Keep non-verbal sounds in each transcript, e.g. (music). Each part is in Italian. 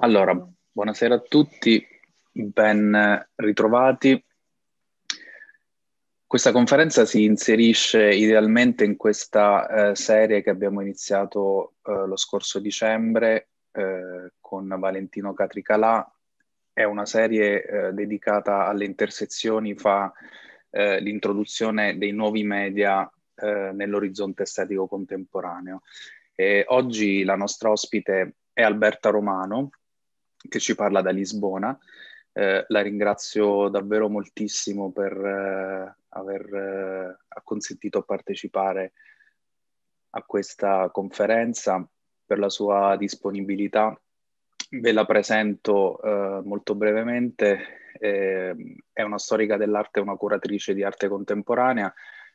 Allora, buonasera a tutti, ben ritrovati. Questa conferenza si inserisce idealmente in questa eh, serie che abbiamo iniziato eh, lo scorso dicembre eh, con Valentino Catricalà. È una serie eh, dedicata alle intersezioni, fa eh, l'introduzione dei nuovi media eh, nell'orizzonte estetico contemporaneo. E oggi la nostra ospite è Alberta Romano, che ci parla da Lisbona. Eh, la ringrazio davvero moltissimo per eh, aver eh, consentito a partecipare a questa conferenza, per la sua disponibilità. Ve la presento eh, molto brevemente. Ehm, è una storica dell'arte, una curatrice di arte contemporanea.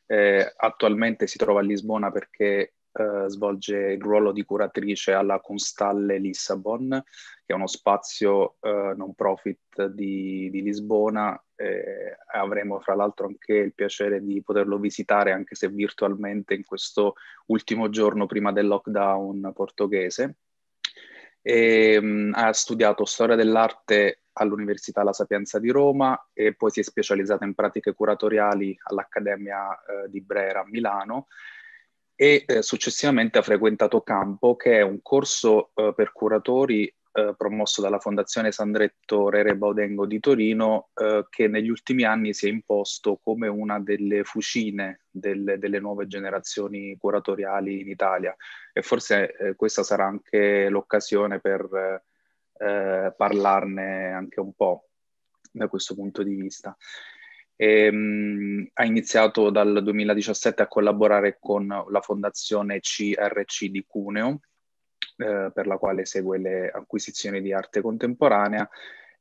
Eh, attualmente si trova a Lisbona perché eh, svolge il ruolo di curatrice alla Constalle Lissabon, che è uno spazio eh, non profit di, di Lisbona. Eh, avremo fra l'altro anche il piacere di poterlo visitare, anche se virtualmente, in questo ultimo giorno prima del lockdown portoghese. E, mh, mm, ha studiato storia dell'arte all'Università La Sapienza di Roma e poi si è specializzata in pratiche curatoriali all'Accademia eh, di Brera a Milano e eh, successivamente ha frequentato Campo, che è un corso eh, per curatori eh, promosso dalla Fondazione Sandretto Rere Baudengo di Torino, eh, che negli ultimi anni si è imposto come una delle fucine del, delle nuove generazioni curatoriali in Italia. E forse eh, questa sarà anche l'occasione per eh, parlarne anche un po' da questo punto di vista e, ehm, mh, ha iniziato dal 2017 a collaborare con la fondazione CRC di Cuneo, eh, per la quale segue le acquisizioni di arte contemporanea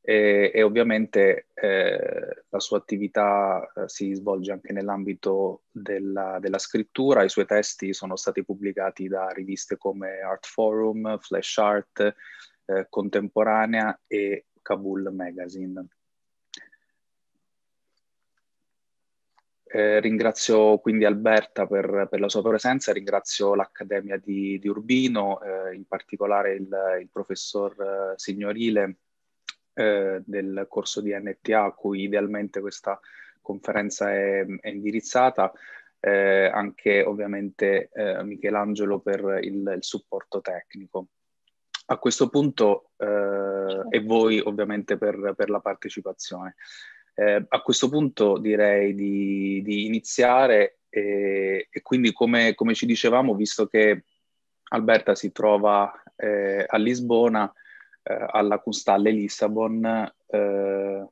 e, e ovviamente eh, la sua attività eh, si svolge anche nell'ambito della, della, scrittura, i suoi testi sono stati pubblicati da riviste come Art Forum, Flash Art, eh, Contemporanea e Kabul Magazine. Eh, ringrazio quindi Alberta per, per, la sua presenza, ringrazio l'Accademia di, di Urbino, eh, in particolare il, il professor eh, Signorile eh, del corso di NTA a cui idealmente questa conferenza è, è indirizzata, eh, anche ovviamente eh, Michelangelo per il, il, supporto tecnico. A questo punto eh, certo. e voi ovviamente per, per la partecipazione. Eh, a questo punto direi di, di iniziare e, e quindi come, come, ci dicevamo, visto che Alberta si trova eh, a Lisbona, eh, alla Custalle Lissabon, eh,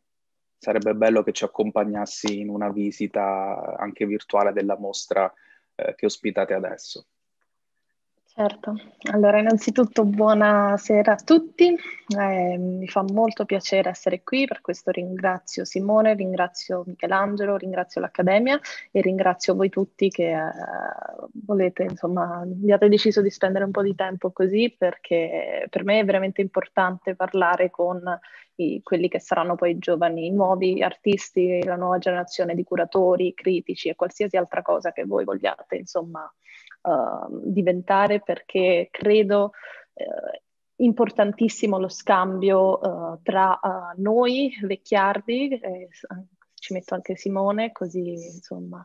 sarebbe bello che ci accompagnassi in una visita anche virtuale della mostra eh, che ospitate adesso. Certo, allora innanzitutto buonasera a tutti, eh, mi fa molto piacere essere qui, per questo ringrazio Simone, ringrazio Michelangelo, ringrazio l'Accademia e ringrazio voi tutti che eh, volete, insomma, abbiate deciso di spendere un po' di tempo così perché per me è veramente importante parlare con i, quelli che saranno poi i giovani, i nuovi artisti, la nuova generazione di curatori, critici e qualsiasi altra cosa che voi vogliate, insomma, uh, diventare perché credo uh, importantissimo lo scambio uh, tra eh, noi, vecchiardi, eh, ci metto anche Simone, così insomma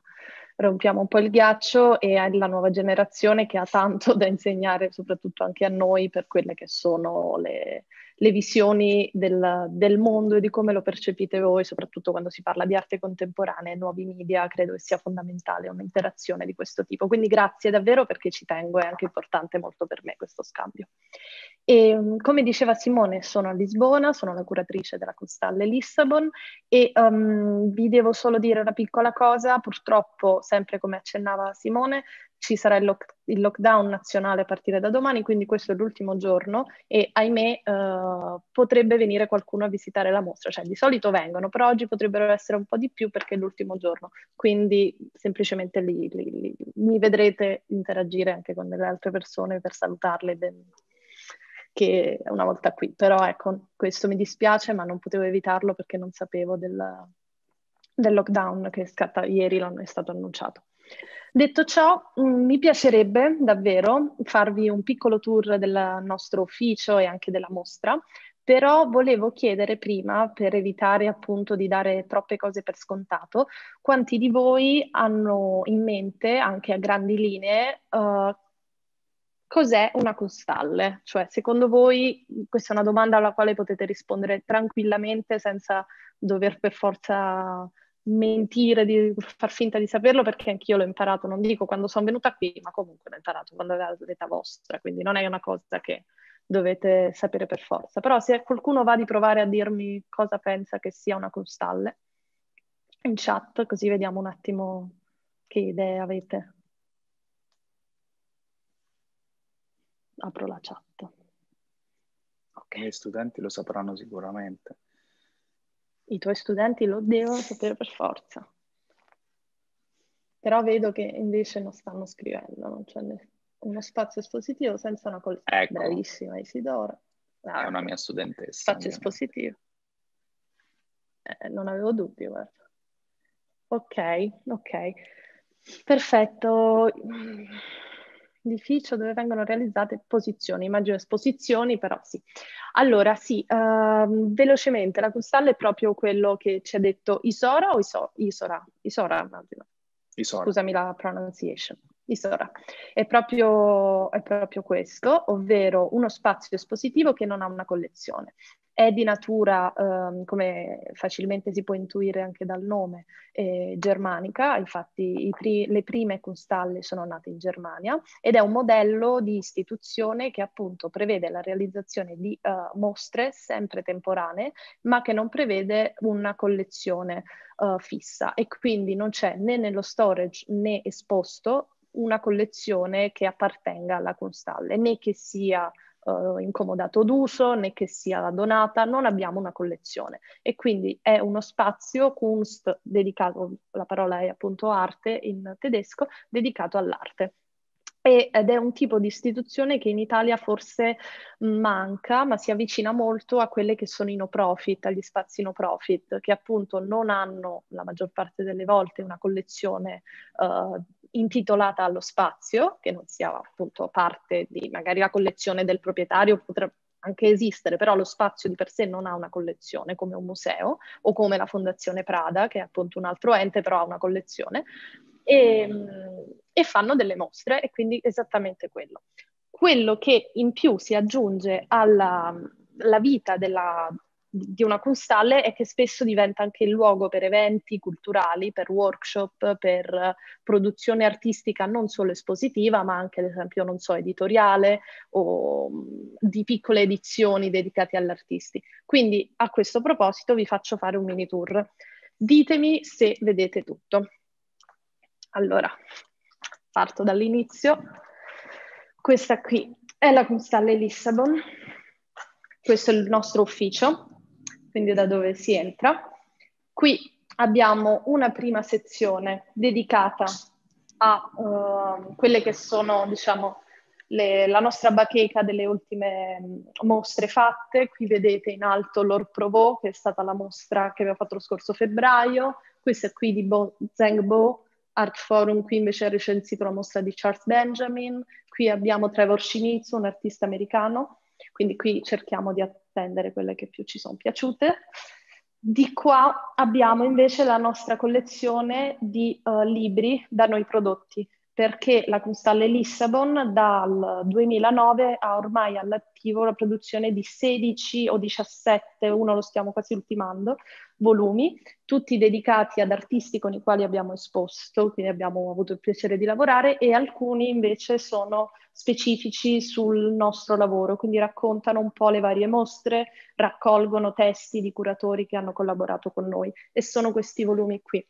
rompiamo un po' il ghiaccio e alla nuova generazione che ha tanto (laughs) da insegnare, soprattutto anche a noi, per quelle che sono le, le visioni del, del, mondo e di come lo percepite voi, soprattutto quando si parla di arte contemporanea e nuovi media, credo che sia fondamentale un'interazione di questo tipo. Quindi grazie davvero perché ci tengo, è anche importante molto per me questo scambio. E, ehm, come diceva Simone, sono a Lisbona, sono la curatrice della Costalle Lissabon e um, vi devo solo dire una piccola cosa, purtroppo sempre come accennava Simone, ci sarà il, lock- il, lockdown nazionale a partire da domani, quindi questo è l'ultimo giorno e ahimè eh, potrebbe venire qualcuno a visitare la mostra, cioè di solito vengono, però oggi potrebbero essere un po' di più perché è l'ultimo giorno, quindi semplicemente li, li, li, mi vedrete interagire anche con delle altre persone per salutarle. De- che una volta qui, però ecco, questo mi dispiace, ma non potevo evitarlo perché non sapevo del, del lockdown che scatta ieri, l'hanno è stato annunciato. Detto ciò, mm, mi piacerebbe davvero farvi un piccolo tour del nostro ufficio e anche della mostra, però volevo chiedere prima, per evitare appunto di dare troppe cose per scontato, quanti di voi hanno in mente, anche a grandi linee, uh, cos'è una costalle? Cioè, secondo voi, questa è una domanda alla quale potete rispondere tranquillamente senza dover per forza mentire, di far finta di saperlo, perché anch'io l'ho imparato, non dico quando sono venuta qui, ma comunque l'ho imparato quando era l'età vostra, quindi non è una cosa che dovete sapere per forza. Però se qualcuno va di provare a dirmi cosa pensa che sia una costalle in chat, così vediamo un attimo che idee avete. Apro la chat. Okay. I miei studenti lo sapranno sicuramente i tuoi studenti lo devono sapere per forza. Però vedo che invece non stanno scrivendo, non c'è uno spazio espositivo senza una collana. Ecco. Bravissima Isidora. Ah, è una mia studentessa. Spazio espositivo. Eh, non avevo dubbi, guarda. Ok, ok. Perfetto l'edificio dove vengono realizzate posizioni, immagino esposizioni, però sì. Allora sì, uh, velocemente, la costalla è proprio quello che ci ha detto Isora o Iso- Isora? Isora, immagino. Isora. Scusami la pronunciation. Isora. È proprio, è proprio questo, ovvero uno spazio espositivo che non ha una collezione è di natura, ehm, come facilmente si può intuire anche dal nome, eh, germanica, infatti pri- le prime costalle sono nate in Germania ed è un modello di istituzione che appunto prevede la realizzazione di uh, mostre sempre temporanee, ma che non prevede una collezione uh, fissa e quindi non c'è né nello storage né esposto una collezione che appartenga alla Constalle, né che sia uh, incomodato d'uso né che sia donata, non abbiamo una collezione e quindi è uno spazio Kunst dedicato, la parola è appunto arte in tedesco, dedicato all'arte ed è un tipo di istituzione che in Italia forse manca, ma si avvicina molto a quelle che sono i no profit, agli spazi no profit, che appunto non hanno la maggior parte delle volte una collezione uh, intitolata allo spazio, che non sia appunto parte di magari la collezione del proprietario, potrebbe anche esistere, però lo spazio di per sé non ha una collezione come un museo o come la Fondazione Prada, che è appunto un altro ente, però ha una collezione, e, e fanno delle mostre e quindi esattamente quello. Quello che in più si aggiunge alla, la vita della, di una Kunsthalle è che spesso diventa anche il luogo per eventi culturali, per workshop, per eh, produzione artistica non solo espositiva, ma anche ad esempio, non so, editoriale o mm, di piccole edizioni dedicate agli artisti. Quindi a questo proposito vi faccio fare un mini tour. Ditemi se vedete tutto. Allora, parto dall'inizio. Questa qui è la Kunsthalle Lissabon, questo è il nostro ufficio quindi da dove si entra. Qui abbiamo una prima sezione dedicata a uh, quelle che sono, diciamo, le, la nostra bacheca delle ultime mostre fatte. Qui vedete in alto l'Or Provo, che è stata la mostra che abbiamo fatto lo scorso febbraio. Questa è qui di Bo, Zheng Bo, Art Forum, qui invece ha recensito la mostra di Charles Benjamin. Qui abbiamo Trevor Shinizu, un artista americano. Quindi qui cerchiamo di attendere quelle che più ci sono piaciute. Di qua abbiamo invece la nostra collezione di uh, libri da noi prodotti, perché la Custalle Lissabon dal 2009 ha ormai all'attivo la produzione di 16 o 17, uno lo stiamo quasi ultimando, volumi, tutti dedicati ad artisti con i quali abbiamo esposto, quindi abbiamo avuto il piacere di lavorare, e alcuni invece sono specifici sul nostro lavoro, quindi raccontano un po' le varie mostre, raccolgono testi di curatori che hanno collaborato con noi e sono questi volumi qui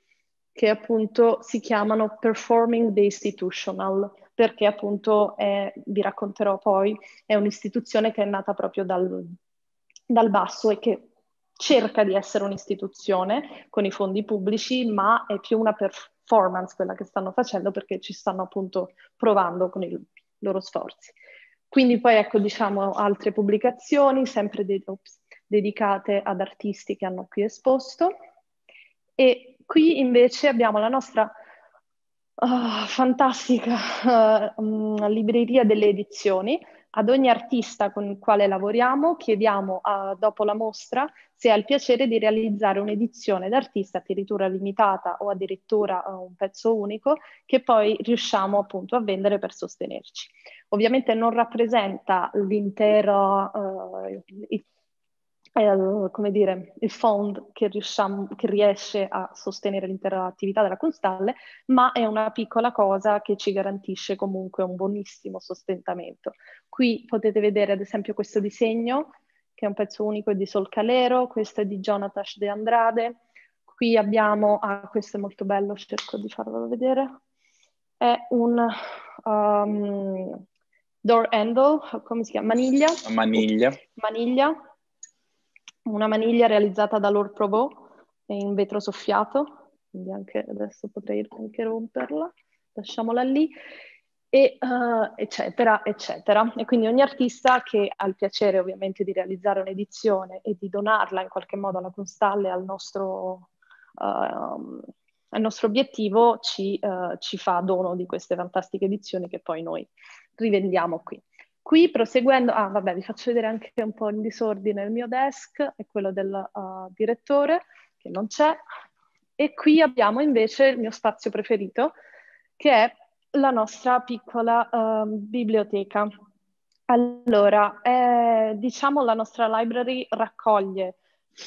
che appunto si chiamano Performing the Institutional, perché appunto è, vi racconterò poi, è un'istituzione che è nata proprio dal, dal basso e che cerca di essere un'istituzione con i fondi pubblici, ma è più una performance quella che stanno facendo perché ci stanno appunto provando con i loro sforzi. Quindi poi ecco diciamo altre pubblicazioni, sempre de- ops, dedicate ad artisti che hanno qui esposto. E Qui invece abbiamo la nostra oh, fantastica uh, libreria delle edizioni. Ad ogni artista con il quale lavoriamo chiediamo uh, dopo la mostra se ha il piacere di realizzare un'edizione d'artista addirittura limitata o addirittura uh, un pezzo unico che poi riusciamo appunto a vendere per sostenerci. Ovviamente non rappresenta l'intero, uh, il, come dire, il fond che, che, riesce a sostenere l'intera attività della Constalle, ma è una piccola cosa che ci garantisce comunque un buonissimo sostentamento. Qui potete vedere ad esempio questo disegno, che è un pezzo unico di Sol Calero, questo è di Jonathan De Andrade, qui abbiamo, ah questo è molto bello, cerco di farvelo vedere, è un um, door handle, come si chiama? Maniglia. Maniglia. Maniglia una maniglia realizzata da Lord Provost in vetro soffiato, quindi anche adesso potrei anche romperla, lasciamola lì, e, uh, eccetera, eccetera. E quindi ogni artista che ha il piacere ovviamente di realizzare un'edizione e di donarla in qualche modo alla Constalle, al nostro... Uh, eh, il nostro obiettivo ci, uh, ci, fa dono di queste fantastiche edizioni che poi noi rivendiamo qui. Qui proseguendo, ah vabbè, vi faccio vedere anche un po' in disordine il mio desk e quello del uh, direttore, che non c'è. E qui abbiamo invece il mio spazio preferito, che è la nostra piccola uh, biblioteca. Allora, eh, diciamo la nostra library raccoglie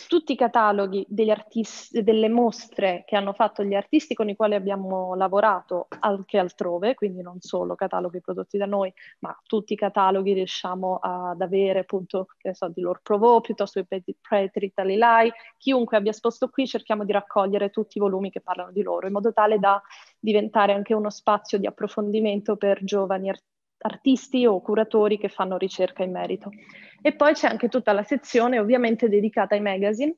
tutti i cataloghi artisti, delle mostre che hanno fatto gli artisti con i quali abbiamo lavorato anche altrove, quindi non solo cataloghi prodotti da noi, ma tutti i cataloghi riusciamo ad avere appunto, che ne so, di Lord Provò, piuttosto che Petri Talilai, chiunque abbia esposto qui cerchiamo di raccogliere tutti i volumi che parlano di loro, in modo tale da diventare anche uno spazio di approfondimento per giovani art- artisti o curatori che fanno ricerca in merito. E poi c'è anche tutta la sezione ovviamente dedicata ai magazine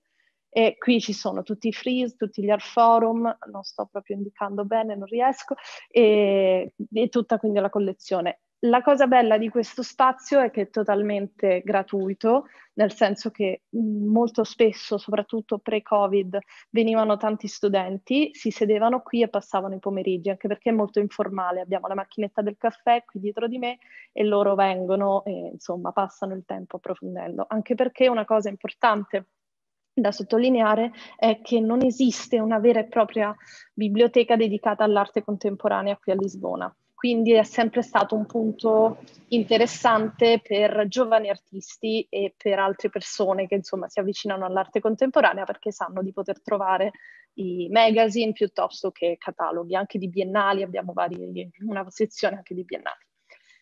e qui ci sono tutti i freeze, tutti gli art forum, non sto proprio indicando bene, non riesco, e, e tutta quindi la collezione. La cosa bella di questo spazio è che è totalmente gratuito, nel senso che mm, molto spesso, soprattutto pre-Covid, venivano tanti studenti, si sedevano qui e passavano i pomeriggi, anche perché è molto informale. Abbiamo la macchinetta del caffè qui dietro di me e loro vengono e insomma passano il tempo approfondendo. Anche perché una cosa importante da sottolineare è che non esiste una vera e propria biblioteca dedicata all'arte contemporanea qui a Lisbona quindi è sempre stato un punto interessante per giovani artisti e per altre persone che insomma si avvicinano all'arte contemporanea perché sanno di poter trovare i magazine piuttosto che cataloghi, anche di biennali, abbiamo vari, una sezione anche di biennali.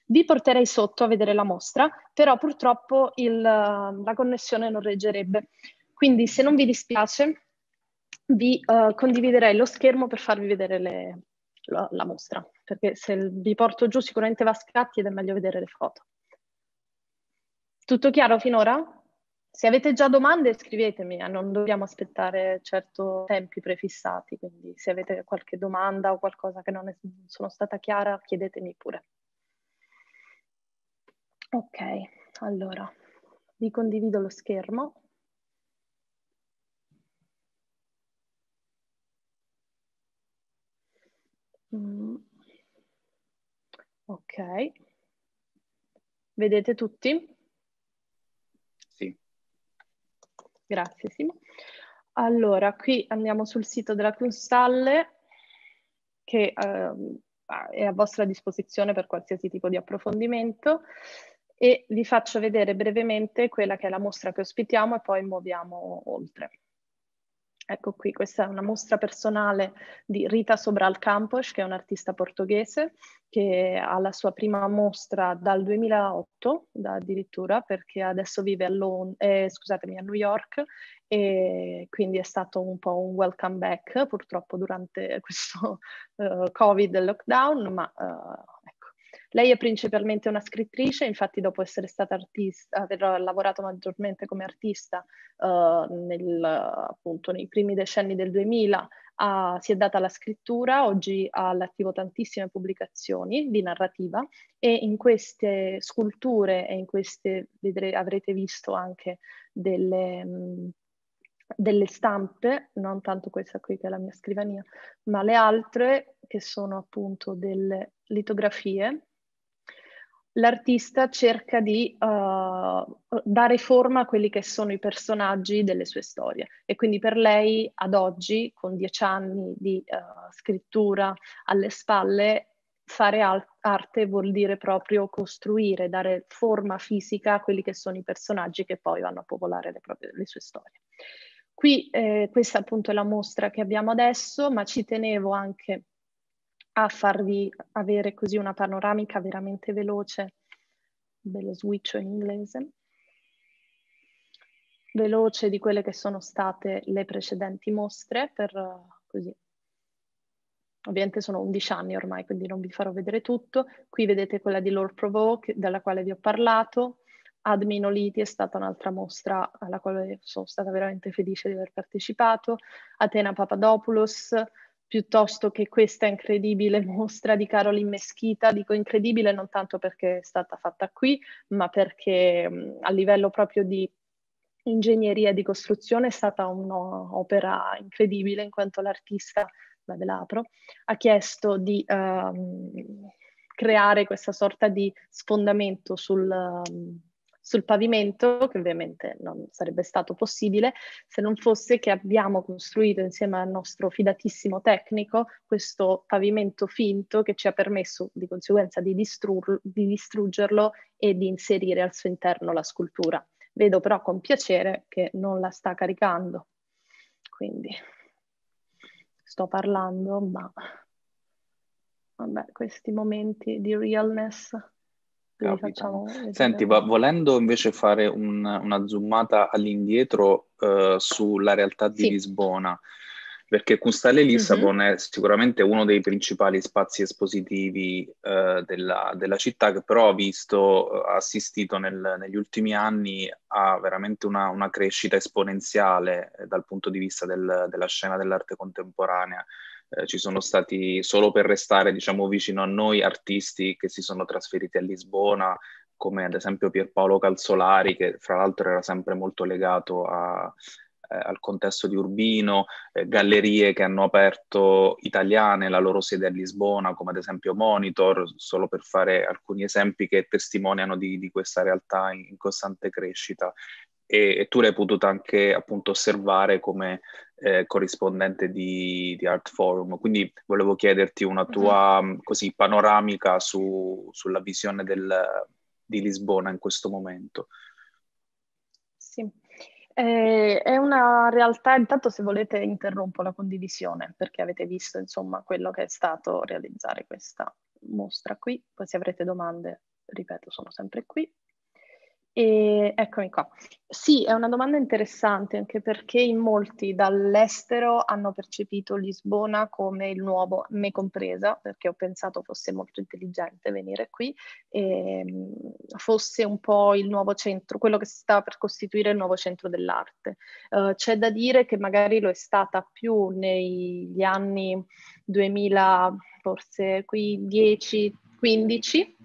Vi porterei sotto a vedere la mostra, però purtroppo il, la connessione non reggerebbe. Quindi se non vi dispiace vi uh, condividerei lo schermo per farvi vedere le, la, la mostra, perché se vi porto giù sicuramente va a scatti ed è meglio vedere le foto. Tutto chiaro finora? Se avete già domande scrivetemi, eh, non dobbiamo aspettare certo tempi prefissati, quindi se avete qualche domanda o qualcosa che non è, sono stata chiara chiedetemi pure. Ok, allora vi condivido lo schermo. Mm. Ok. Vedete tutti? Sì. Grazie Simo. Allora, qui andiamo sul sito della Cunstalle che eh, è a vostra disposizione per qualsiasi tipo di approfondimento e vi faccio vedere brevemente quella che è la mostra che ospitiamo e poi muoviamo oltre. Ecco qui, questa è una mostra personale di Rita Sobral Campos, che è un'artista portoghese, che ha la sua prima mostra dal 2008, da addirittura, perché adesso vive a, Lon- eh, a New York e quindi è stato un po' un welcome back, purtroppo durante (laughs) questo uh, Covid lockdown, ma... Uh, lei è principalmente una scrittrice, infatti dopo essere stata artista, aver lavorato maggiormente come artista uh, nel, appunto, nei primi decenni del 2000, ha, si è data alla scrittura, oggi ha all'attivo tantissime pubblicazioni di narrativa e in queste sculture e in queste vedre, avrete visto anche delle... Mh, mm, delle stampe, non tanto questa qui che è la mia scrivania, ma le altre che sono appunto delle litografie l'artista cerca di uh, dare forma a quelli che sono i personaggi delle sue storie e quindi per lei ad oggi, con dieci anni di uh, scrittura alle spalle, fare al- arte vuol dire proprio costruire, dare forma fisica a quelli che sono i personaggi che poi vanno a popolare le, proprie, le sue storie. Qui eh, questa appunto è la mostra che abbiamo adesso, ma ci tenevo anche a farvi avere così una panoramica veramente veloce, ve switch in inglese, veloce di quelle che sono state le precedenti mostre per eh, così. Ovviamente sono 11 anni ormai, quindi non vi farò vedere tutto. Qui vedete quella di Lord Provoke, della quale vi ho parlato. Adminoliti è stata un'altra mostra alla quale sono stata veramente felice di aver partecipato. Atena Papadopoulos, piuttosto che questa incredibile (laughs) mostra di Caroline Meschita. Dico incredibile non tanto perché è stata fatta qui, ma perché mh, a livello proprio di ingegneria di costruzione è stata un'opera incredibile in quanto l'artista, ma ve la apro, ha chiesto di uh, creare questa sorta di sfondamento sul... Uh, sul pavimento, che ovviamente non sarebbe stato possibile se non fosse che abbiamo costruito insieme al nostro fidatissimo tecnico questo pavimento finto che ci ha permesso di conseguenza di, distru- di distruggerlo e di inserire al suo interno la scultura. Vedo però con piacere che non la sta caricando, quindi sto parlando, ma vabbè, questi momenti di realness Capitano. Senti, va, volendo invece fare un, una zoomata all'indietro eh, sulla realtà di sì. Lisbona, perché Custale mhm. Lissabon mm-hmm. è sicuramente uno dei principali spazi espositivi eh, della, della, città, che però ha visto, ha assistito nel, negli ultimi anni a veramente una, una crescita esponenziale eh, dal punto di vista del, della scena dell'arte contemporanea eh, ci sono stati solo per restare diciamo, vicino a noi artisti che si sono trasferiti a Lisbona, come ad esempio Pierpaolo Calzolari, che fra l'altro era sempre molto legato a, eh, al contesto di Urbino, eh, gallerie che hanno aperto italiane la loro sede a Lisbona, come ad esempio Monitor, solo per fare alcuni esempi che testimoniano di, di questa realtà in, in, costante crescita e, e tu l'hai potuto anche appunto osservare come eh, corrispondente di, di, Art Forum. Quindi volevo chiederti una mhm. tua mm-hmm. così, panoramica su, sulla visione del, di Lisbona in questo momento. Sì, eh, è una realtà, intanto se volete interrompo la condivisione perché avete visto insomma quello che è stato realizzare questa mostra qui, poi se avrete domande, ripeto, sono sempre qui. E eccomi qua. Sì, è una domanda interessante anche perché in molti dall'estero hanno percepito Lisbona come il nuovo, me compresa, perché ho pensato fosse molto intelligente venire qui, e ehm, fosse un po' il nuovo centro, quello che si sta per costituire il nuovo centro dell'arte. Uh, c'è da dire che magari lo è stata più negli anni 2000, forse qui 10, 15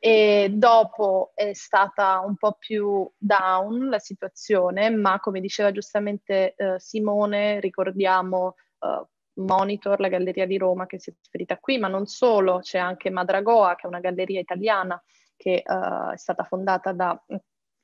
e dopo è stata un po' più down la situazione, ma come diceva giustamente eh, Simone, ricordiamo eh, Monitor, la galleria di Roma che si è trasferita qui, ma non solo, c'è anche Madragoa, che è una galleria italiana che eh, è stata fondata da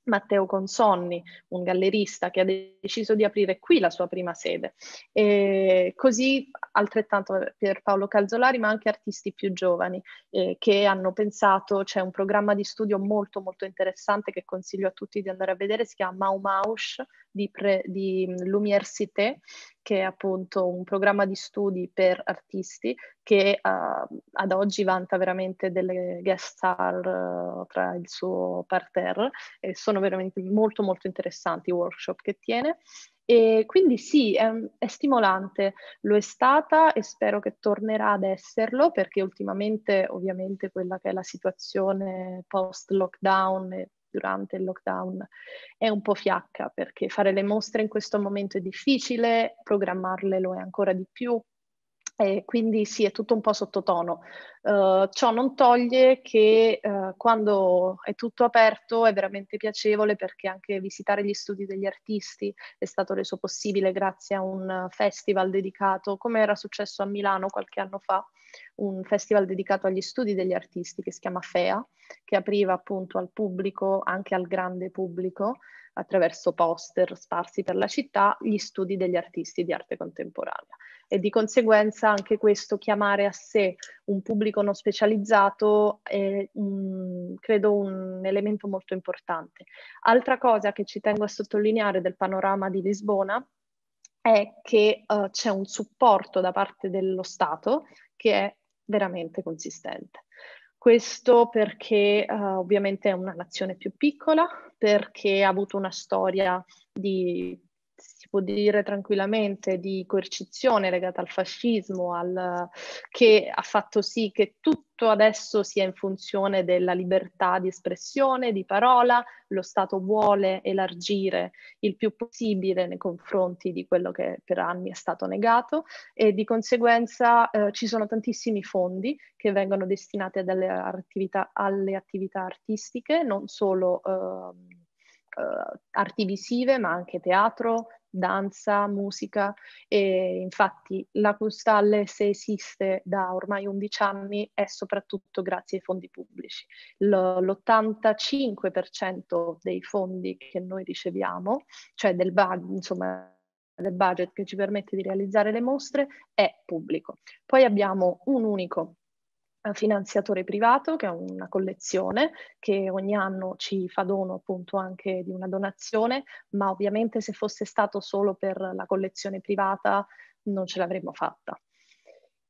Matteo Consonni, un gallerista che ha deciso di aprire qui la sua prima sede. E così altrettanto per Paolo Calzolari, ma anche artisti più giovani eh, che hanno pensato, c'è un programma di studio molto molto interessante che consiglio a tutti di andare a vedere, si chiama Mau Mausch, di, pre, di Lumière-Cité, che è appunto un programma di studi per artisti che uh, ad oggi vanta veramente delle guest star uh, tra il suo parterre e sono veramente molto molto interessanti i workshop che tiene. E quindi sì, è, è, stimolante, lo è stata e spero che tornerà ad esserlo perché ultimamente ovviamente quella che è la situazione post lockdown e durante il lockdown è un po' fiacca perché fare le mostre in questo momento è difficile, programmarle lo è ancora di più, e quindi sì, è tutto un po' sottotono. Uh, ciò non toglie che uh, quando è tutto aperto è veramente piacevole perché anche visitare gli studi degli artisti è stato reso possibile grazie a un festival dedicato, come era successo a Milano qualche anno fa, un festival dedicato agli studi degli artisti che si chiama FEA, che apriva appunto al pubblico, anche al grande pubblico, attraverso poster sparsi per la città gli studi degli artisti di arte contemporanea e di conseguenza anche questo chiamare a sé un pubblico non specializzato è mh, mm, credo un elemento molto importante. Altra cosa che ci tengo a sottolineare del panorama di Lisbona è che uh, c'è un supporto da parte dello Stato che è veramente consistente. Questo perché uh, ovviamente è una nazione più piccola, perché ha avuto una storia di si può dire tranquillamente, di coercizione legata al fascismo, al, che ha fatto sì che tutto adesso sia in funzione della libertà di espressione, di parola, lo Stato vuole elargire il più possibile nei confronti di quello che per anni è stato negato e di conseguenza eh, ci sono tantissimi fondi che vengono destinati alle attività, alle attività artistiche, non solo... Eh, eh, arti visive, ma anche teatro, danza, musica e infatti la Custalle se esiste da ormai 11 anni è soprattutto grazie ai fondi pubblici. l'85% dei fondi che noi riceviamo, cioè del, insomma, del budget che ci permette di realizzare le mostre, è pubblico. Poi abbiamo un unico finanziatore privato che è una collezione che ogni anno ci fa dono appunto anche di una donazione, ma ovviamente se fosse stato solo per la collezione privata non ce l'avremmo fatta.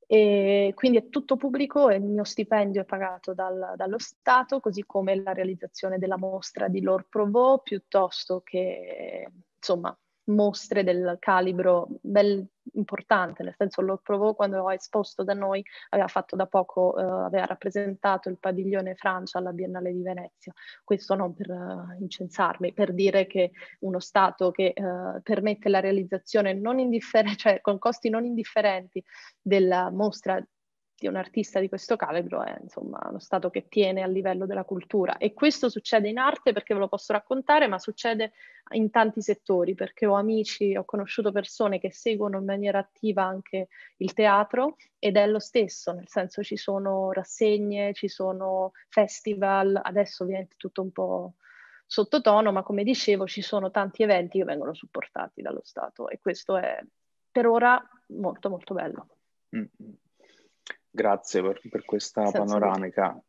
E quindi è tutto pubblico e il mio stipendio è pagato dal, dallo Stato, così come la realizzazione della mostra di Lord Provò, piuttosto che insomma mostre del calibro bel importante, nel senso lo provò quando ho esposto da noi, aveva fatto da poco, eh, aveva rappresentato il padiglione Francia alla Biennale di Venezia. Questo non per uh, incensarmi, per dire che uno Stato che uh, permette la realizzazione non indifferente, cioè con costi non indifferenti della mostra di un artista di questo calibro è insomma uno stato che tiene a livello della cultura e questo succede in arte perché ve lo posso raccontare ma succede in tanti settori perché ho amici, ho conosciuto persone che seguono in maniera attiva anche il teatro ed è lo stesso, nel senso ci sono rassegne, ci sono festival, adesso ovviamente tutto un po' sottotono ma come dicevo ci sono tanti eventi che vengono supportati dallo Stato e questo è per ora molto molto bello. Mm-hmm grazie per, per questa Senza panoramica.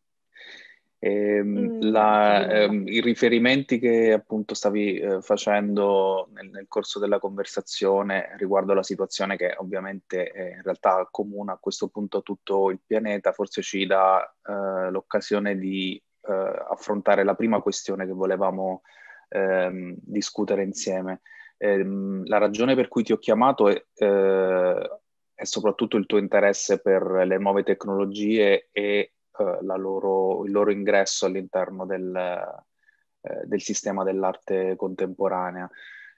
E, ehm, mm, la, ehm, I riferimenti che appunto stavi eh, facendo nel, nel, corso della conversazione riguardo alla situazione che ovviamente eh, in realtà comuna a questo punto a tutto il pianeta, forse ci dà eh, l'occasione di eh, affrontare la prima questione che volevamo ehm, discutere insieme. Ehm, la ragione per cui ti ho chiamato è eh, è soprattutto il tuo interesse per le nuove tecnologie e eh, loro, il loro ingresso all'interno del, eh, del sistema dell'arte contemporanea.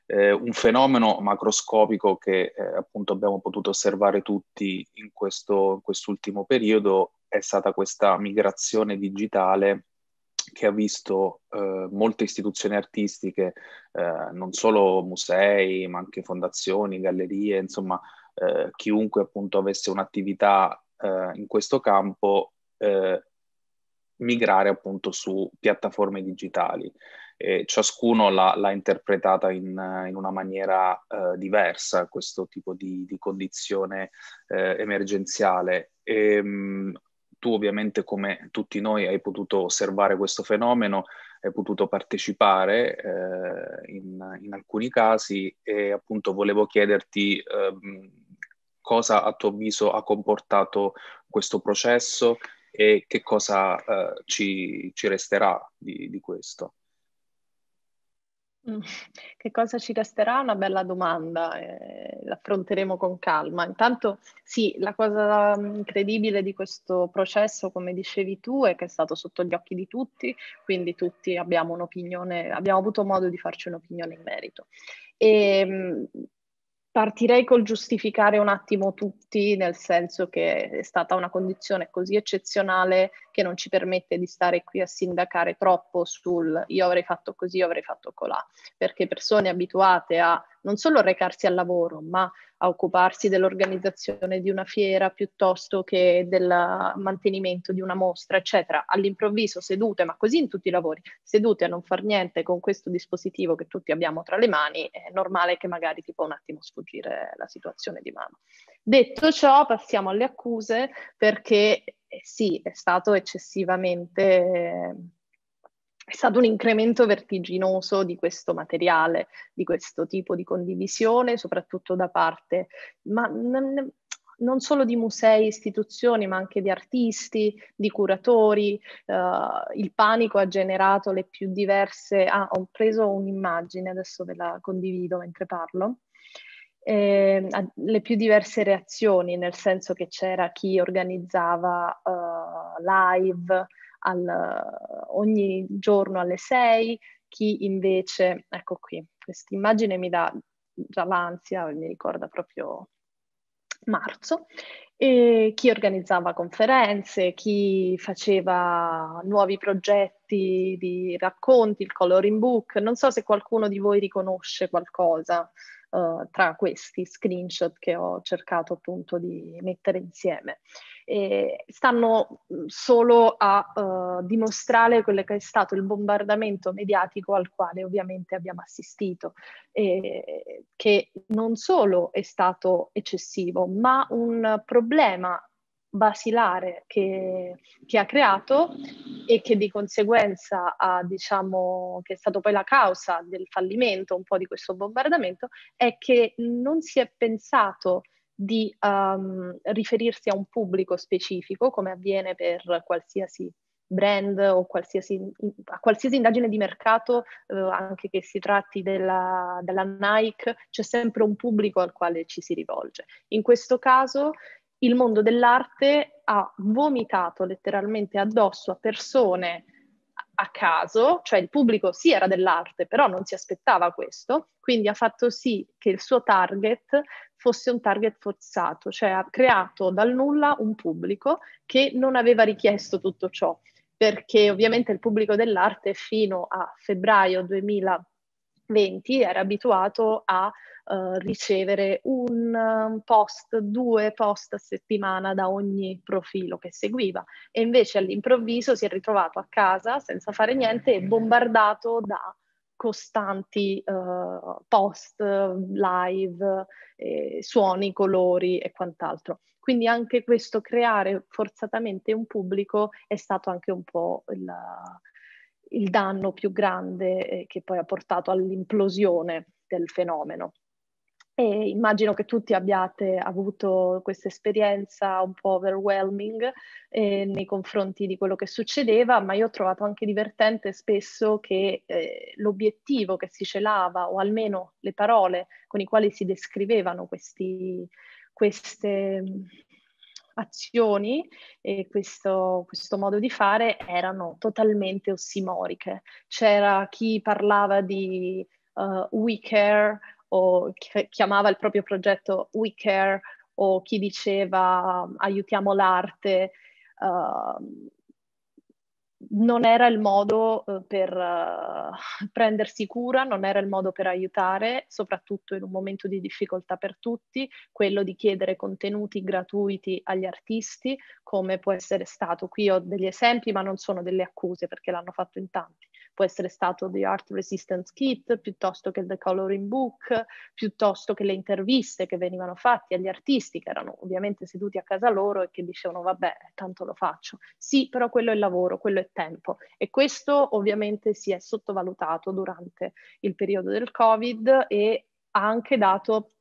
Eh, un fenomeno macroscopico che eh, appunto abbiamo potuto osservare tutti in, questo, in quest'ultimo periodo è stata questa migrazione digitale che ha visto eh, molte istituzioni artistiche, eh, non solo musei, ma anche fondazioni, gallerie, insomma, eh, chiunque appunto avesse un'attività eh, in questo campo eh, migrare appunto su piattaforme digitali. E ciascuno l'ha, l'ha interpretata in, in, una maniera eh, diversa questo tipo di, di condizione eh, emergenziale. E, ehm, tu ovviamente come tutti noi hai potuto osservare questo fenomeno, hai potuto partecipare eh, in, in, alcuni casi e appunto volevo chiederti eh, cosa a tuo avviso ha comportato questo processo e che cosa eh, ci, ci, resterà di, di questo? Mm, (laughs) che cosa ci resterà? Una bella domanda, eh, l'affronteremo con calma. Intanto sì, la cosa mm, incredibile di questo processo, come dicevi tu, è che è stato sotto gli occhi di tutti, quindi tutti abbiamo un'opinione, abbiamo avuto modo di farci un'opinione in merito. E, mm, Partirei col giustificare un attimo tutti, nel senso che è stata una condizione così eccezionale che non ci permette di stare qui a sindacare troppo sul io avrei fatto così, io avrei fatto colà, perché persone abituate a non solo recarsi al lavoro, ma a occuparsi dell'organizzazione di una fiera piuttosto che del mantenimento di una mostra, eccetera, all'improvviso sedute, ma così in tutti i lavori, sedute a non far niente con questo dispositivo che tutti abbiamo tra le mani, è normale che magari ti può un attimo sfuggire la situazione di mano. Detto ciò, passiamo alle accuse perché eh, sì, è stato eccessivamente è stato un incremento vertiginoso di questo materiale, di questo tipo di condivisione, soprattutto da parte, ma non, non solo di musei, istituzioni, ma anche di artisti, di curatori. Uh, il panico ha generato le più diverse... Ah, ho preso un'immagine, adesso ve la condivido mentre parlo eh, le più diverse reazioni, nel senso che c'era chi organizzava uh, live al, ogni giorno alle 6, chi invece, ecco qui, questa immagine mi dà già l'ansia, mi ricorda proprio marzo, e chi organizzava conferenze, chi faceva nuovi progetti di racconti, il coloring book, non so se qualcuno di voi riconosce qualcosa uh, tra questi screenshot che ho cercato appunto di mettere insieme. E stanno mm, solo a uh, dimostrare quello che è stato il bombardamento mediatico al quale ovviamente abbiamo assistito, e che non solo è stato eccessivo, ma un problema basilare che, che, ha creato e che di conseguenza ha, diciamo, che è stato poi la causa del fallimento un po' di questo bombardamento, è che non si è pensato di um, riferirsi a un pubblico specifico, come avviene per qualsiasi brand o qualsiasi, a qualsiasi indagine di mercato, eh, anche che si tratti della, della, Nike, c'è sempre un pubblico al quale ci si rivolge. In questo caso il mondo dell'arte ha vomitato letteralmente addosso a persone a caso, cioè il pubblico sì era dell'arte, però non si aspettava questo, quindi ha fatto sì che il suo target fosse un target forzato, cioè ha creato dal nulla un pubblico che non aveva richiesto tutto ciò, perché ovviamente il pubblico dell'arte fino a febbraio 2020 era abituato a eh, ricevere un um, post, due post a settimana da ogni profilo che seguiva e invece all'improvviso si è ritrovato a casa senza fare niente e bombardato da costanti uh, post, live, eh, suoni, colori e quant'altro. Quindi anche questo creare forzatamente un pubblico è stato anche un po' il, il danno più grande eh, che poi ha portato all'implosione del fenomeno. E immagino che tutti abbiate avuto questa esperienza un po' overwhelming eh, nei confronti di quello che succedeva, ma io ho trovato anche divertente spesso che eh, l'obiettivo che si celava, o almeno le parole con le quali si descrivevano questi, queste mm, azioni e questo, questo, modo di fare erano totalmente ossimoriche. C'era chi parlava di uh, we care, o che chiamava il proprio progetto We Care o chi diceva um, aiutiamo l'arte. Uh, non era il modo eh, per uh, (laughs) prendersi cura, non era il modo per aiutare, soprattutto in un momento di difficoltà per tutti, quello di chiedere contenuti gratuiti agli artisti, come può essere stato. Qui ho degli esempi, ma non sono delle accuse perché l'hanno fatto in tanti può essere stato The Art Resistance Kit, piuttosto che The Coloring Book, piuttosto che le interviste che venivano fatte agli artisti che erano ovviamente seduti a casa loro e che dicevano vabbè, tanto lo faccio. Sì, però quello è lavoro, quello è tempo e questo ovviamente si è sottovalutato durante il periodo del Covid e ha anche dato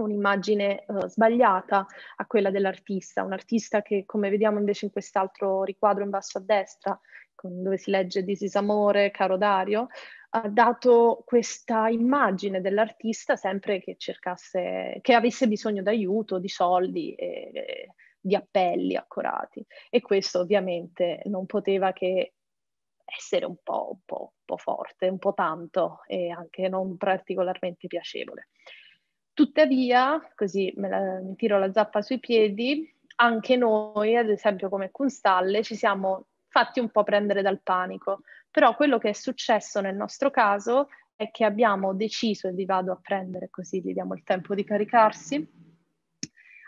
un'immagine uh, sbagliata a quella dell'artista, un artista che come vediamo invece in quest'altro riquadro in basso a destra, con, dove si legge Disisamore, caro Dario, ha dato questa immagine dell'artista sempre che cercasse, che avesse bisogno d'aiuto, di soldi e, e di appelli accurati. E questo ovviamente non poteva che essere un po', un po', un po forte, un po' tanto e anche non particolarmente piacevole. Tuttavia, così me la, mi tiro la zappa sui piedi, anche noi, ad esempio come Kunstalle, ci siamo fatti un po' prendere dal panico, però quello che è successo nel nostro caso è che abbiamo deciso, e vi vado a prendere così gli diamo il tempo di caricarsi,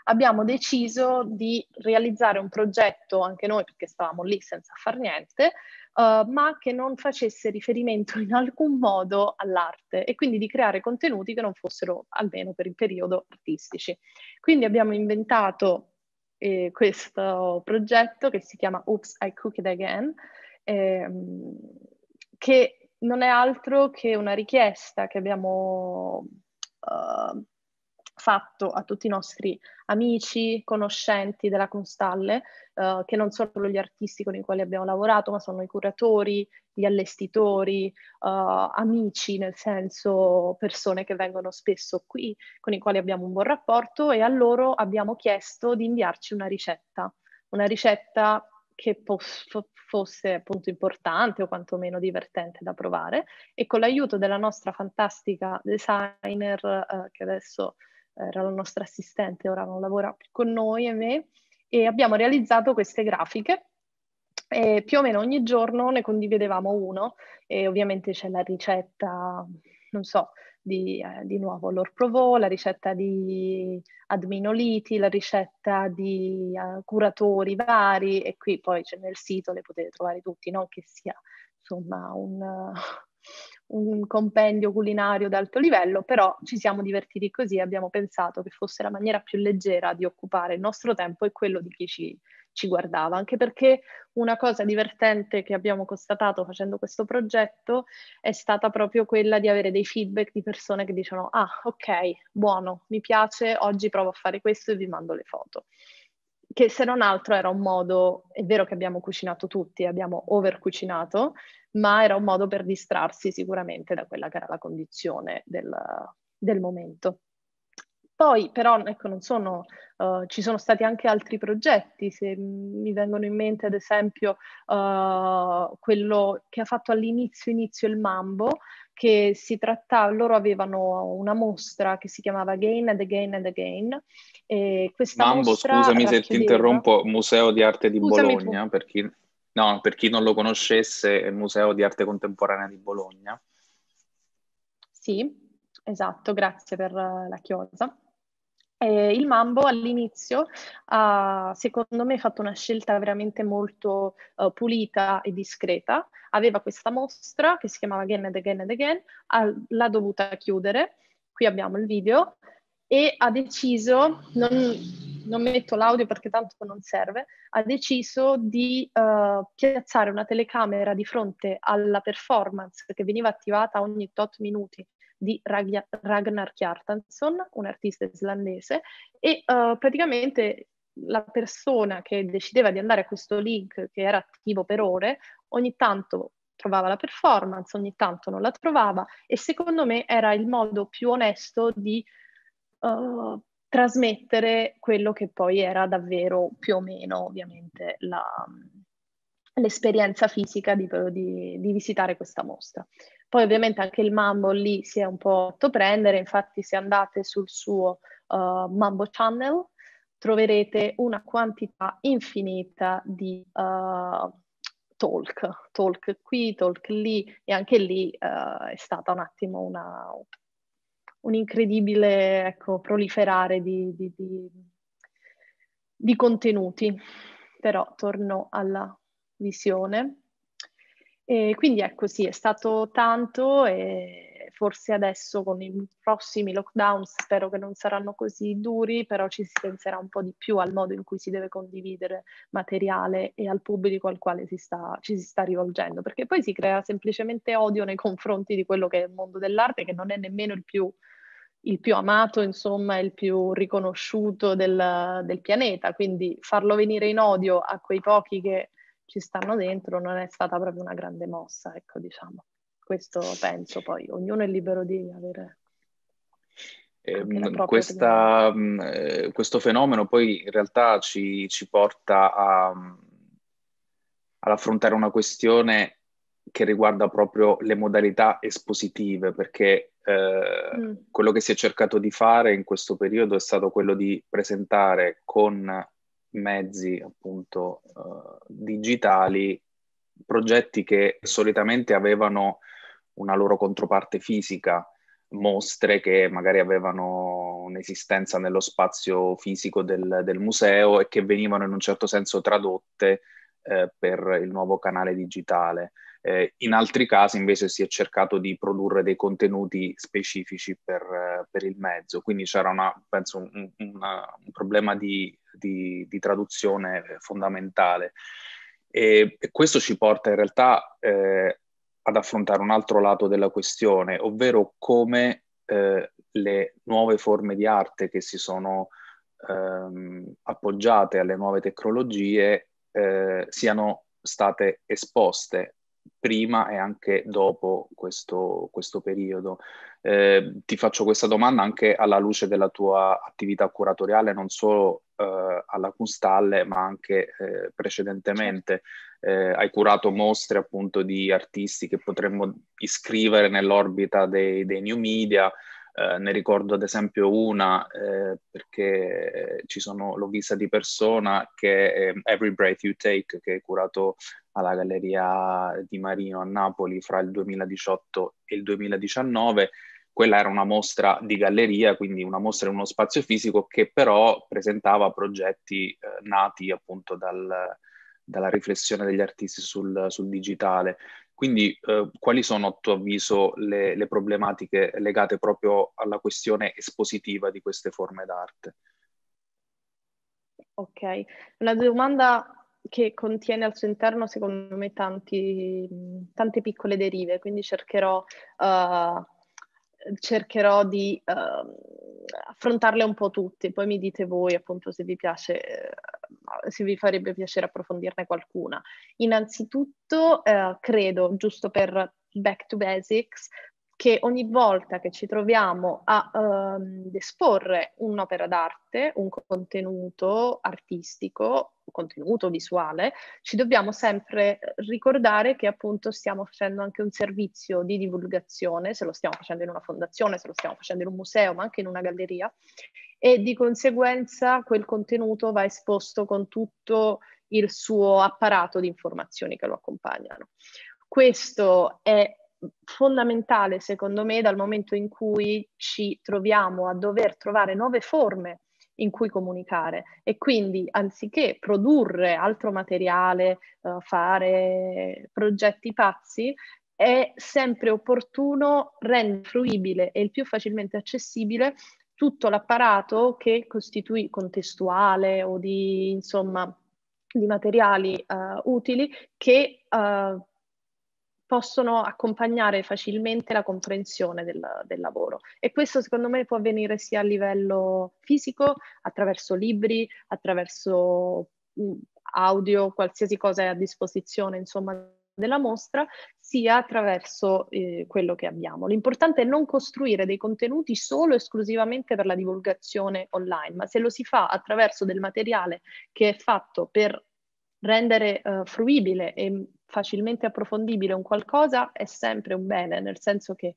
abbiamo deciso di realizzare un progetto, anche noi perché stavamo lì senza far niente, uh, ma che non facesse riferimento in alcun modo all'arte e quindi di creare contenuti che non fossero, almeno per il periodo, artistici. Quindi abbiamo inventato eh, questo progetto che si chiama Oops, I Cook It Again, ehm, che non è altro che una richiesta che abbiamo... Uh, fatto a tutti i nostri amici, conoscenti della Constalle, eh, che non sono solo gli artisti con i quali abbiamo lavorato, ma sono i curatori, gli allestitori, eh, amici, nel senso persone che vengono spesso qui, con i quali abbiamo un buon rapporto e a loro abbiamo chiesto di inviarci una ricetta, una ricetta che fosse appunto importante o quantomeno divertente da provare e con l'aiuto della nostra fantastica designer eh, che adesso era la nostra assistente, ora non lavora più con noi e me, e abbiamo realizzato queste grafiche e più o meno ogni giorno ne condividevamo uno e ovviamente c'è la ricetta, non so, di, eh, di nuovo l'orprovò, la ricetta di adminoliti, la ricetta di eh, curatori vari e qui poi c'è nel sito, le potete trovare tutti, non che sia insomma un... Uh, un compendio culinario d'alto livello, però ci siamo divertiti così e abbiamo pensato che fosse la maniera più leggera di occupare il nostro tempo e quello di chi ci, ci guardava, anche perché una cosa divertente che abbiamo constatato facendo questo progetto è stata proprio quella di avere dei feedback di persone che dicono ah ok, buono, mi piace, oggi provo a fare questo e vi mando le foto che se non altro era un modo, è vero che abbiamo cucinato tutti, abbiamo overcucinato, ma era un modo per distrarsi sicuramente da quella che era la condizione del, del momento. Poi però ecco, non sono, uh, ci sono stati anche altri progetti, se mi vengono in mente ad esempio uh, quello che ha fatto all'inizio inizio il Mambo, che si trattava, loro avevano una mostra che si chiamava Again and Again and Again. E questa Mambo, scusami se ti interrompo, Museo di Arte di scusami Bologna, per chi... No, per chi non lo conoscesse, è il Museo di Arte Contemporanea di Bologna. Sì, esatto, grazie per eh, la chiosa. Eh, il Mambo all'inizio ha, secondo me, fatto una scelta veramente molto uh, pulita e discreta. Aveva questa mostra che si chiamava Again and Again and Again, ha, l'ha dovuta chiudere, qui abbiamo il video, e ha deciso, non, non, metto l'audio perché tanto non serve, ha deciso di uh, piazzare una telecamera di fronte alla performance che veniva attivata ogni tot minuti di Ragnar Kjartansson, un artista islandese, e uh, praticamente la persona che decideva di andare a questo link che era attivo per ore, ogni tanto trovava la performance, ogni tanto non la trovava e secondo me era il modo più onesto di uh, trasmettere quello che poi era davvero più o meno ovviamente la, l'esperienza fisica di, di, di visitare questa mostra. Poi ovviamente anche il Mambo lì si è un po' fatto prendere, infatti se andate sul suo uh, Mambo Channel troverete una quantità infinita di uh, talk, talk qui, talk lì e anche lì uh, è stata un attimo una, un incredibile ecco, proliferare di, di, di, di contenuti. Però torno alla visione. E quindi ecco sì, è stato tanto e forse adesso con i prossimi lockdown spero che non saranno così duri, però ci si penserà un po' di più al modo in cui si deve condividere materiale e al pubblico al quale si sta, ci si sta rivolgendo, perché poi si crea semplicemente odio nei confronti di quello che è il mondo dell'arte, che non è nemmeno il più, il più amato, insomma, il più riconosciuto del, del pianeta, quindi farlo venire in odio a quei pochi che ci stanno dentro, non è stata proprio una grande mossa, ecco, diciamo. Questo penso poi, ognuno è libero di avere ehm, questa, mm, eh, questo fenomeno poi in realtà ci, ci porta a, ad affrontare una questione che riguarda proprio le modalità espositive, perché eh, mm. quello che si è cercato di fare in questo periodo è stato quello di presentare con mezzi appunto uh, digitali progetti che solitamente avevano una loro controparte fisica, mostre che magari avevano un'esistenza nello spazio fisico del, del museo e che venivano in un certo senso tradotte eh, per il nuovo canale digitale. Eh, in altri casi invece si è cercato di produrre dei contenuti specifici per, eh, per il mezzo, quindi c'era una, penso, un, una, un, problema di, di, di traduzione eh, fondamentale. E, e, questo ci porta in realtà eh, ad affrontare un altro lato della questione, ovvero come eh, le nuove forme di arte che si sono ehm, appoggiate alle nuove tecnologie eh, siano state esposte prima e anche dopo questo, questo periodo. Eh, ti faccio questa domanda anche alla luce della tua attività curatoriale, non solo eh, alla Kunstalle, ma anche eh, precedentemente. Certo. Eh, hai curato mostre appunto di artisti che potremmo iscrivere nell'orbita dei, dei new media. Eh, ne ricordo ad esempio una eh, perché ci sono, l'ho vista di persona che è Every Breath You Take, che è curato alla Galleria di Marino a Napoli fra il 2018 e il 2019. Quella era una mostra di galleria, quindi una mostra in uno spazio fisico che però presentava progetti eh, nati appunto dal, dalla riflessione degli artisti sul, sul digitale. Quindi eh, quali sono a tuo avviso le, le, problematiche legate proprio alla questione espositiva di queste forme d'arte? Ok, una domanda che contiene al suo interno, secondo me, tanti, tante piccole derive, quindi cercherò, uh, cercherò di uh, affrontarle un po' tutte, poi mi dite voi appunto se vi piace, eh, se vi farebbe piacere approfondirne qualcuna. Innanzitutto, uh, credo, giusto per back to basics, che ogni volta che ci troviamo a um, esporre un'opera d'arte, un contenuto artistico, un contenuto visuale, ci dobbiamo sempre ricordare che appunto stiamo facendo anche un servizio di divulgazione, se lo stiamo facendo in una fondazione, se lo stiamo facendo in un museo, ma anche in una galleria, e di conseguenza quel contenuto va esposto con tutto il suo apparato di informazioni che lo accompagnano. Questo è fondamentale secondo me dal momento in cui ci troviamo a dover trovare nuove forme in cui comunicare e quindi anziché produrre altro materiale, uh, fare progetti pazzi, è sempre opportuno rendere fruibile e il più facilmente accessibile tutto l'apparato che costituì contestuale o di, insomma, di materiali uh, utili che uh, possono accompagnare facilmente la comprensione del, del, lavoro e questo secondo me può avvenire sia a livello fisico, attraverso libri, attraverso mm, audio, qualsiasi cosa è a disposizione insomma della mostra, sia attraverso eh, quello che abbiamo. L'importante è non costruire dei contenuti solo e esclusivamente per la divulgazione online, ma se lo si fa attraverso del materiale che è fatto per rendere uh, fruibile e facilmente approfondibile un qualcosa è sempre un bene, nel senso che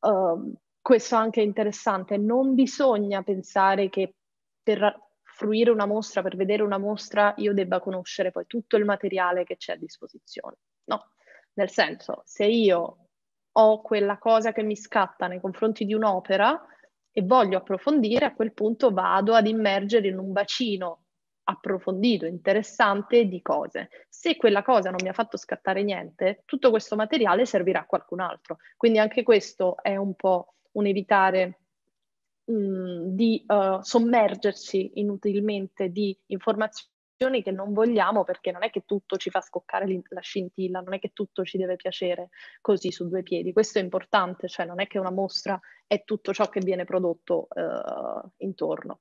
uh, questo anche è interessante, non bisogna pensare che per fruire una mostra, per vedere una mostra, io debba conoscere poi tutto il materiale che c'è a disposizione. No, nel senso, se io ho quella cosa che mi scatta nei confronti di un'opera e voglio approfondire, a quel punto vado ad immergere in un bacino approfondito, interessante di cose. Se quella cosa non mi ha fatto scattare niente, tutto questo materiale servirà a qualcun altro. Quindi anche questo è un po' un evitare mh, mm, di uh, eh, sommergerci inutilmente di informazioni che non vogliamo perché non è che tutto ci fa scoccare la scintilla, non è che tutto ci deve piacere così su due piedi. Questo è importante, cioè non è che una mostra è tutto ciò che viene prodotto eh, intorno.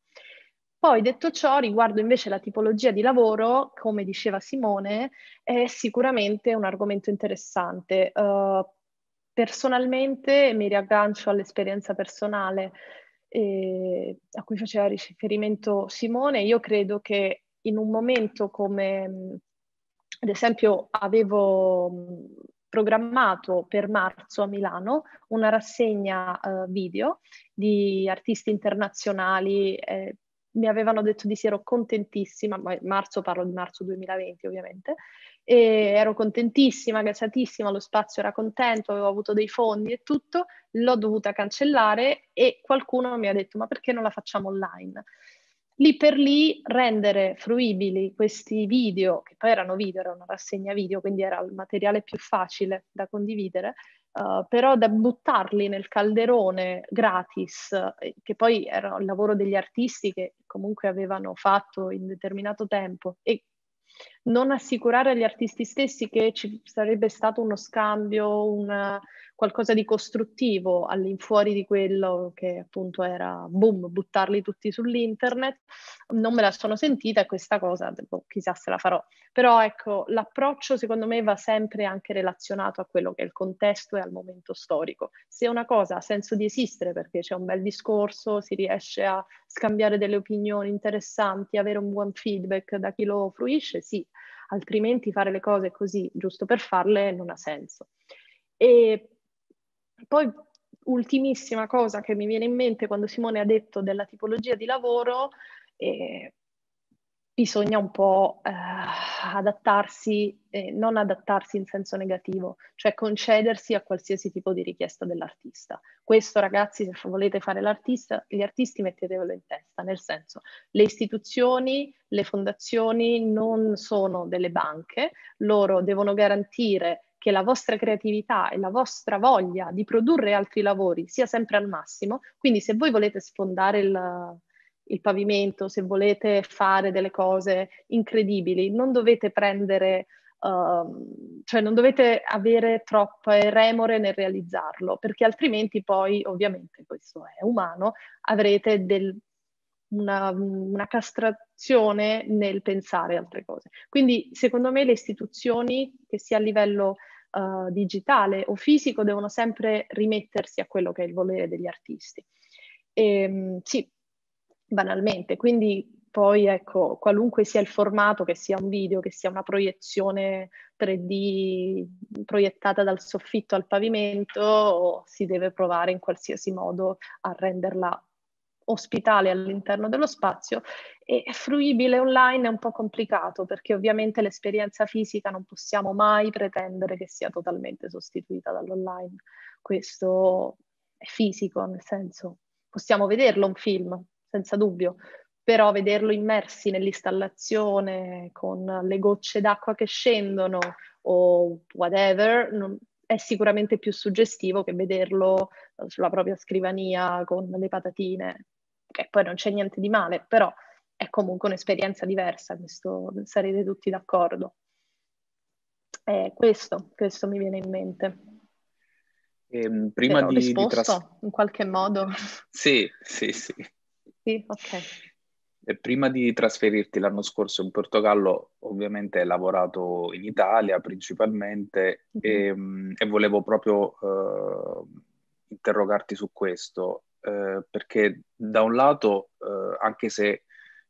Poi detto ciò, riguardo invece la tipologia di lavoro, come diceva Simone, è sicuramente un argomento interessante. Uh, personalmente mi riaggancio all'esperienza personale eh, a cui faceva riferimento Simone, io credo che in un momento come, ad esempio, avevo programmato per marzo a Milano una rassegna eh, video di artisti internazionali eh, mi avevano detto di sì, ero contentissima, marzo parlo di marzo 2020 ovviamente, ero contentissima, gasatissima, lo spazio era contento, avevo avuto dei fondi e tutto, l'ho dovuta cancellare e qualcuno mi ha detto ma perché non la facciamo online? Lì per lì rendere fruibili questi video, che poi erano video, era una rassegna video, quindi era il materiale più facile da condividere, eh, però da buttarli nel calderone gratis, eh, che poi era il lavoro degli artisti che comunque avevano fatto in determinato tempo e non assicurare agli artisti stessi che ci sarebbe stato uno scambio, una, qualcosa di costruttivo all'infuori di quello che appunto era boom, buttarli tutti sull'internet, non me la sono sentita questa cosa, boh, chissà se la farò. Però ecco, l'approccio secondo me va sempre anche relazionato a quello che è il contesto e al momento storico. Se una cosa ha senso di esistere perché c'è un bel discorso, si riesce a scambiare delle opinioni interessanti, avere un buon feedback da chi lo fruisce, sì, altrimenti fare le cose così giusto per farle non ha senso. E poi ultimissima cosa che mi viene in mente quando Simone ha detto della tipologia di lavoro, eh, bisogna un po' eh, adattarsi, eh, non adattarsi in senso negativo, cioè concedersi a qualsiasi tipo di richiesta dell'artista. Questo ragazzi, se volete fare l'artista, gli artisti mettetevelo in testa, nel senso le istituzioni, le fondazioni non sono delle banche, loro devono garantire che la vostra creatività e la vostra voglia di produrre altri lavori sia sempre al massimo, quindi se voi volete sfondare il il pavimento, se volete fare delle cose incredibili, non dovete prendere, uh, cioè non dovete avere troppe remore nel realizzarlo, perché altrimenti poi, ovviamente questo è umano, avrete del, una, una castrazione nel pensare altre cose. Quindi secondo me le istituzioni, che sia a livello uh, digitale o fisico, devono sempre rimettersi a quello che è il volere degli artisti. E, ehm, sì, banalmente. Quindi poi ecco, qualunque sia il formato, che sia un video, che sia una proiezione 3D proiettata dal soffitto al pavimento, si deve provare in qualsiasi modo a renderla ospitale all'interno dello spazio e fruibile online è un po' complicato perché ovviamente l'esperienza fisica non possiamo mai pretendere che sia totalmente sostituita dall'online. Questo è fisico, nel senso possiamo vederlo un film, senza dubbio, però vederlo immersi nell'installazione con le gocce d'acqua che scendono o whatever, non, è sicuramente più suggestivo che vederlo eh, sulla propria scrivania con le patatine, che poi non c'è niente di male, però è comunque un'esperienza diversa, questo sarete tutti d'accordo. Eh, questo, questo, mi viene in mente. Eh, prima Però di, risposto di tras- in qualche modo. Sì, sì, sì. Sì, ok. E prima di trasferirti l'anno scorso in Portogallo, ovviamente hai lavorato in Italia principalmente mm-hmm. Ehm, e, e, volevo proprio eh, interrogarti su questo, eh, perché da un lato, eh, anche se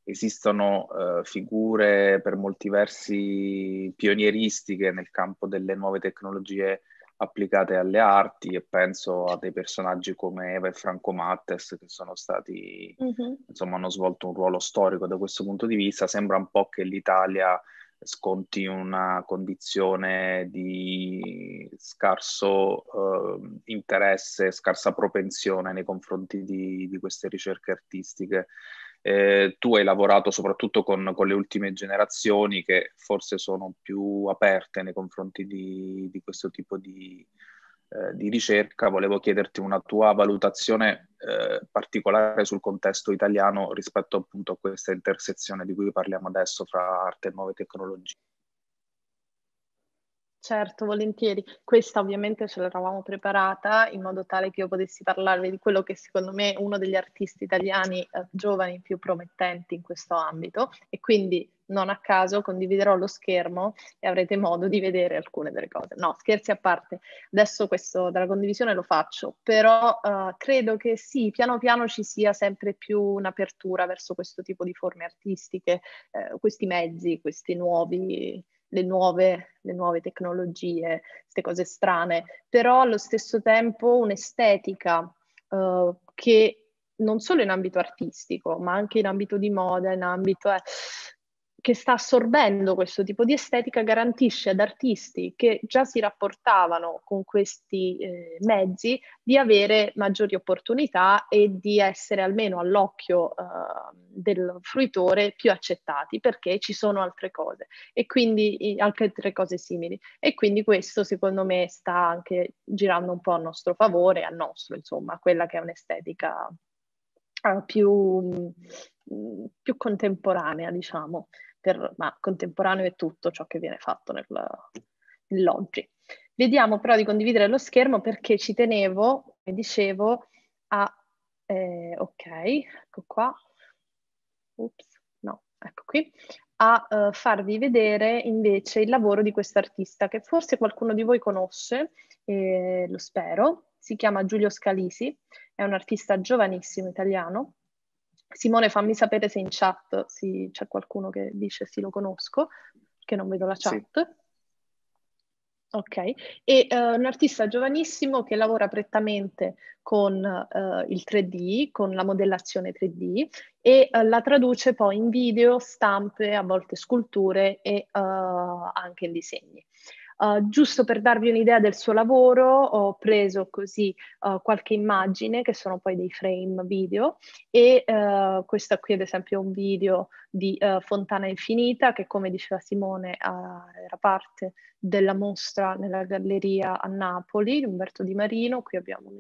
esistono eh, figure per molti versi pionieristiche nel campo delle nuove tecnologie, applicate alle arti e penso a dei personaggi come Eva e Franco Mattes che sono stati, mm-hmm. insomma, hanno svolto un ruolo storico da questo punto di vista. Sembra un po' che l'Italia sconti una condizione di scarso eh, interesse, scarsa propensione nei confronti di, di queste ricerche artistiche. Eh, tu hai lavorato soprattutto con, con, le ultime generazioni che forse sono più aperte nei confronti di, di questo tipo di, eh, di, ricerca. Volevo chiederti una tua valutazione eh, particolare sul contesto italiano rispetto appunto a questa intersezione di cui parliamo adesso fra arte e nuove tecnologie. Certo, volentieri. Questa ovviamente ce l'eravamo preparata in modo tale che io potessi parlarvi di quello che secondo me è uno degli artisti italiani eh, giovani più promettenti in questo ambito e quindi non a caso condividerò lo schermo e avrete modo di vedere alcune delle cose. No, scherzi a parte, adesso questo della condivisione lo faccio, però eh, credo che sì, piano piano ci sia sempre più un'apertura verso questo tipo di forme artistiche, eh, questi mezzi, questi nuovi le nuove, le nuove tecnologie, queste cose strane, però allo stesso tempo un'estetica uh, che non solo in ambito artistico, ma anche in ambito di moda, in ambito... Eh, che sta assorbendo questo tipo di estetica garantisce ad artisti che già si rapportavano con questi eh, mezzi di avere maggiori opportunità e di essere almeno all'occhio eh, del fruitore più accettati perché ci sono altre cose e quindi altre cose simili e quindi questo secondo me sta anche girando un po' a nostro favore, a nostro insomma, quella che è un'estetica più, mm, più, contemporanea, diciamo, per, ma contemporaneo è tutto ciò che viene fatto nel, nell'oggi. Vediamo però di condividere lo schermo perché ci tenevo, come dicevo, a... Eh, ok, ecco qua. Ups, no, ecco qui a uh, farvi vedere invece il lavoro di quest'artista che forse qualcuno di voi conosce, eh, lo spero, si chiama Giulio Scalisi, è un artista giovanissimo italiano. Simone, fammi sapere se in chat si, c'è qualcuno che dice sì, lo conosco, che non vedo la chat. Sì. Ok, è uh, eh, un artista giovanissimo che lavora prettamente con uh, il 3D, con la modellazione 3D e uh, la traduce poi in video, stampe, a volte sculture e anche in disegni. Uh, giusto per darvi un'idea del suo lavoro, ho preso così uh, qualche immagine che sono poi dei frame video e uh, eh, questa qui ad esempio è un video di Fontana Infinita che come diceva Simone era parte della mostra nella galleria a Napoli di Umberto Di Marino, qui abbiamo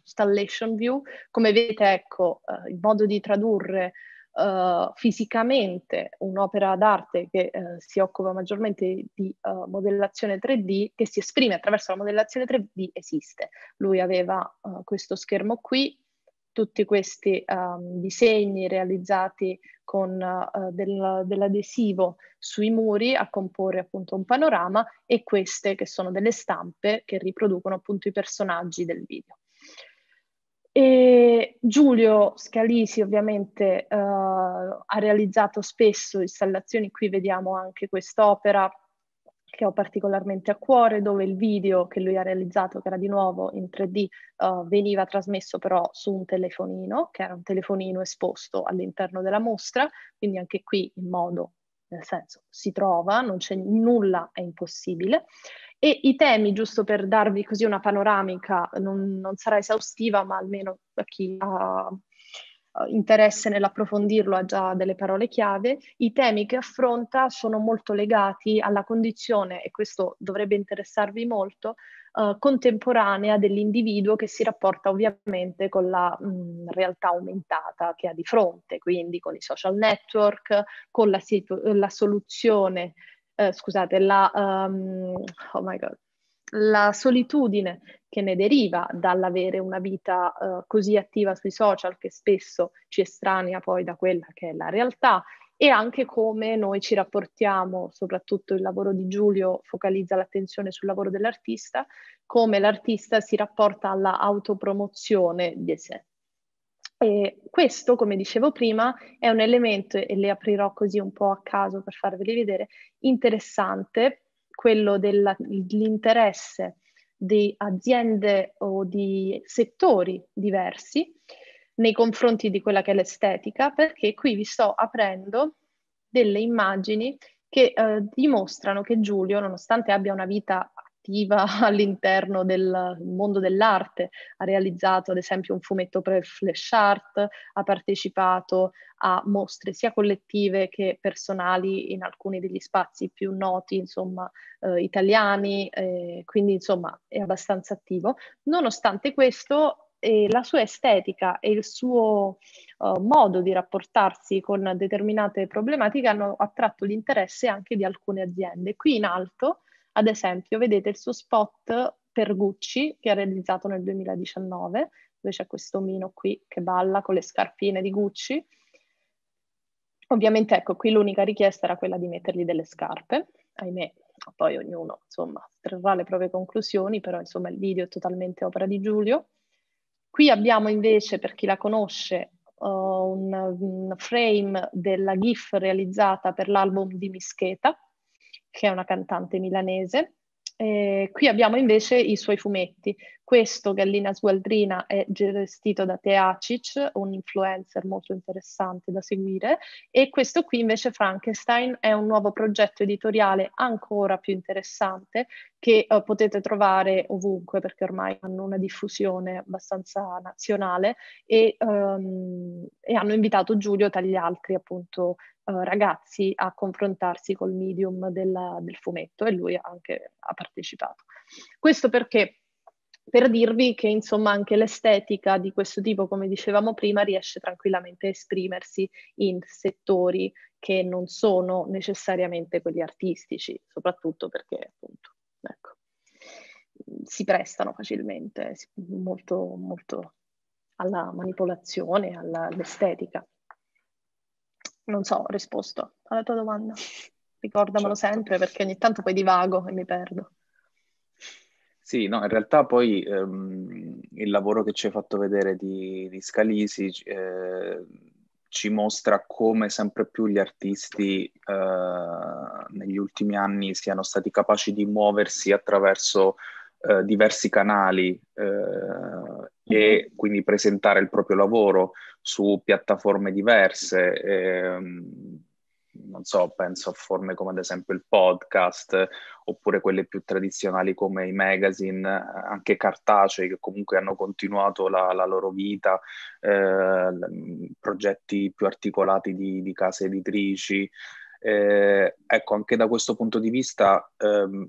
installation view, come vedete ecco il modo di tradurre uh, fisicamente un'opera d'arte che uh, si occupa maggiormente di uh, modellazione 3D, che si esprime attraverso la modellazione 3D, esiste. Lui aveva questo schermo qui, tutti questi um, disegni realizzati con uh, del, dell'adesivo sui muri a comporre appunto un panorama e queste che sono delle stampe che riproducono appunto i personaggi del video. E Giulio Scalisi ovviamente eh, ha realizzato spesso installazioni, qui vediamo anche quest'opera che ho particolarmente a cuore, dove il video che lui ha realizzato, che era di nuovo in 3D, uh, eh, veniva trasmesso però su un telefonino, che era un telefonino esposto all'interno della mostra, quindi anche qui in modo, nel senso, si trova, non c'è nulla, è impossibile. E i temi, giusto per darvi così una panoramica, non, non sarà esaustiva, ma almeno a chi ha interesse nell'approfondirlo ha già delle parole chiave, i temi che affronta sono molto legati alla condizione, e questo dovrebbe interessarvi molto, eh, contemporanea dell'individuo che si rapporta ovviamente con la mh, mm, realtà aumentata che ha di fronte, quindi con i social network, con la, situ- la soluzione eh, scusate, la, um, oh my God, la solitudine che ne deriva dall'avere una vita uh, così attiva sui social che spesso ci estranea poi da quella che è la realtà e anche come noi ci rapportiamo, soprattutto il lavoro di Giulio focalizza l'attenzione sul lavoro dell'artista, come l'artista si rapporta alla autopromozione di sé. E questo, come dicevo prima, è un elemento, e le aprirò così un po' a caso per farveli vedere, interessante, quello dell'interesse di aziende o di settori diversi nei confronti di quella che è l'estetica, perché qui vi sto aprendo delle immagini che eh, dimostrano che Giulio, nonostante abbia una vita attiva (laughs) all'interno del mondo dell'arte, ha realizzato ad esempio un fumetto per Flash Art, ha partecipato a mostre sia collettive che personali in alcuni degli spazi più noti, insomma, eh, italiani, eh, quindi insomma è abbastanza attivo. Nonostante questo, e eh, la sua estetica e il suo uh, modo di rapportarsi con determinate problematiche hanno attratto l'interesse anche di alcune aziende. Qui in alto ad esempio, vedete il suo spot per Gucci che ha realizzato nel 2019, dove c'è questo omino qui che balla con le scarpine di Gucci. Ovviamente, ecco, qui l'unica richiesta era quella di mettergli delle scarpe, ahimè, poi ognuno, insomma, trarrà le proprie conclusioni, però, insomma, il video è totalmente opera di Giulio. Qui abbiamo invece, per chi la conosce, uh, un, un frame della GIF realizzata per l'album di Mischeta, che è una cantante milanese. Eh, qui abbiamo invece i suoi fumetti, questo Gallina Sgualdrina è gestito da Teacic, un influencer molto interessante da seguire, e questo qui invece Frankenstein è un nuovo progetto editoriale ancora più interessante che uh, potete trovare ovunque perché ormai hanno una diffusione abbastanza nazionale e, um, e hanno invitato Giulio tra gli altri appunto uh, ragazzi a confrontarsi col medium della, del fumetto e lui anche ha partecipato. Questo perché per dirvi che insomma anche l'estetica di questo tipo, come dicevamo prima, riesce tranquillamente a esprimersi in settori che non sono necessariamente quelli artistici, soprattutto perché appunto, ecco, si prestano facilmente, molto, molto alla manipolazione, alla, all'estetica. Non so, ho risposto alla tua domanda. Ricordamelo certo. sempre perché ogni tanto poi divago e mi perdo. Sì, no, in realtà poi ehm, il lavoro che ci hai fatto vedere di, di Scalisi eh, ci mostra come sempre più gli artisti eh, negli ultimi anni siano stati capaci di muoversi attraverso eh, diversi canali eh, e mm-hmm. quindi presentare il proprio lavoro su piattaforme diverse. Ehm, non so, penso a forme come ad esempio il podcast oppure quelle più tradizionali come i magazine, eh, anche cartacei che comunque hanno continuato la, la loro vita, eh, progetti più articolati di, di case editrici. Eh, ecco, anche da questo punto di vista, ehm,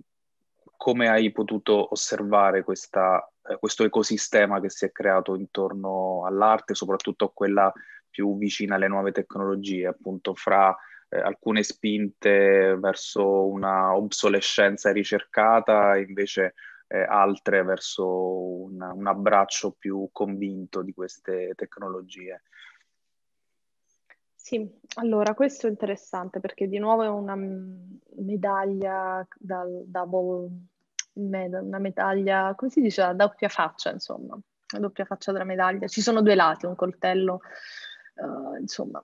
come hai potuto osservare questa, eh, questo ecosistema che si è creato intorno all'arte, soprattutto a quella più vicina alle nuove tecnologie, appunto fra eh, alcune spinte verso una obsolescenza ricercata invece eh, altre verso un, un, abbraccio più convinto di queste tecnologie. Sì, allora questo è interessante perché di nuovo è una medaglia da, double, med, una medaglia, come si dice, a doppia faccia, insomma, la doppia faccia della medaglia. Ci sono due lati, un coltello, uh, insomma,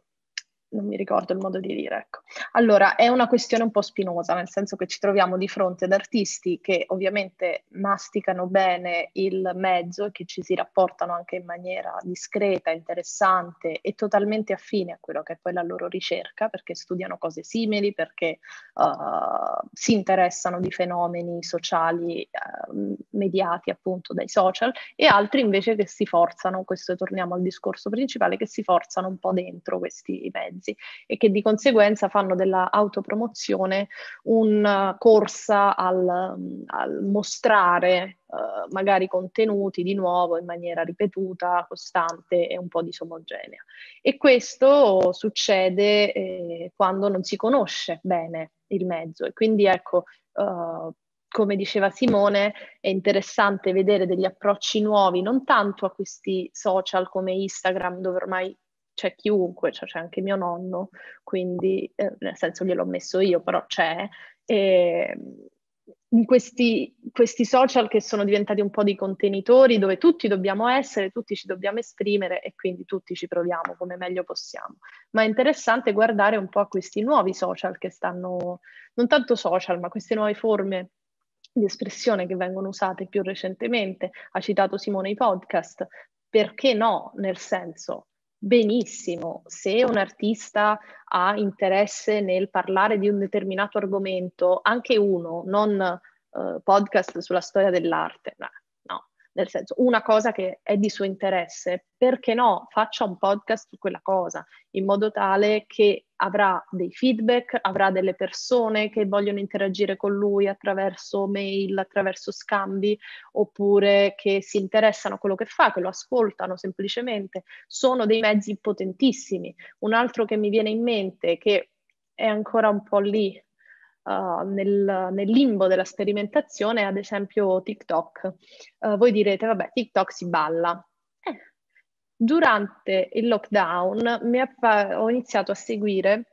non mi ricordo il modo di dire, ecco. Allora, è una questione un po' spinosa, nel senso che ci troviamo di fronte ad artisti che ovviamente masticano bene il mezzo e che ci si rapportano anche in maniera discreta, interessante e totalmente affine a quello che è poi la loro ricerca, perché studiano cose simili, perché uh, si interessano di fenomeni sociali uh, mediati appunto dai social, e altri invece che si forzano, questo torniamo al discorso principale, che si forzano un po' dentro questi mezzi mezzi e che di conseguenza fanno della autopromozione una eh, corsa al, mm, al mostrare uh, magari contenuti di nuovo in maniera ripetuta, costante e un po' disomogenea. E questo succede eh, quando non si conosce bene il mezzo e quindi ecco uh, come diceva Simone, è interessante vedere degli approcci nuovi, non tanto a questi social come Instagram, dove ormai c'è chiunque, cioè c'è anche mio nonno, quindi eh, nel senso gliel'ho messo io, però c'è. E, ehm, in questi, questi, social che sono diventati un po' di contenitori dove tutti dobbiamo essere, tutti ci dobbiamo esprimere e quindi tutti ci proviamo come meglio possiamo. Ma è interessante guardare un po' a questi nuovi social che stanno, non tanto social, ma queste nuove forme di espressione che vengono usate più recentemente. Ha citato Simone i podcast, perché no? Nel senso, benissimo. Se un artista ha interesse nel parlare di un determinato argomento, anche uno, non eh, podcast sulla storia dell'arte, no, no, nel senso una cosa che è di suo interesse, perché no, faccia un podcast su quella cosa, in modo tale che avrà dei feedback, avrà delle persone che vogliono interagire con lui attraverso mail, attraverso scambi, oppure che si interessano a quello che fa, che lo ascoltano semplicemente. Sono dei mezzi potentissimi. Un altro che mi viene in mente, che è ancora un po' lì Uh, nel, nel, limbo della sperimentazione, ad esempio TikTok. Uh, voi direte, vabbè, TikTok si balla. Durante il lockdown appa- ho iniziato a seguire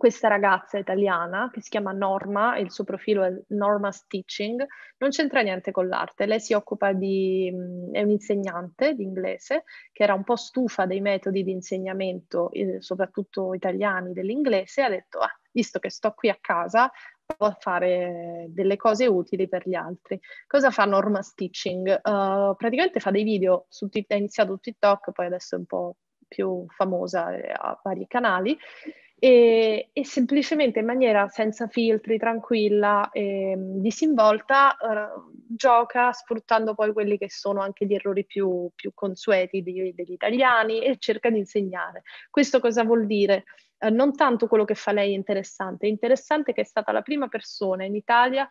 questa ragazza italiana che si chiama Norma, il suo profilo è Norma's Teaching, non c'entra niente con l'arte, lei si occupa di, è un'insegnante di inglese che era un po' stufa dei metodi di insegnamento, eh, soprattutto italiani dell'inglese, ha detto ah, visto che sto qui a casa a fare delle cose utili per gli altri. Cosa fa Norma Stitching? Uh, praticamente fa dei video, su, ha iniziato TikTok, poi adesso è un po' più famosa a vari canali, e, e, semplicemente in maniera senza filtri, tranquilla, e ehm, disinvolta, uh, gioca sfruttando poi quelli che sono anche gli errori più, più consueti degli, degli, italiani e cerca di insegnare. Questo cosa vuol dire? Uh, non tanto quello che fa lei è interessante, è interessante che è stata la prima persona in Italia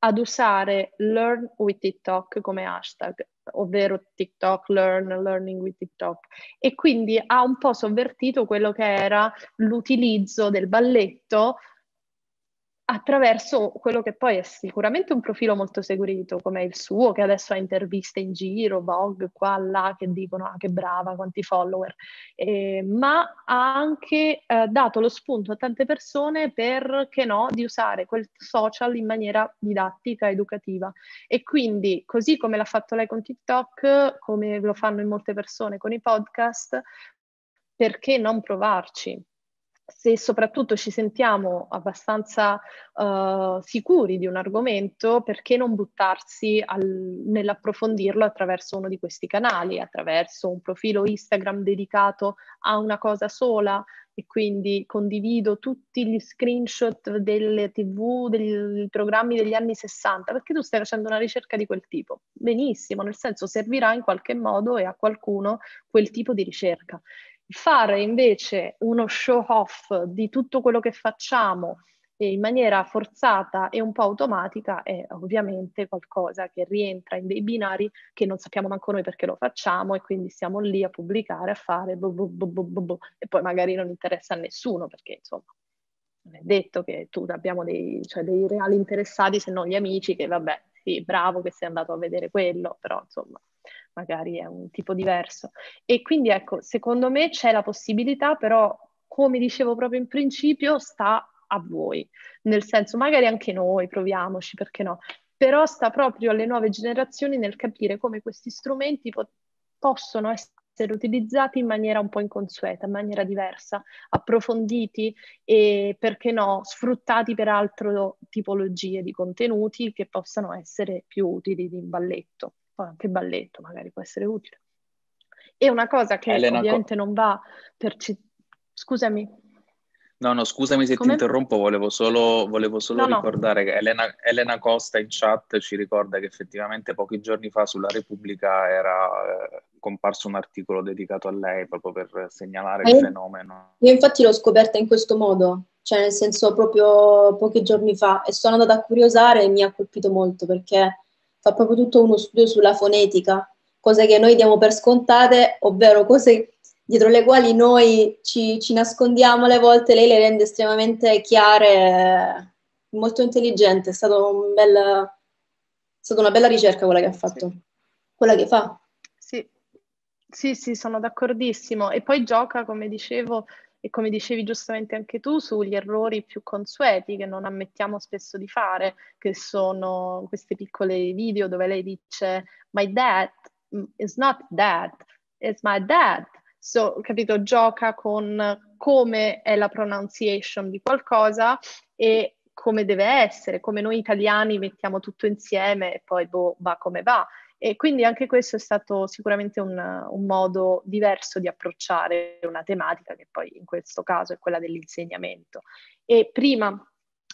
ad usare Learn with TikTok come hashtag ovvero TikTok Learn, Learning with TikTok. E quindi ha un po' sovvertito quello che era l'utilizzo del balletto attraverso quello che poi è sicuramente un profilo molto seguito come il suo, che adesso ha interviste in giro, Vogue, qua, là, che dicono ah che brava, quanti follower, eh, ma ha anche eh, dato lo spunto a tante persone perché no, di usare quel social in maniera didattica, educativa. E quindi, così come l'ha fatto lei con TikTok, come lo fanno in molte persone con i podcast, perché non provarci? se soprattutto ci sentiamo abbastanza uh, sicuri di un argomento, perché non buttarsi al, nell'approfondirlo attraverso uno di questi canali, attraverso un profilo Instagram dedicato a una cosa sola e quindi condivido tutti gli screenshot delle tv, dei programmi degli anni 60, perché tu stai facendo una ricerca di quel tipo. Benissimo, nel senso servirà in qualche modo e a qualcuno quel tipo di ricerca. Fare invece uno show off di tutto quello che facciamo in maniera forzata e un po' automatica è ovviamente qualcosa che rientra in dei binari che non sappiamo manco noi perché lo facciamo e quindi siamo lì a pubblicare, a fare bu bu bu e poi magari non interessa a nessuno perché insomma non è detto che tu abbiamo dei, cioè, dei reali interessati se non gli amici che vabbè sì bravo che sei andato a vedere quello però insomma magari è un tipo diverso. E quindi ecco, secondo me c'è la possibilità, però come dicevo proprio in principio, sta a voi. Nel senso, magari anche noi proviamoci, perché no? Però sta proprio alle nuove generazioni nel capire come questi strumenti po- possono essere utilizzati in maniera un po' inconsueta, in maniera diversa, approfonditi e perché no, sfruttati per altre tipologie di contenuti che possano essere più utili in balletto poi anche balletto magari può essere utile. E una cosa che Elena, ovviamente co- non va percepita, scusami. No, no, scusami se Come? ti interrompo, volevo solo, volevo solo no, ricordare no. che Elena, Elena, Costa in chat ci ricorda che effettivamente pochi giorni fa sulla Repubblica era eh, comparso un articolo dedicato a lei proprio per segnalare Ma il eh? fenomeno. Io infatti l'ho scoperta in questo modo, cioè nel senso proprio pochi giorni fa e sono andata a curiosare e mi ha colpito molto perché fa proprio tutto uno studio sulla fonetica, cose che noi diamo per scontate, ovvero cose dietro le quali noi ci, ci nascondiamo alle volte, lei le rende estremamente chiare, molto intelligente, è, un bel, è stata una bella ricerca quella che ha fatto, sì. quella che fa. Sì, sì, sì, sono d'accordissimo. E poi gioca, come dicevo, e come dicevi giustamente anche tu, sugli errori più consueti che non ammettiamo spesso di fare, che sono questi piccoli video dove lei dice My dad mm, is not that, it's my dad. So, capito, gioca con come è la pronunciation di qualcosa e come deve essere, come noi italiani mettiamo tutto insieme e poi boh, va come va. E quindi anche questo è stato sicuramente un, un, modo diverso di approcciare una tematica che poi in questo caso è quella dell'insegnamento. E prima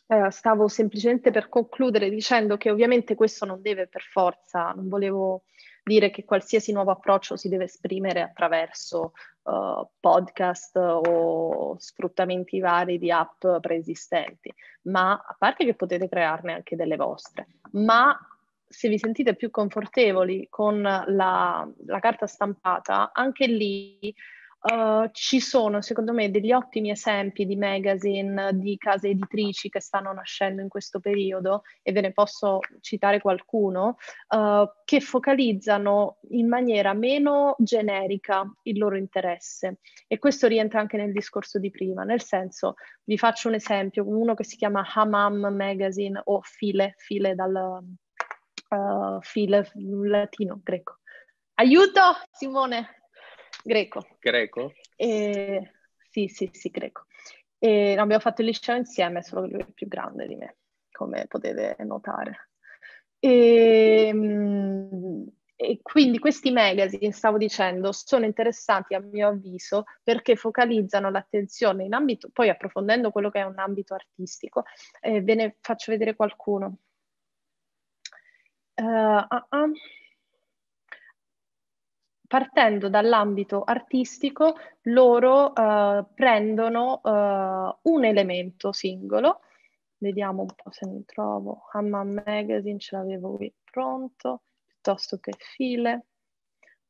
eh, stavo semplicemente per concludere dicendo che ovviamente questo non deve per forza, non volevo dire che qualsiasi nuovo approccio si deve esprimere attraverso uh, podcast o sfruttamenti vari di app preesistenti, ma a parte che potete crearne anche delle vostre, ma se vi sentite più confortevoli con la, la carta stampata, anche lì uh, ci sono secondo me degli ottimi esempi di magazine, di case editrici che stanno nascendo in questo periodo e ve ne posso citare qualcuno, uh, che focalizzano in maniera meno generica il loro interesse. E questo rientra anche nel discorso di prima, nel senso, vi faccio un esempio, uno che si chiama Hamam Magazine o File, File dal uh, fila latino, greco. Aiuto, Simone! Greco. Greco? E, sì, sì, sì, greco. E abbiamo fatto il liceo insieme, solo che lui è più grande di me, come potete notare. E, mm, e quindi questi magazine, stavo dicendo, sono interessanti a mio avviso perché focalizzano l'attenzione in ambito, poi approfondendo quello che è un ambito artistico, eh, ve ne faccio vedere qualcuno uh, uh, partendo dall'ambito artistico, loro eh, prendono eh, un elemento singolo. Vediamo un po' se mi trovo. Hammam Magazine ce l'avevo qui pronto, piuttosto che file.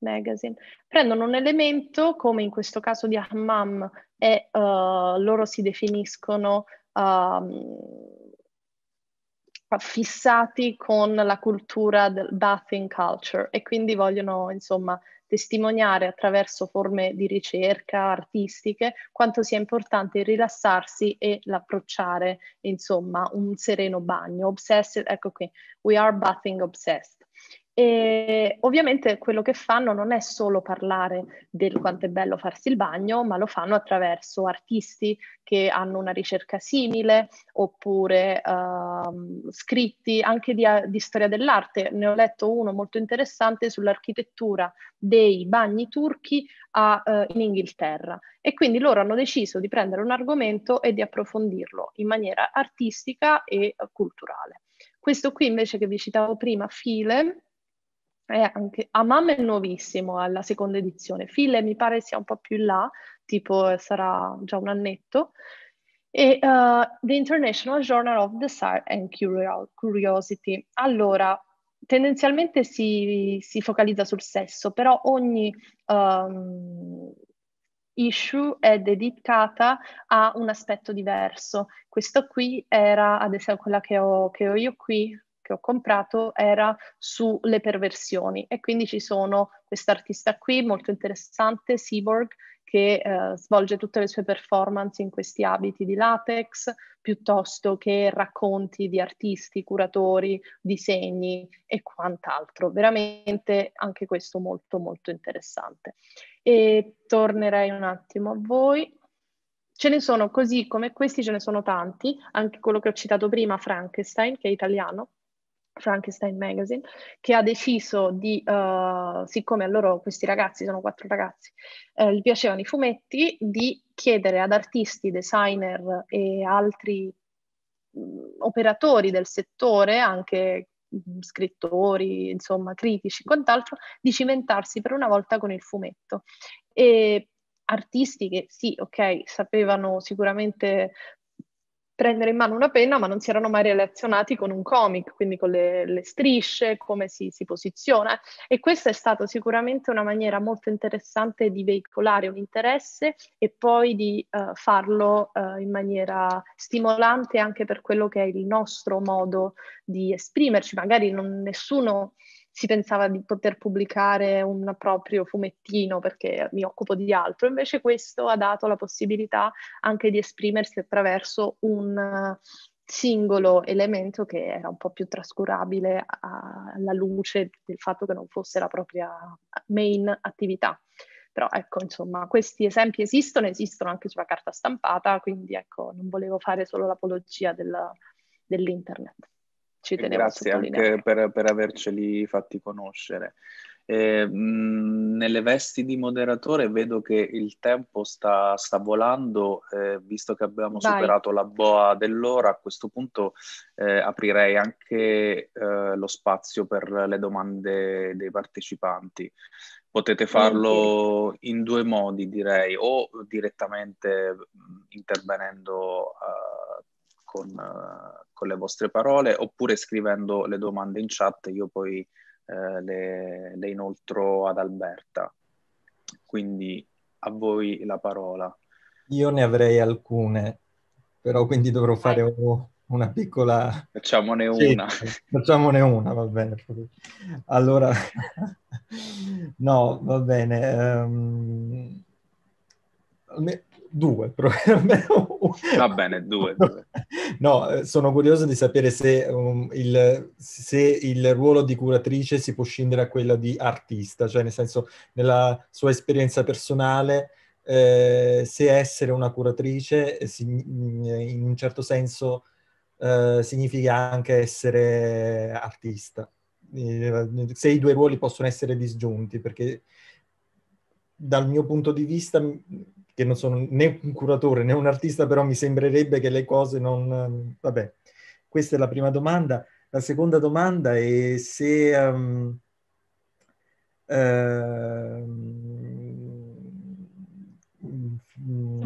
Magazine, prendono un elemento come in questo caso di Hammam e uh, loro si definiscono uh, fissati con la cultura del bathing culture e quindi vogliono insomma testimoniare attraverso forme di ricerca artistiche quanto sia importante rilassarsi e l'approcciare insomma un sereno bagno. Obsessed, ecco qui, we are bathing obsessed. E ovviamente quello che fanno non è solo parlare del quanto è bello farsi il bagno, ma lo fanno attraverso artisti che hanno una ricerca simile, oppure uh, scritti anche di, di, storia dell'arte. Ne ho letto uno molto interessante sull'architettura dei bagni turchi a, uh, in Inghilterra. E quindi loro hanno deciso di prendere un argomento e di approfondirlo in maniera artistica e eh, culturale. Questo qui invece che vi citavo prima, File, eh, anche, Amam è nuovissimo alla seconda edizione, File mi pare sia un po' più in là, tipo sarà già un annetto, e uh, The International Journal of Desire and Curiosity. Allora, tendenzialmente si, si focalizza sul sesso, però ogni um, issue è dedicata a un aspetto diverso. Questo qui era, ad esempio, quella che ho, che ho io qui, che ho comprato era sulle perversioni e quindi ci sono quest'artista qui molto interessante, Seaborg, che eh, svolge tutte le sue performance in questi abiti di latex, piuttosto che racconti di artisti, curatori, disegni e quant'altro. Veramente anche questo molto molto interessante. E tornerei un attimo a voi. Ce ne sono così come questi, ce ne sono tanti, anche quello che ho citato prima, Frankenstein, che è italiano, Frankenstein Magazine, che ha deciso di, uh, siccome a loro questi ragazzi, sono quattro ragazzi, eh, gli piacevano i fumetti, di chiedere ad artisti, designer e altri mh, mm, operatori del settore, anche mh, mm, scrittori, insomma, critici e quant'altro, di cimentarsi per una volta con il fumetto. E artisti che sì, ok, sapevano sicuramente prendere in mano una penna, ma non si erano mai relazionati con un comic, quindi con le, le strisce, come si, si, posiziona. E questa è stata sicuramente una maniera molto interessante di veicolare un interesse e poi di uh, farlo uh, in maniera stimolante anche per quello che è il nostro modo di esprimerci. Magari non, nessuno si pensava di poter pubblicare un proprio fumettino perché mi occupo di altro, invece questo ha dato la possibilità anche di esprimersi attraverso un eh, singolo elemento che era un po' più trascurabile alla luce del fatto che non fosse la propria main attività. Però ecco, insomma, questi esempi esistono, esistono anche sulla carta stampata, quindi ecco, non volevo fare solo l'apologia del, dell'internet. Ci tenevo Grazie anche per, per, averceli fatti conoscere. Eh, nelle vesti di moderatore vedo che il tempo sta, sta volando, eh, visto che abbiamo Vai. superato la boa dell'ora, a questo punto eh, aprirei anche eh, lo spazio per le domande dei partecipanti. Potete farlo in due modi, direi, o direttamente mm, intervenendo uh, con, eh, con, le vostre parole oppure scrivendo le domande in chat, io poi eh, le, le inoltro ad Alberta. Quindi a voi la parola. Io ne avrei alcune, però quindi dovrò fare un, una piccola... Facciamone una. Sì, facciamone una, va bene. Allora, (laughs) no, va bene. Um, Due, (laughs) va bene, due, (laughs) No, eh, sono curioso di sapere se, um, il, se, il, ruolo di curatrice si può scindere a quello di artista, cioè nel senso, nella sua esperienza personale, eh, se essere una curatrice eh, mm, in un certo senso eh, significa anche essere artista. Eh, se i due ruoli possono essere disgiunti, perché dal mio punto di vista che non sono né un curatore né un artista, però mi sembrerebbe che le cose non... Ehm, vabbè, questa è la prima domanda. La seconda domanda è se... Um, uh,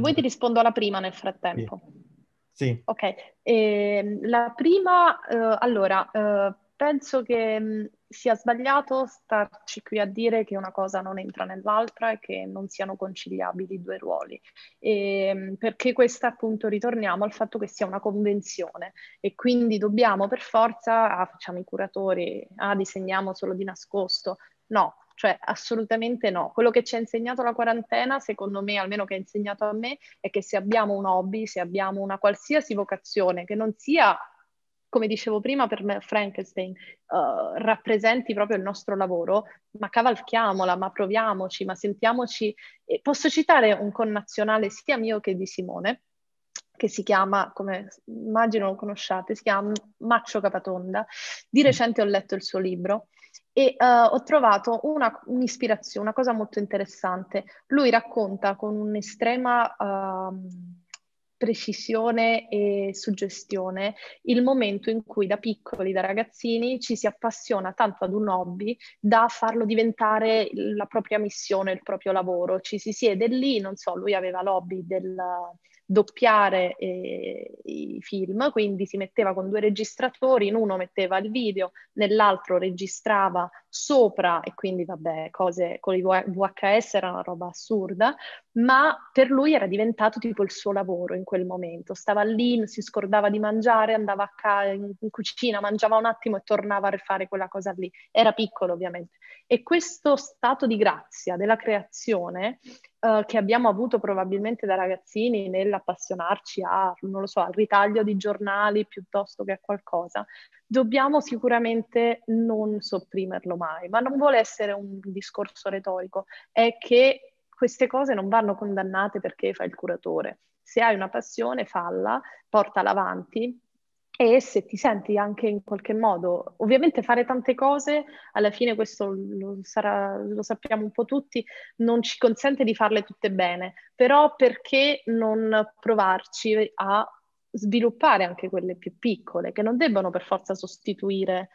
Voi ti rispondo alla prima nel frattempo. Sì. sì. Ok, e, ehm, la prima, uh, allora, uh, penso che mm, sia sbagliato starci qui a dire che una cosa non entra nell'altra e che non siano conciliabili i due ruoli, e, ehm, perché questo appunto ritorniamo al fatto che sia una convenzione e quindi dobbiamo per forza, ah, facciamo i curatori, ah, disegniamo solo di nascosto, no. Cioè, assolutamente no. Quello che ci ha insegnato la quarantena, secondo me, almeno che ha insegnato a me, è che se abbiamo un hobby, se abbiamo una qualsiasi vocazione che non sia come dicevo prima, per me Frankenstein uh, rappresenti proprio il nostro lavoro, ma cavalchiamola, ma proviamoci, ma sentiamoci. E posso citare un connazionale sia mio che di Simone, che si chiama, come immagino lo conosciate, si chiama Maccio Capatonda. Di mm. recente ho letto il suo libro e uh, ho trovato una, un'ispirazione, una cosa molto interessante. Lui racconta con un'estrema... Uh, precisione e suggestione il momento in cui da piccoli, da ragazzini, ci si appassiona tanto ad un hobby da farlo diventare la propria missione, il proprio lavoro. Ci si siede lì, non so, lui aveva l'hobby del doppiare eh, i film, quindi si metteva con due registratori, in uno metteva il video, nell'altro registrava sopra e quindi vabbè, cose con i VHS era una roba assurda, ma per lui era diventato tipo il suo lavoro in quel momento. Stava lì, non si scordava di mangiare, andava ca- in cucina, mangiava un attimo e tornava a rifare quella cosa lì. Era piccolo ovviamente. E questo stato di grazia della creazione eh, che abbiamo avuto probabilmente da ragazzini nell'appassionarci a, non lo so, al ritaglio di giornali piuttosto che a qualcosa, dobbiamo sicuramente non sopprimerlo mai, ma non vuole essere un discorso retorico, è che queste cose non vanno condannate perché fai il curatore. Se hai una passione, falla, portala avanti, e se ti senti anche in qualche modo, ovviamente fare tante cose, alla fine questo lo, sarà, lo, sappiamo un po' tutti, non ci consente di farle tutte bene, però perché non provarci a sviluppare anche quelle più piccole, che non debbano per forza sostituire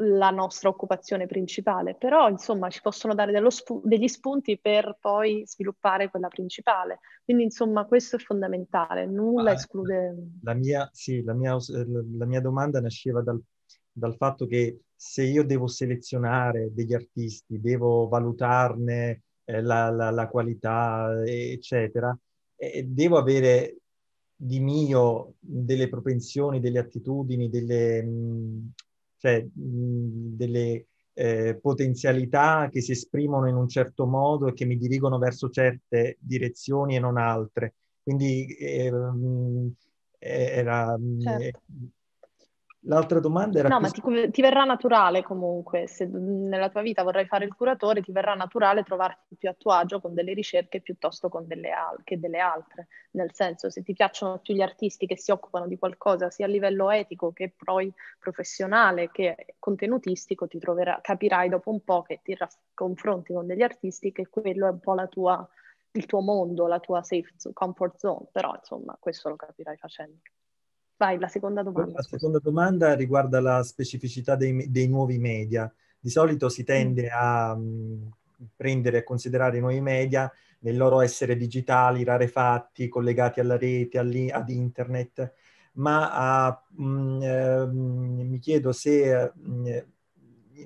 la nostra occupazione principale, però insomma ci possono dare sp- degli spunti per poi sviluppare quella principale. Quindi insomma questo è fondamentale, nulla ah, esclude... La mia, sì, la mia, la mia domanda nasceva dal, dal fatto che se io devo selezionare degli artisti, devo valutarne eh, la, la, la, qualità, eccetera, eh, devo avere di mio delle propensioni, delle attitudini, delle, mh, cioè mh, delle eh, potenzialità che si esprimono in un certo modo e che mi dirigono verso certe direzioni e non altre. Quindi eh, mh, eh, era, certo. L'altra domanda era... No, ma ti, ti, verrà naturale comunque, se mm, nella tua vita vorrai fare il curatore, ti verrà naturale trovarti più a tuo agio con delle ricerche piuttosto delle al- che delle altre. Nel senso, se ti piacciono più gli artisti che si occupano di qualcosa, sia a livello etico che poi professionale, che contenutistico, ti troverà, capirai dopo un po' che ti ra- confronti con degli artisti che quello è un po' tua, il tuo mondo, la tua safe comfort zone. Però, insomma, questo lo capirai facendo. Vai, la seconda domanda. La seconda domanda riguarda la specificità dei, dei nuovi media. Di solito si mm. tende a mh, mm, prendere e considerare i nuovi media nel loro essere digitali, rarefatti, collegati alla rete, ad internet, ma a, mh, mm, eh, mi chiedo se mh,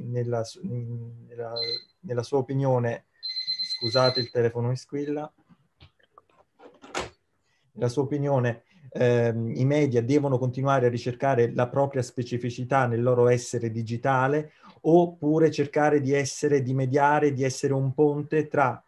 nella, nella, nella sua opinione, scusate il telefono mi squilla, nella sua opinione ehm, i media devono continuare a ricercare la propria specificità nel loro essere digitale oppure cercare di essere, di mediare, di essere un ponte tra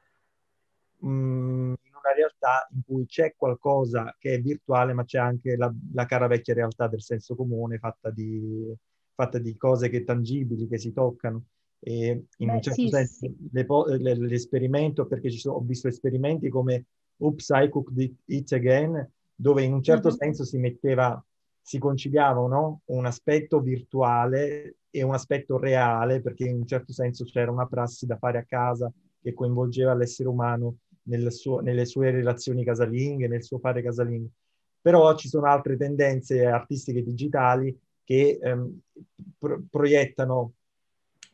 mh, mm, una realtà in cui c'è qualcosa che è virtuale ma c'è anche la, la cara vecchia realtà del senso comune fatta di, fatta di cose che tangibili, che si toccano. E in Beh, un certo sì, senso sì. Eh, l'esperimento, perché sono, ho visto esperimenti come Oops, I cooked it, it again, dove in un certo mm-hmm. senso si metteva, si conciliavano un aspetto virtuale e un aspetto reale, perché in un certo senso c'era una prassi da fare a casa che coinvolgeva l'essere umano nel suo, nelle sue relazioni casalinghe, nel suo fare casalingo. Però ci sono altre tendenze artistiche digitali che ehm, pro- proiettano,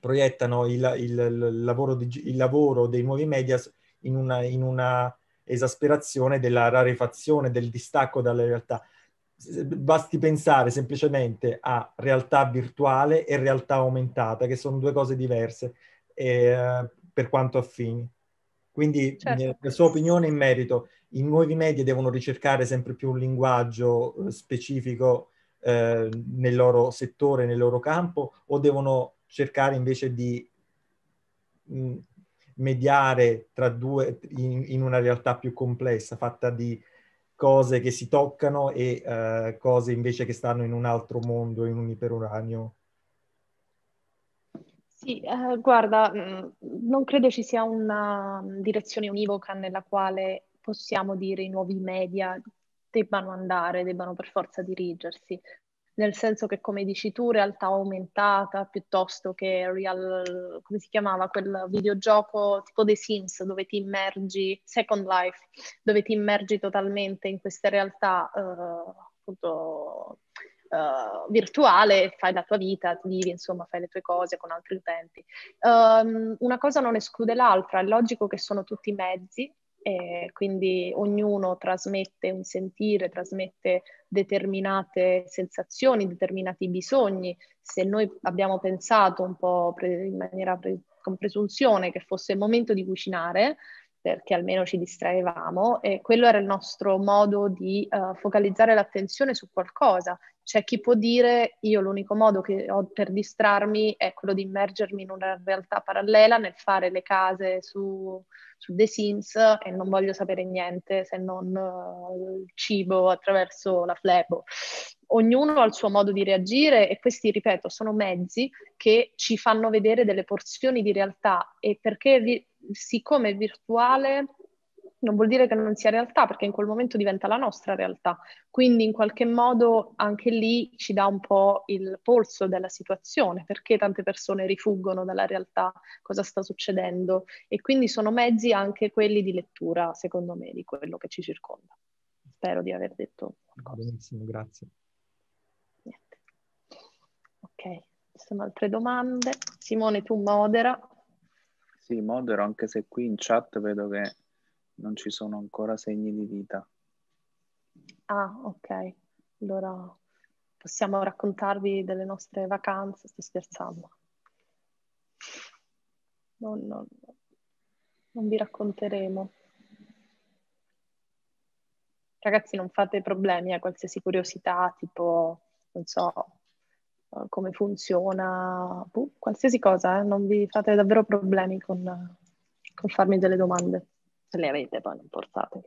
proiettano il, il, il, lavoro di, il, lavoro dei nuovi media in una, in una esasperazione della rarefazione, del distacco dalla realtà. Basti pensare semplicemente a realtà virtuale e realtà aumentata, che sono due cose diverse eh, per quanto affini. Quindi certo. la sua opinione in merito, i nuovi media devono ricercare sempre più un linguaggio eh, specifico eh, nel loro settore, nel loro campo, o devono cercare invece di mh, mm, mediare tra due, in, in una realtà più complessa, fatta di cose che si toccano e uh, cose invece che stanno in un altro mondo, in un iperuranio? Sì, eh, guarda, mm, non credo ci sia una mm, direzione univoca nella quale possiamo dire i nuovi media debbano andare, debbano per forza dirigersi nel senso che come dici tu realtà aumentata piuttosto che real, come si chiamava quel videogioco tipo The Sims dove ti immergi, Second Life, dove ti immergi totalmente in queste realtà uh, appunto uh, virtuale, fai la tua vita, vivi insomma, fai le tue cose con altri utenti. Um, una cosa non esclude l'altra, è logico che sono tutti mezzi e quindi ognuno trasmette un sentire, trasmette determinate sensazioni, determinati bisogni. Se noi abbiamo pensato un po' pre- in maniera pre- con presunzione che fosse il momento di cucinare, perché almeno ci distraevamo e quello era il nostro modo di uh, focalizzare l'attenzione su qualcosa. C'è chi può dire io l'unico modo che ho per distrarmi è quello di immergermi in una realtà parallela nel fare le case su, su The Sims e non voglio sapere niente se non uh, il cibo attraverso la flebo. Ognuno ha il suo modo di reagire e questi, ripeto, sono mezzi che ci fanno vedere delle porzioni di realtà e perché vi- siccome è virtuale non vuol dire che non sia realtà, perché in quel momento diventa la nostra realtà. Quindi in qualche modo anche lì ci dà un po' il polso della situazione, perché tante persone rifuggono dalla realtà, cosa sta succedendo. E quindi sono mezzi anche quelli di lettura, secondo me, di quello che ci circonda. Spero di aver detto qualcosa. Benissimo, grazie. Niente. Ok, ci sono altre domande. Simone, tu modera. Sì, modero, anche se qui in chat vedo che non ci sono ancora segni di vita. Ah, ok. Allora possiamo raccontarvi delle nostre vacanze, sto scherzando. Non, non, non vi racconteremo. Ragazzi, non fate problemi a qualsiasi curiosità, tipo, non so, eh, come funziona, buh, qualsiasi cosa, eh? non vi fate davvero problemi con, eh, con farmi delle domande. Se le avete poi non portatevi.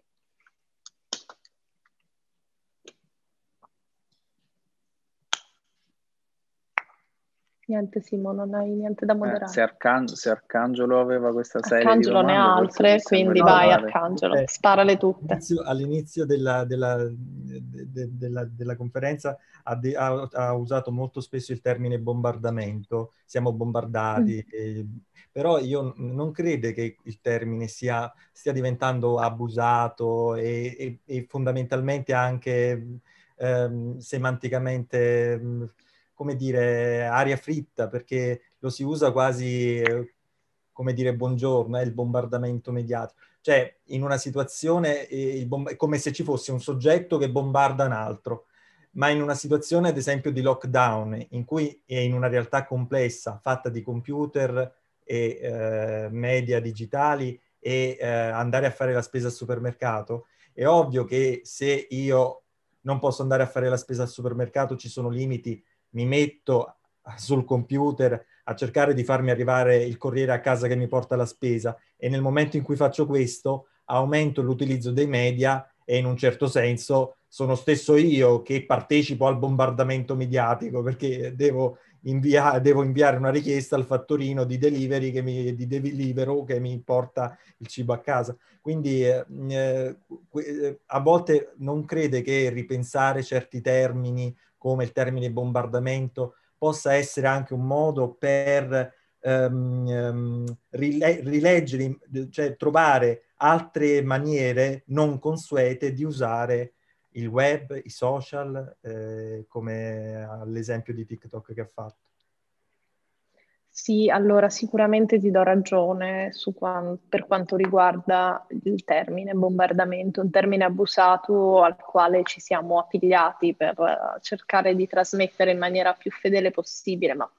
Niente Simone, non hai niente da eh, moderare. Eh, se, Arcan- se, Arcangelo aveva questa serie Arcangelo domande, ne ha altre, quindi vai Arcangelo, okay. sparale tutte. All'inizio, all'inizio della, della, de, della, della, conferenza ha, de, ha, ha, usato molto spesso il termine bombardamento, siamo bombardati, mm. e, però io non credo che il termine sia, stia diventando abusato e, e, e fondamentalmente anche... Ehm, semanticamente mm, come dire, aria fritta, perché lo si usa quasi, eh, come dire, buongiorno, è eh, il bombardamento mediatico. Cioè, in una situazione eh, bom- è come se ci fosse un soggetto che bombarda un altro, ma in una situazione, ad esempio, di lockdown, in cui è in una realtà complessa, fatta di computer e eh, media digitali, e eh, andare a fare la spesa al supermercato, è ovvio che se io non posso andare a fare la spesa al supermercato, ci sono limiti mi metto sul computer a cercare di farmi arrivare il corriere a casa che mi porta la spesa e nel momento in cui faccio questo aumento l'utilizzo dei media e in un certo senso sono stesso io che partecipo al bombardamento mediatico perché devo, invia- devo inviare una richiesta al fattorino di delivery che mi, di delivery che mi porta il cibo a casa. Quindi eh, eh, eh a volte non crede che ripensare certi termini come il termine bombardamento possa essere anche un modo per ehm, ehm, rile- rileggere, cioè trovare altre maniere non consuete di usare il web, i social, eh, come eh, l'esempio di TikTok che ha fatto. Sì, allora sicuramente ti do ragione qua- per quanto riguarda il termine bombardamento, un termine abusato al quale ci siamo appigliati per cercare di trasmettere in maniera più fedele possibile, ma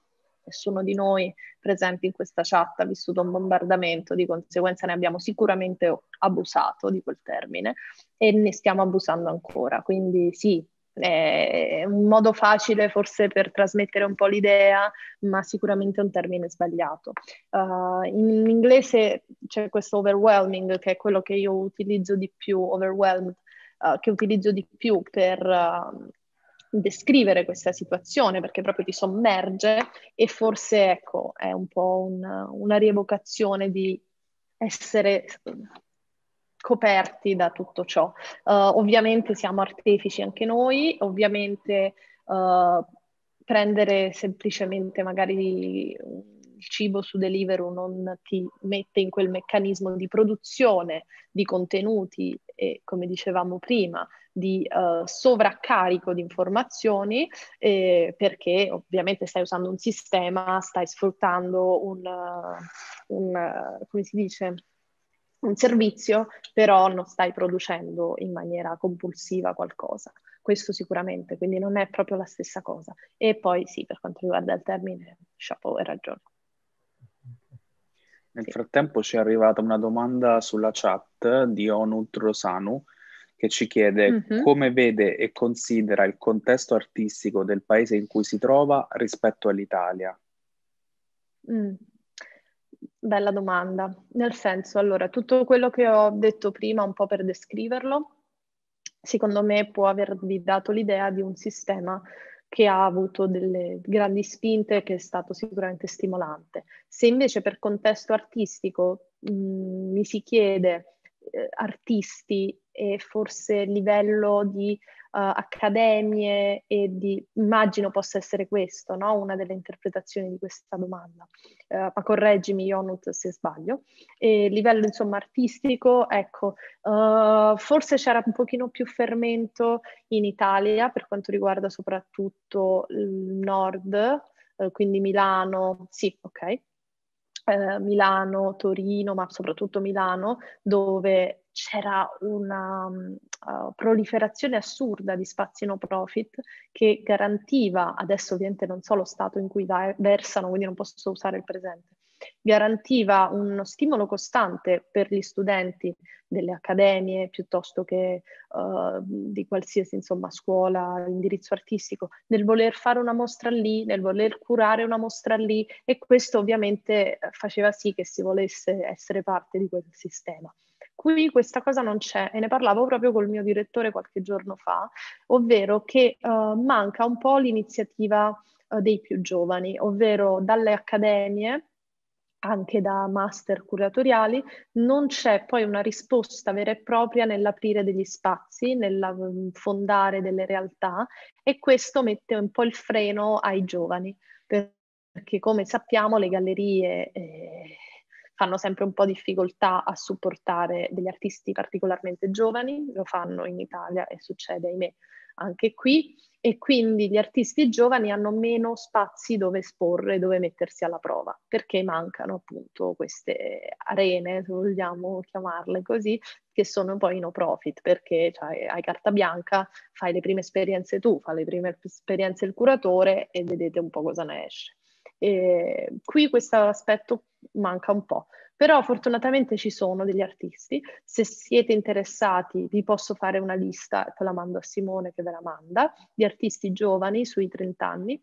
nessuno di noi presenti in questa chat ha vissuto un bombardamento, di conseguenza ne abbiamo sicuramente abusato di quel termine e ne stiamo abusando ancora. Quindi sì, è un modo facile forse per trasmettere un po' l'idea, ma sicuramente è un termine sbagliato. Uh, in inglese c'è questo overwhelming, che è quello che io utilizzo di più, overwhelmed, uh, che utilizzo di più per... Uh, descrivere questa situazione perché proprio ti sommerge e forse ecco è un po' un, una rievocazione di essere coperti da tutto ciò. Uh, ovviamente siamo artefici anche noi, ovviamente uh, prendere semplicemente magari il cibo su Deliveroo non ti mette in quel meccanismo di produzione di contenuti e, come dicevamo prima, di uh, sovraccarico di informazioni eh, perché ovviamente stai usando un sistema, stai sfruttando un, un come si dice? un servizio, però non stai producendo in maniera compulsiva qualcosa. Questo sicuramente, quindi non è proprio la stessa cosa. E poi sì, per quanto riguarda il termine, chapeau e ragione. Nel sì. frattempo ci è arrivata una domanda sulla chat di Onut Rosanu che ci chiede mm-hmm. come vede e considera il contesto artistico del paese in cui si trova rispetto all'Italia. Mm, Bella domanda. Nel senso, allora, tutto quello che ho detto prima, un po' per descriverlo, secondo me può avervi dato l'idea di un sistema che ha avuto delle grandi spinte, che è stato sicuramente stimolante. Se invece per contesto artistico mh, mi si chiede eh, artisti e forse livello di eh, accademie e di, immagino possa essere questo, no? una delle interpretazioni di questa domanda, eh, ma correggimi Jonut se sbaglio. E livello insomma artistico, ecco, eh, forse c'era un pochino più fermento in Italia per quanto riguarda soprattutto il nord, quindi Milano, sì, ok, Milano, Torino, ma soprattutto Milano, dove c'era una mm, uh, proliferazione assurda di spazi no profit che garantiva, adesso ovviamente non so lo stato in cui va- eh, versano, quindi non posso usare il presente, garantiva uno stimolo costante per gli studenti delle accademie piuttosto che uh, di qualsiasi insomma, scuola, indirizzo artistico, nel voler fare una mostra lì, nel voler curare una mostra lì e questo ovviamente eh, faceva sì che si volesse essere parte di quel sistema qui questa cosa non c'è e ne parlavo proprio col mio direttore qualche giorno fa, ovvero che uh, manca un po' l'iniziativa uh, dei più giovani, ovvero dalle accademie anche da master curatoriali, non c'è poi una risposta vera e propria nell'aprire degli spazi, nel mm, fondare delle realtà e questo mette un po' il freno ai giovani, perché come sappiamo le gallerie eh, fanno sempre un po' difficoltà a supportare degli artisti particolarmente giovani, lo fanno in Italia e succede ahimè anche qui, e quindi gli artisti giovani hanno meno spazi dove esporre, dove mettersi alla prova, perché mancano appunto queste arene, se vogliamo chiamarle così, che sono poi no profit, perché cioè, hai carta bianca, fai le prime esperienze tu, fai le prime esperienze il curatore e vedete un po' cosa ne esce. E qui questo aspetto manca un po', però fortunatamente ci sono degli artisti, se siete interessati vi posso fare una lista, te la mando a Simone che ve la manda, di artisti giovani sui 30 anni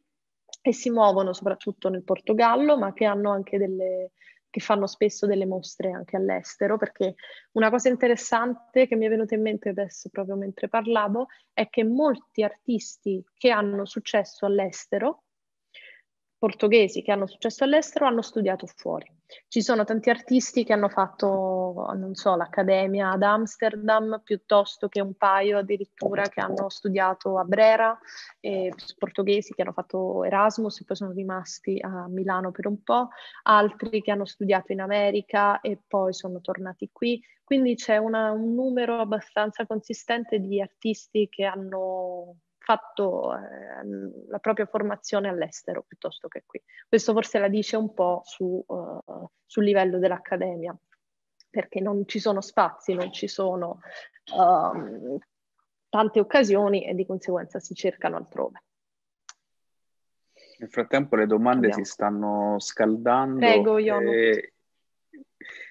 che si muovono soprattutto nel Portogallo ma che hanno anche delle, che fanno spesso delle mostre anche all'estero, perché una cosa interessante che mi è venuta in mente adesso proprio mentre parlavo è che molti artisti che hanno successo all'estero portoghesi che hanno successo all'estero hanno studiato fuori. Ci sono tanti artisti che hanno fatto, non so, l'accademia ad Amsterdam, piuttosto che un paio addirittura che hanno studiato a Brera, eh, portoghesi che hanno fatto Erasmus e poi sono rimasti a Milano per un po', altri che hanno studiato in America e poi sono tornati qui. Quindi c'è una, un numero abbastanza consistente di artisti che hanno fatto eh, la propria formazione all'estero piuttosto che qui. Questo forse la dice un po' su, uh, sul livello dell'accademia, perché non ci sono spazi, non ci sono uh, tante occasioni e di conseguenza si cercano altrove. Nel frattempo le domande Andiamo. si stanno scaldando. Prego, Iono. E...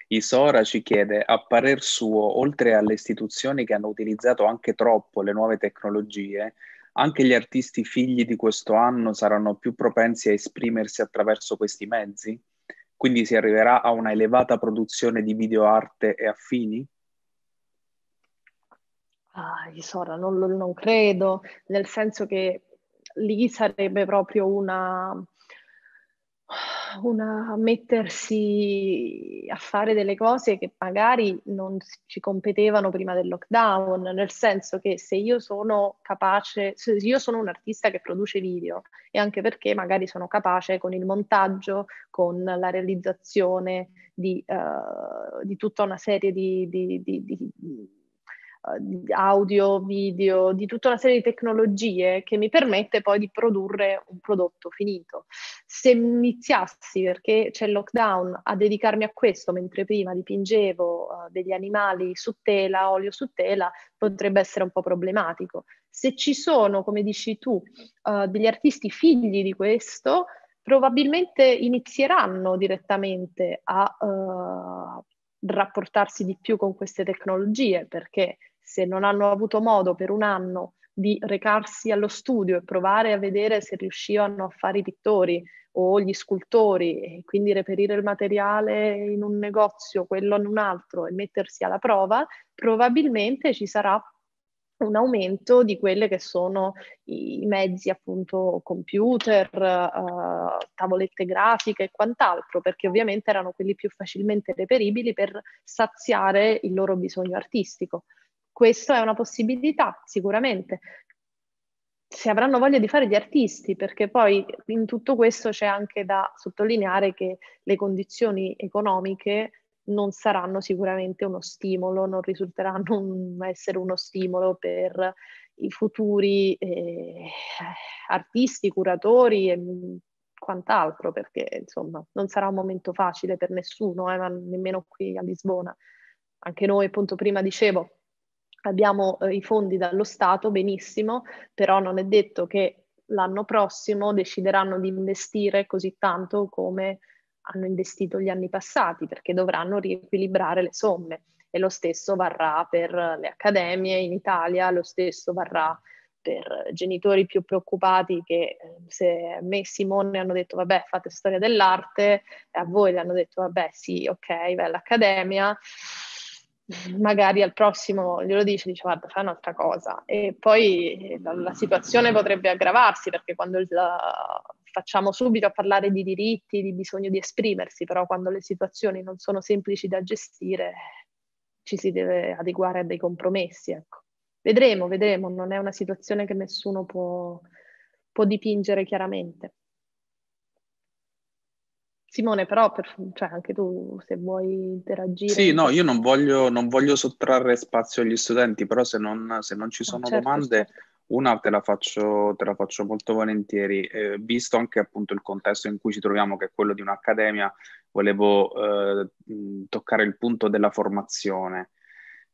Isora ci chiede, a parer suo, oltre alle istituzioni che hanno utilizzato anche troppo le nuove tecnologie, anche gli artisti figli di questo anno saranno più propensi a esprimersi attraverso questi mezzi? Quindi si arriverà a una elevata produzione di video arte e affini? Ah, Isora, non, non credo, nel senso che lì sarebbe proprio una, una mettersi a fare delle cose che magari non ci competevano prima del lockdown, nel senso che se io sono capace, se io sono un artista che produce video e anche perché magari sono capace con il montaggio, con la realizzazione di, uh, di tutta una serie di, di, di eh, audio, video, di tutta una serie di tecnologie che mi permette poi di produrre un prodotto finito. Se iniziassi, perché c'è il lockdown, a dedicarmi a questo mentre prima dipingevo uh, degli animali su tela, olio su tela, potrebbe essere un po' problematico. Se ci sono, come dici tu, uh, degli artisti figli di questo, probabilmente inizieranno direttamente a uh, rapportarsi di più con queste tecnologie perché se non hanno avuto modo per un anno di recarsi allo studio e provare a vedere se riuscivano a fare i pittori o gli scultori e quindi reperire il materiale in un negozio, quello in un altro e mettersi alla prova, probabilmente ci sarà un aumento di quelli che sono i mezzi appunto computer, uh, tavolette grafiche e quant'altro, perché ovviamente erano quelli più facilmente reperibili per saziare il loro bisogno artistico. Questa è una possibilità, sicuramente. Se avranno voglia di fare gli artisti, perché poi in tutto questo c'è anche da sottolineare che le condizioni economiche non saranno sicuramente uno stimolo, non risulteranno un, essere uno stimolo per i futuri eh, artisti, curatori e quant'altro, perché insomma non sarà un momento facile per nessuno, eh, ma nemmeno qui a Lisbona. Anche noi, appunto, prima dicevo, abbiamo eh, i fondi dallo Stato, benissimo, però non è detto che l'anno prossimo decideranno di investire così tanto come hanno investito gli anni passati, perché dovranno riequilibrare le somme. E lo stesso varrà per le accademie in Italia, lo stesso varrà per genitori più preoccupati che eh, se me e Simone hanno detto vabbè fate storia dell'arte, e a voi le hanno detto vabbè sì ok vai all'accademia, magari al prossimo glielo dice, dice guarda fai un'altra cosa e poi la, la situazione potrebbe aggravarsi perché quando la, facciamo subito a parlare di diritti, di bisogno di esprimersi, però quando le situazioni non sono semplici da gestire ci si deve adeguare a dei compromessi. Ecco. Vedremo, vedremo, non è una situazione che nessuno può, può dipingere chiaramente. Simone, però per, cioè anche tu se vuoi interagire. Sì, no, io non voglio, non voglio sottrarre spazio agli studenti, però se non, se non ci sono certo, domande, certo. una te la, faccio, te la faccio molto volentieri. Eh, visto anche appunto il contesto in cui ci troviamo, che è quello di un'accademia, volevo eh, toccare il punto della formazione.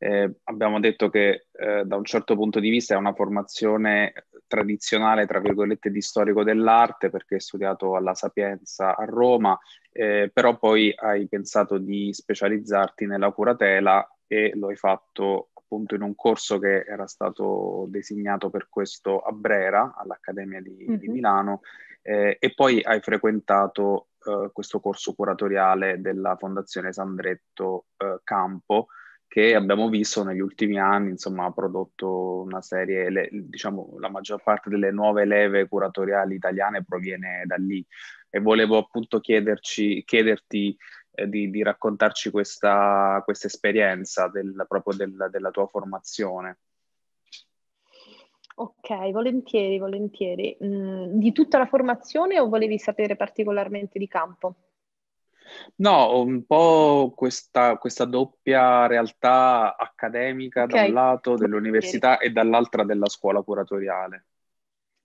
Eh, abbiamo detto che eh, da un certo punto di vista è una formazione tradizionale, tra virgolette, di storico dell'arte, perché hai studiato alla Sapienza a Roma, eh, però poi hai pensato di specializzarti nella curatela e lo hai fatto appunto in un corso che era stato designato per questo a Brera, all'Accademia di, mm-hmm. di Milano, eh, e poi hai frequentato eh, questo corso curatoriale della Fondazione Sandretto eh, Campo che abbiamo visto negli ultimi anni, insomma, ha prodotto una serie, le, diciamo, la maggior parte delle nuove leve curatoriali italiane proviene da lì. E volevo appunto chiederci, chiederti eh, di, di, raccontarci questa, questa esperienza del, proprio del, della tua formazione. Ok, volentieri, volentieri. Mm, di tutta la formazione o volevi sapere particolarmente di campo? No, un po' questa, questa doppia realtà accademica da un lato dell'università Volentieri. e dall'altra della scuola curatoriale.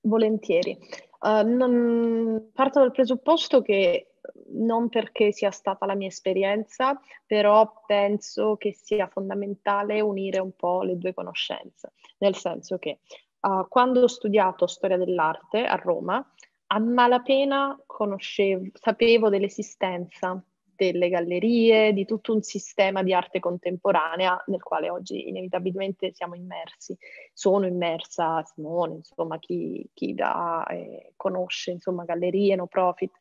Volentieri. Uh, non, parto dal presupposto che non perché sia stata la mia esperienza, però penso che sia fondamentale unire un po' le due conoscenze, nel senso che uh, quando ho studiato storia dell'arte a Roma, a malapena conoscevo, sapevo dell'esistenza delle gallerie, di tutto un sistema di arte contemporanea nel quale oggi inevitabilmente siamo immersi. Sono immersa, Simone, insomma, chi, chi da, eh, conosce, insomma, gallerie, no profit.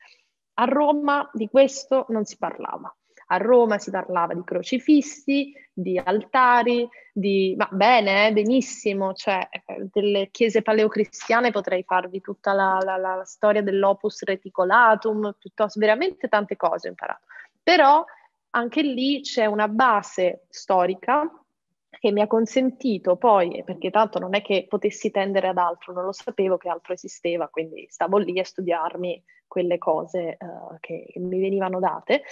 A Roma di questo non si parlava. A Roma si parlava di crocifissi, di altari, di... ma bene, eh, benissimo, cioè eh, delle chiese paleocristiane potrei farvi tutta la, la, la storia dell'opus reticolatum, piuttosto veramente tante cose ho imparato. Però anche lì c'è una base storica che mi ha consentito poi, perché tanto non è che potessi tendere ad altro, non lo sapevo che altro esisteva, quindi stavo lì a studiarmi quelle cose uh, che mi venivano date,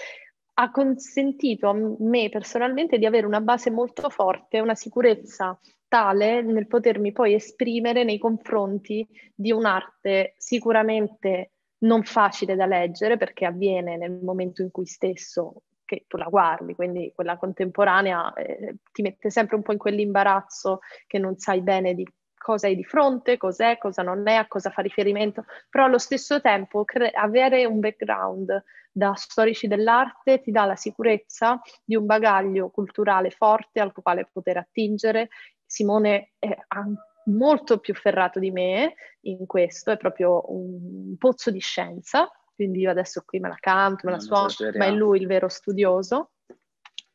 ha consentito a me personalmente di avere una base molto forte, una sicurezza tale nel potermi poi esprimere nei confronti di un'arte sicuramente non facile da leggere perché avviene nel momento in cui stesso che tu la guardi, quindi quella contemporanea eh, ti mette sempre un po' in quell'imbarazzo che non sai bene di cosa hai di fronte, cos'è, cosa non è, a cosa fa riferimento, però allo stesso tempo cre- avere un background da storici dell'arte ti dà la sicurezza di un bagaglio culturale forte al quale poter attingere. Simone è anche molto più ferrato di me in questo, è proprio un pozzo di scienza, quindi io adesso qui me la canto, me la suono, ma è lui il vero studioso.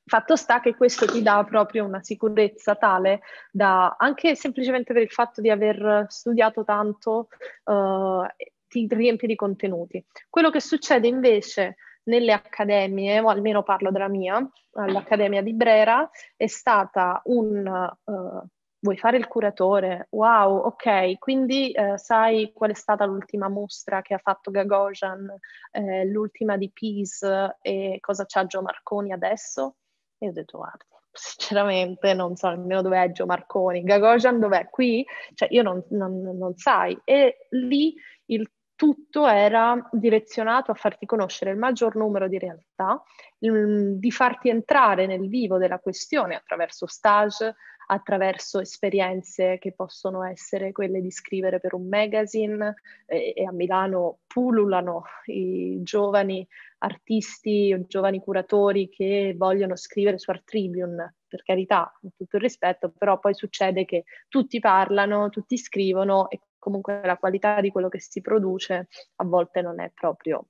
Fatto sta che questo ti dà proprio una sicurezza tale da, anche semplicemente per il fatto di aver studiato tanto, uh, ti riempie di contenuti. Quello che succede invece nelle accademie, o almeno parlo della mia, all'Accademia di Brera, è stata un... Uh, vuoi fare il curatore? Wow, ok, quindi eh, sai qual è stata l'ultima mostra che ha fatto Gagosian, eh, l'ultima di Pease e cosa c'ha Gio Marconi adesso? E ho detto, guarda, (laughs) sinceramente non so nemmeno dove è Gio Marconi, Gagosian dov'è? Qui? Cioè io non, non, non sai. E lì il tutto era direzionato a farti conoscere il maggior numero di realtà, di farti entrare nel vivo della questione attraverso stage, attraverso esperienze che possono essere quelle di scrivere per un magazine e, e a Milano pullulano i giovani artisti o giovani curatori che vogliono scrivere su Art Tribune, per carità, con tutto il rispetto, però poi succede che tutti parlano, tutti scrivono e comunque la qualità di quello che si produce a volte non è proprio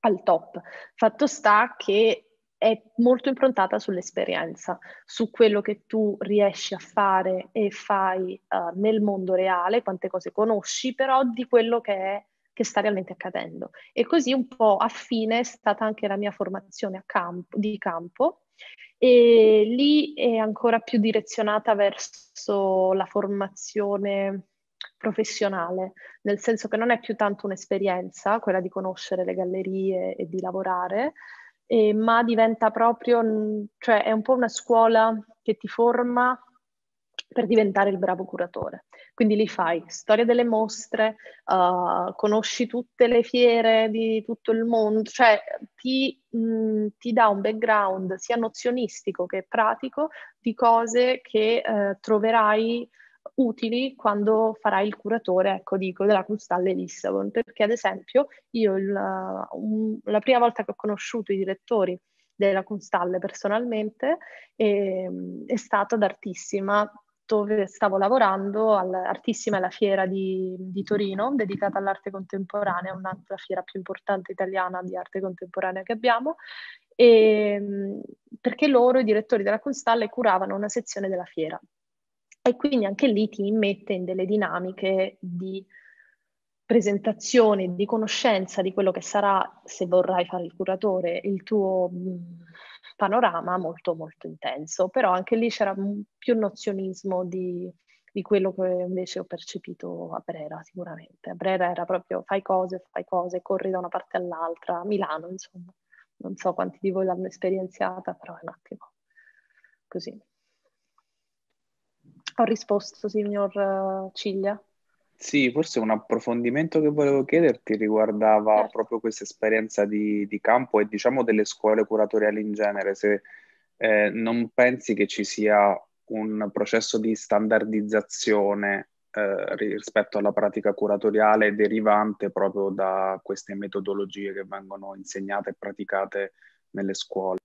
al top. Fatto sta che è molto improntata sull'esperienza, su quello che tu riesci a fare e fai uh, nel mondo reale, quante cose conosci, però di quello che, è, che sta realmente accadendo. E così un po' a fine è stata anche la mia formazione campo, di campo e lì è ancora più direzionata verso la formazione professionale, nel senso che non è più tanto un'esperienza, quella di conoscere le gallerie e di lavorare, eh, ma diventa proprio, cioè è un po' una scuola che ti forma per diventare il bravo curatore. Quindi lì fai storia delle mostre, uh, conosci tutte le fiere di tutto il mondo, cioè ti, mh, ti dà un background sia nozionistico che pratico di cose che uh, troverai utili quando farai il curatore, ecco, dico, della Crustalle Lissabon, perché ad esempio io la, un, la prima volta che ho conosciuto i direttori della Kunstalle personalmente è, ehm, è stata ad Artissima, dove stavo lavorando, Artissima è la fiera di, di, Torino dedicata all'arte contemporanea, un'altra fiera più importante italiana di arte contemporanea che abbiamo, e, ehm, perché loro, i direttori della Kunstalle, curavano una sezione della fiera e quindi anche lì ti immette in delle dinamiche di presentazione, di conoscenza di quello che sarà, se vorrai fare il curatore, il tuo mm, panorama molto molto intenso, però anche lì c'era più nozionismo di, di quello che invece ho percepito a Brera sicuramente. A Brera era proprio fai cose, fai cose, corri da una parte all'altra, Milano insomma, non so quanti di voi l'hanno esperienziata, però è un attimo così. Ho risposto, signor eh, Ciglia. Sì, forse un approfondimento che volevo chiederti riguardava certo. proprio questa esperienza di, di, campo e diciamo delle scuole curatoriali in genere, se eh, non pensi che ci sia un processo di standardizzazione eh, rispetto alla pratica curatoriale derivante proprio da queste metodologie che vengono insegnate e praticate nelle scuole.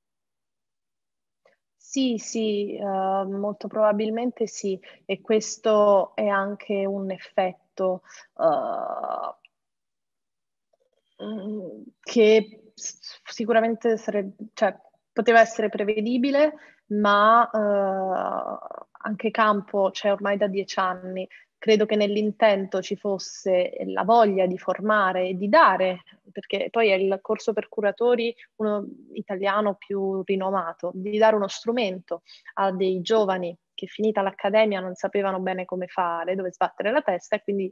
Sì, sì, eh, molto probabilmente sì, e questo è anche un effetto eh, mm, che sicuramente sarebbe, cioè, poteva essere prevedibile, ma eh, anche campo c'è ormai da dieci anni, credo che nell'intento ci fosse la voglia di formare e di dare, perché poi è il corso per curatori italiano più rinomato, di dare uno strumento a dei giovani che finita l'accademia non sapevano bene come fare, dove sbattere la testa e quindi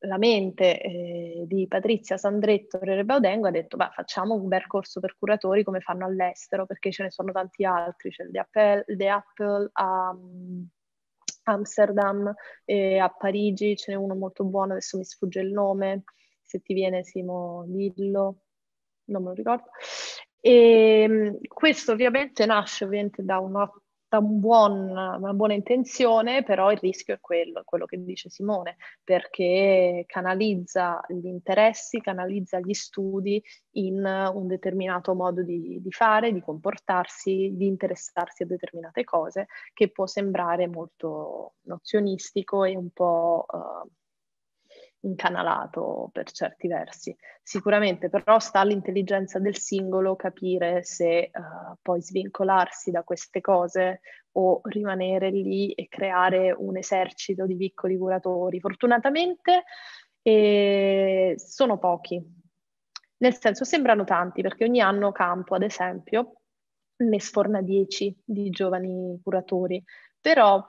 la mente eh, di Patrizia Sandretto Rere Baudengo ha detto bah, facciamo un bel corso per curatori come fanno all'estero perché ce ne sono tanti altri, c'è cioè il The Apple, The Apple um, Amsterdam e a Parigi ce n'è uno molto buono, adesso mi sfugge il nome, se ti viene Simo Lillo, non me lo ricordo. E ehm, questo ovviamente nasce ovviamente da un'ottima da un buon, una buona intenzione, però il rischio è quello, quello che dice Simone, perché canalizza gli interessi, canalizza gli studi in un determinato modo di, di fare, di comportarsi, di interessarsi a determinate cose, che può sembrare molto nozionistico e un po'... Uh, incanalato per certi versi. Sicuramente però sta all'intelligenza del singolo capire se uh, poi svincolarsi da queste cose o rimanere lì e creare un esercito di piccoli curatori. Fortunatamente eh, sono pochi, nel senso sembrano tanti perché ogni anno campo, ad esempio, ne sforna 10 di giovani curatori, però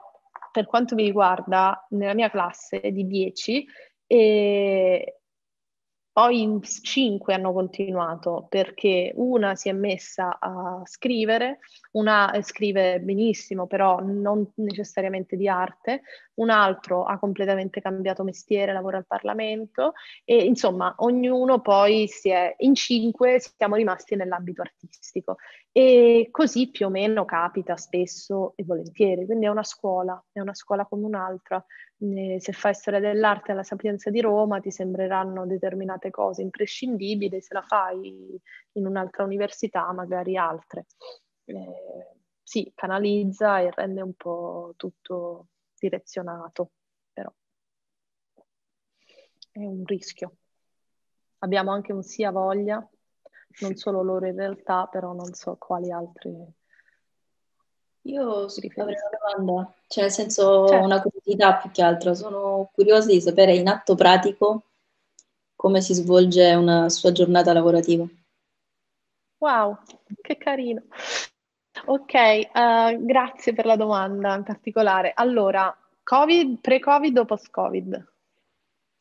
per quanto mi riguarda, nella mia classe di 10, eh, poi in cinque hanno continuato perché una si è messa a scrivere, una scrive benissimo però non necessariamente di arte, un altro ha completamente cambiato mestiere, lavora al Parlamento e insomma ognuno poi si è, in cinque siamo rimasti nell'ambito artistico e così più o meno capita spesso e volentieri, quindi è una scuola, è una scuola come un'altra, se fai storia dell'arte alla Sapienza di Roma ti sembreranno determinate cose imprescindibili, se la fai in un'altra università magari altre. Eh, sì, canalizza e rende un po' tutto direzionato, però è un rischio. Abbiamo anche un sia voglia, non solo loro in realtà, però non so quali altri. Io avrei una domanda, cioè nel senso certo. una curiosità più che altro, sono curiosa di sapere in atto pratico come si svolge una sua giornata lavorativa. Wow, che carino! Ok, uh, grazie per la domanda in particolare. Allora, Covid, pre-Covid o post-Covid?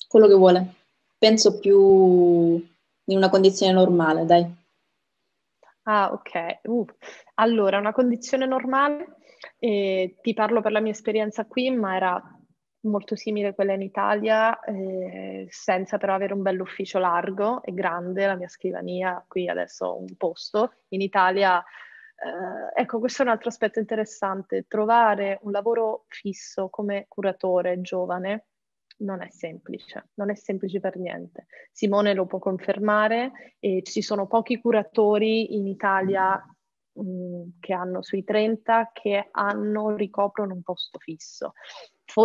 Quello che vuole. Penso più in una condizione normale, dai. Ah, ok. Uh. Allora, una condizione normale, eh, ti parlo per la mia esperienza qui, ma era molto simile a quella in Italia, eh, senza però avere un bell'ufficio largo e grande, la mia scrivania qui adesso ho un posto. In Italia eh, ecco, questo è un altro aspetto interessante. Trovare un lavoro fisso come curatore giovane non è semplice, non è semplice per niente. Simone lo può confermare, eh, ci sono pochi curatori in Italia mh, mm, che hanno sui 30 che hanno, ricoprono un posto fisso.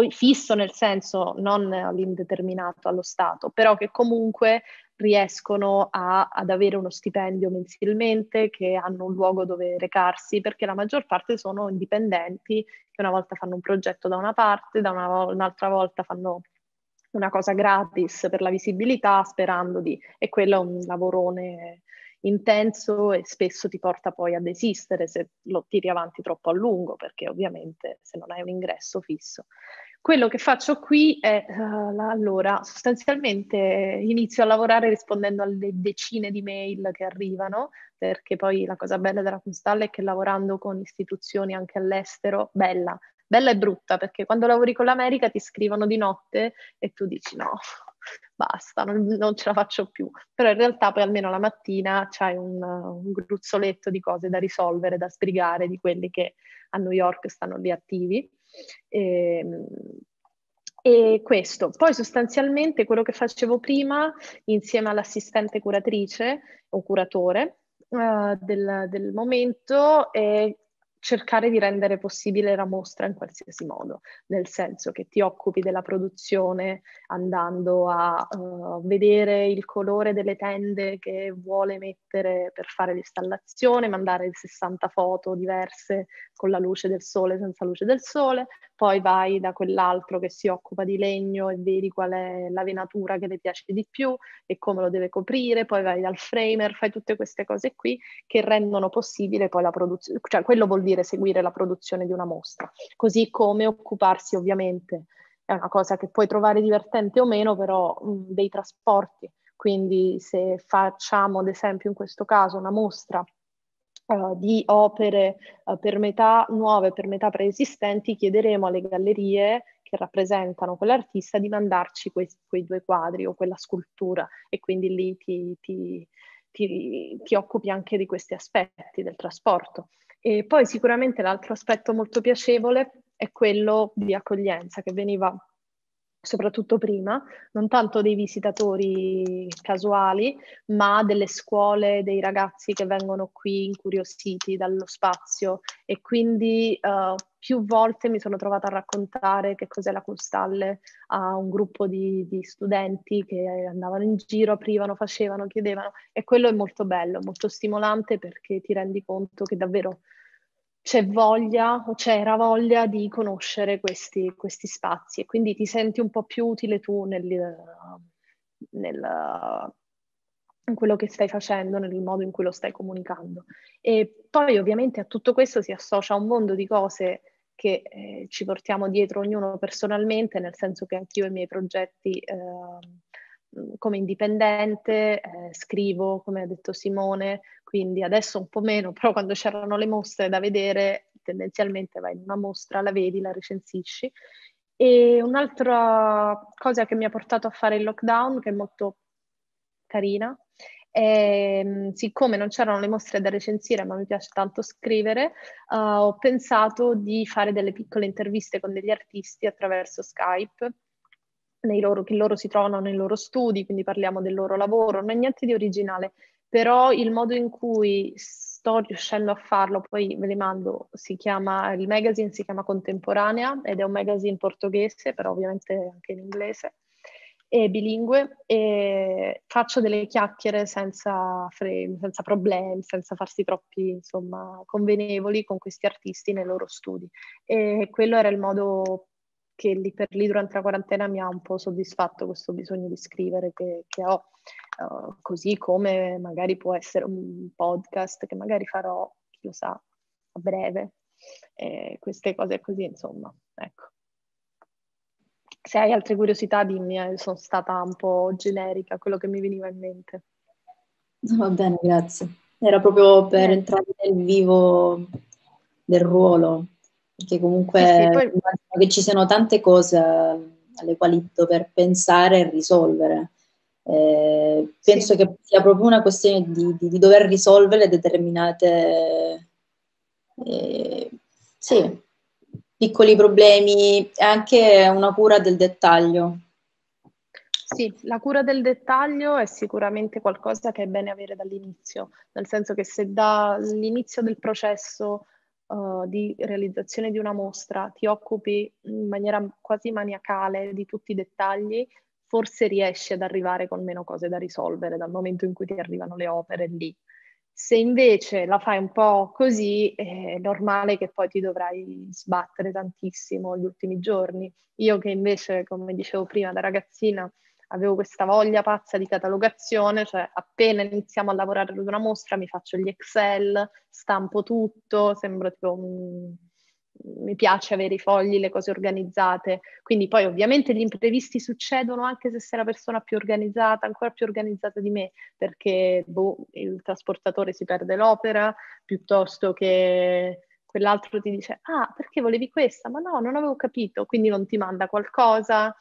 fisso nel senso non all'indeterminato allo Stato, però che comunque riescono a, ad avere uno stipendio mensilmente, che hanno un luogo dove recarsi, perché la maggior parte sono indipendenti, che una volta fanno un progetto da una parte, da una, un'altra volta fanno una cosa gratis per la visibilità, sperando di... e quello è un lavorone intenso e spesso ti porta poi a desistere se lo tiri avanti troppo a lungo, perché ovviamente se non hai un ingresso fisso. Quello che faccio qui è, uh, allora, sostanzialmente eh, inizio a lavorare rispondendo alle decine di mail che arrivano, perché poi la cosa bella della Constalla è che lavorando con istituzioni anche all'estero, bella, bella e brutta, perché quando lavori con l'America ti scrivono di notte e tu dici no, (laughs) basta, non, non, ce la faccio più. Però in realtà poi almeno la mattina c'hai un, un, gruzzoletto di cose da risolvere, da sbrigare di quelli che a New York stanno lì attivi. E, ehm, e questo, poi sostanzialmente quello che facevo prima insieme all'assistente curatrice o curatore uh, del, del, momento è cercare di rendere possibile la mostra in qualsiasi modo, nel senso che ti occupi della produzione andando a uh, vedere il colore delle tende che vuole mettere per fare l'installazione, mandare 60 foto diverse con la luce del sole, senza luce del sole, poi vai da quell'altro che si occupa di legno e vedi qual è la venatura che le piace di più e come lo deve coprire, poi vai dal framer, fai tutte queste cose qui che rendono possibile poi la produzione, cioè quello vuol dire dire seguire la produzione di una mostra, così come occuparsi ovviamente, è una cosa che puoi trovare divertente o meno, però mh, mm, dei trasporti. Quindi se facciamo ad esempio in questo caso una mostra Uh, di opere uh, per metà nuove, per metà preesistenti, chiederemo alle gallerie che rappresentano quell'artista di mandarci que- quei, due quadri o quella scultura e quindi lì ti, ti, ti, ti, occupi anche di questi aspetti del trasporto. E poi sicuramente l'altro aspetto molto piacevole è quello di accoglienza che veniva soprattutto prima, non tanto dei visitatori casuali, ma delle scuole, dei ragazzi che vengono qui incuriositi dallo spazio e quindi uh, più volte mi sono trovata a raccontare che cos'è la Costalle a un gruppo di, di studenti che andavano in giro, aprivano, facevano, chiedevano e quello è molto bello, molto stimolante perché ti rendi conto che davvero c'è voglia o c'era voglia di conoscere questi, questi spazi e quindi ti senti un po' più utile tu nel, nel, in quello che stai facendo, nel modo in cui lo stai comunicando. E poi ovviamente a tutto questo si associa un mondo di cose che eh, ci portiamo dietro ognuno personalmente, nel senso che anch'io i miei progetti... Eh, Mm, come indipendente, eh, scrivo, come ha detto Simone, quindi adesso un po' meno, (laughs) però quando c'erano le mostre da vedere, tendenzialmente vai in una mostra, la vedi, la recensisci. E un'altra cosa che mi ha portato a fare il lockdown, che è molto carina, è, mm, siccome non c'erano le mostre da recensire, ma mi piace tanto scrivere, uh, ho pensato di fare delle piccole interviste con degli artisti attraverso Skype loro, che loro si trovano nei loro studi, quindi parliamo del loro lavoro, non è niente di originale, però il modo in cui sto riuscendo a farlo, poi ve le mando, si chiama, il magazine si chiama Contemporanea ed è un magazine portoghese, però ovviamente anche in inglese, e bilingue, e faccio delle chiacchiere senza, frame, senza problemi, senza farsi troppi, insomma, convenevoli con questi artisti nei loro studi. E quello era il modo che lì per lì durante la quarantena mi ha un po' soddisfatto questo bisogno di scrivere che, che ho, uh, così come magari può essere un podcast che magari farò, chi lo sa, a breve, eh, queste cose così, insomma, ecco. Se hai altre curiosità dimmi, eh, sono stata un po' generica, quello che mi veniva in mente. Va bene, grazie. Era proprio per eh. entrare nel vivo del ruolo perché comunque eh sì, poi... che ci siano tante cose eh, alle quali dover pensare e risolvere. Eh, penso sì. che sia proprio una questione di, di, di dover risolvere determinate eh, sì, piccoli problemi e anche una cura del dettaglio. Sì, la cura del dettaglio è sicuramente qualcosa che è bene avere dall'inizio, nel senso che se dall'inizio del processo uh, di realizzazione di una mostra ti occupi in maniera quasi maniacale di tutti i dettagli, forse riesci ad arrivare con meno cose da risolvere dal momento in cui ti arrivano le opere lì. Se invece la fai un po' così, è normale che poi ti dovrai sbattere tantissimo gli ultimi giorni. Io che invece, come dicevo prima, da ragazzina avevo questa voglia pazza di catalogazione, cioè appena iniziamo a lavorare ad una mostra mi faccio gli Excel, stampo tutto, sembra tipo un... mi piace avere i fogli, le cose organizzate. Quindi poi ovviamente gli imprevisti succedono anche se sei la persona più organizzata, ancora più organizzata di me, perché boh, il trasportatore si perde l'opera, piuttosto che quell'altro ti dice ah perché volevi questa? Ma no, non avevo capito, quindi non ti manda qualcosa.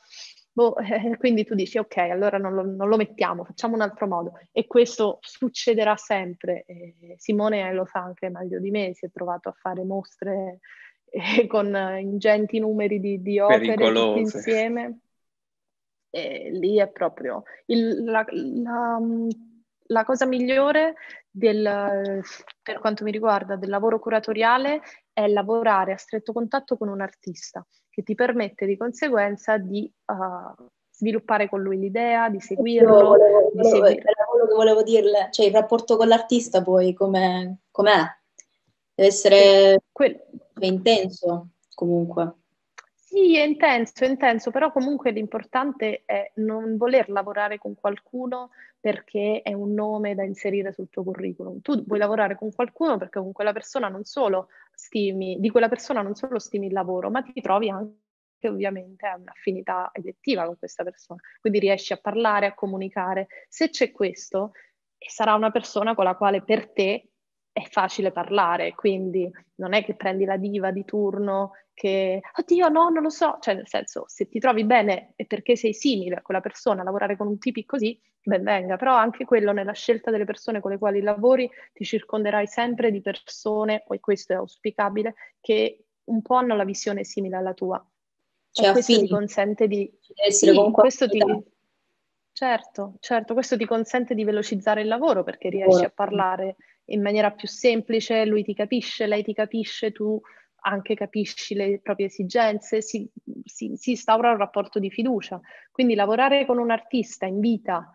Boh, (laughs) eh, quindi tu dici ok, allora non lo, non lo, mettiamo, facciamo un altro modo. E questo succederà sempre. Eh, Simone lo sa anche meglio di me, si è trovato a fare mostre (laughs) eh, con ingenti numeri di, di opere insieme. E lì è proprio il, la, la, la, cosa migliore del, per quanto mi riguarda del lavoro curatoriale è lavorare a stretto contatto con un artista che ti permette di conseguenza di uh, sviluppare con lui l'idea, di seguirlo. Io volevo, di seguirlo. Era quello che volevo dirle, cioè il rapporto con l'artista poi com'è? com'è? Deve essere quello. È intenso comunque. Sì, è intenso, è intenso, però comunque l'importante è non voler lavorare con qualcuno perché è un nome da inserire sul tuo curriculum. Tu vuoi lavorare con qualcuno perché con quella persona non solo stimi, di quella persona non solo stimi il lavoro, ma ti trovi anche ovviamente a un'affinità elettiva con questa persona, quindi riesci a parlare, a comunicare. Se c'è questo, sarà una persona con la quale per te è facile parlare, quindi non è che prendi la diva di turno che, oddio, no, non lo so, cioè nel senso, se ti trovi bene e perché sei simile a quella persona, lavorare con un tipo così ben venga, però anche quello nella scelta delle persone con le quali lavori ti circonderai sempre di persone, poi questo è auspicabile, che un po' hanno la visione simile alla tua. Cioè, questo figli. ti consente di... Eh, sì, questo ti... Certo, certo, questo ti consente di velocizzare il lavoro perché riesci Buono. a parlare in maniera più semplice, lui ti capisce, lei ti capisce, tu anche capisci le proprie esigenze, si, si, si instaura un rapporto di fiducia. Quindi lavorare con un artista in vita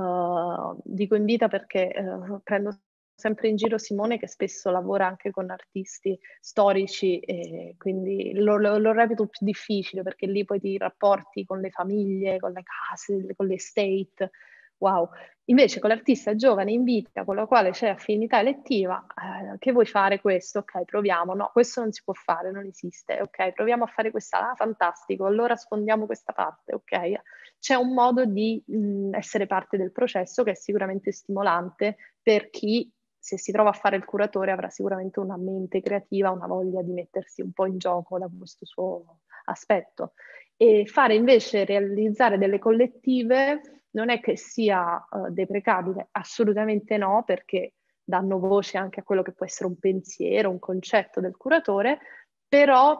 Uhm, dico in vita perché uh, prendo sempre in giro Simone che spesso lavora anche con artisti storici e quindi lo, lo, lo, reputo più difficile perché lì poi ti rapporti con le famiglie, con le case, con le estate wow. Invece con l'artista giovane in vita con la quale c'è affinità elettiva, eh, che vuoi fare questo? Ok, proviamo. No, questo non si può fare, non esiste. Ok, proviamo a fare questa. Ah, fantastico. Allora sfondiamo questa parte. Ok, c'è un modo di mh, essere parte del processo che è sicuramente stimolante per chi se si trova a fare il curatore avrà sicuramente una mente creativa, una voglia di mettersi un po' in gioco da questo suo aspetto. E fare invece realizzare delle collettive non è che sia uh, deprecabile, assolutamente no, perché danno voce anche a quello che può essere un pensiero, un concetto del curatore, però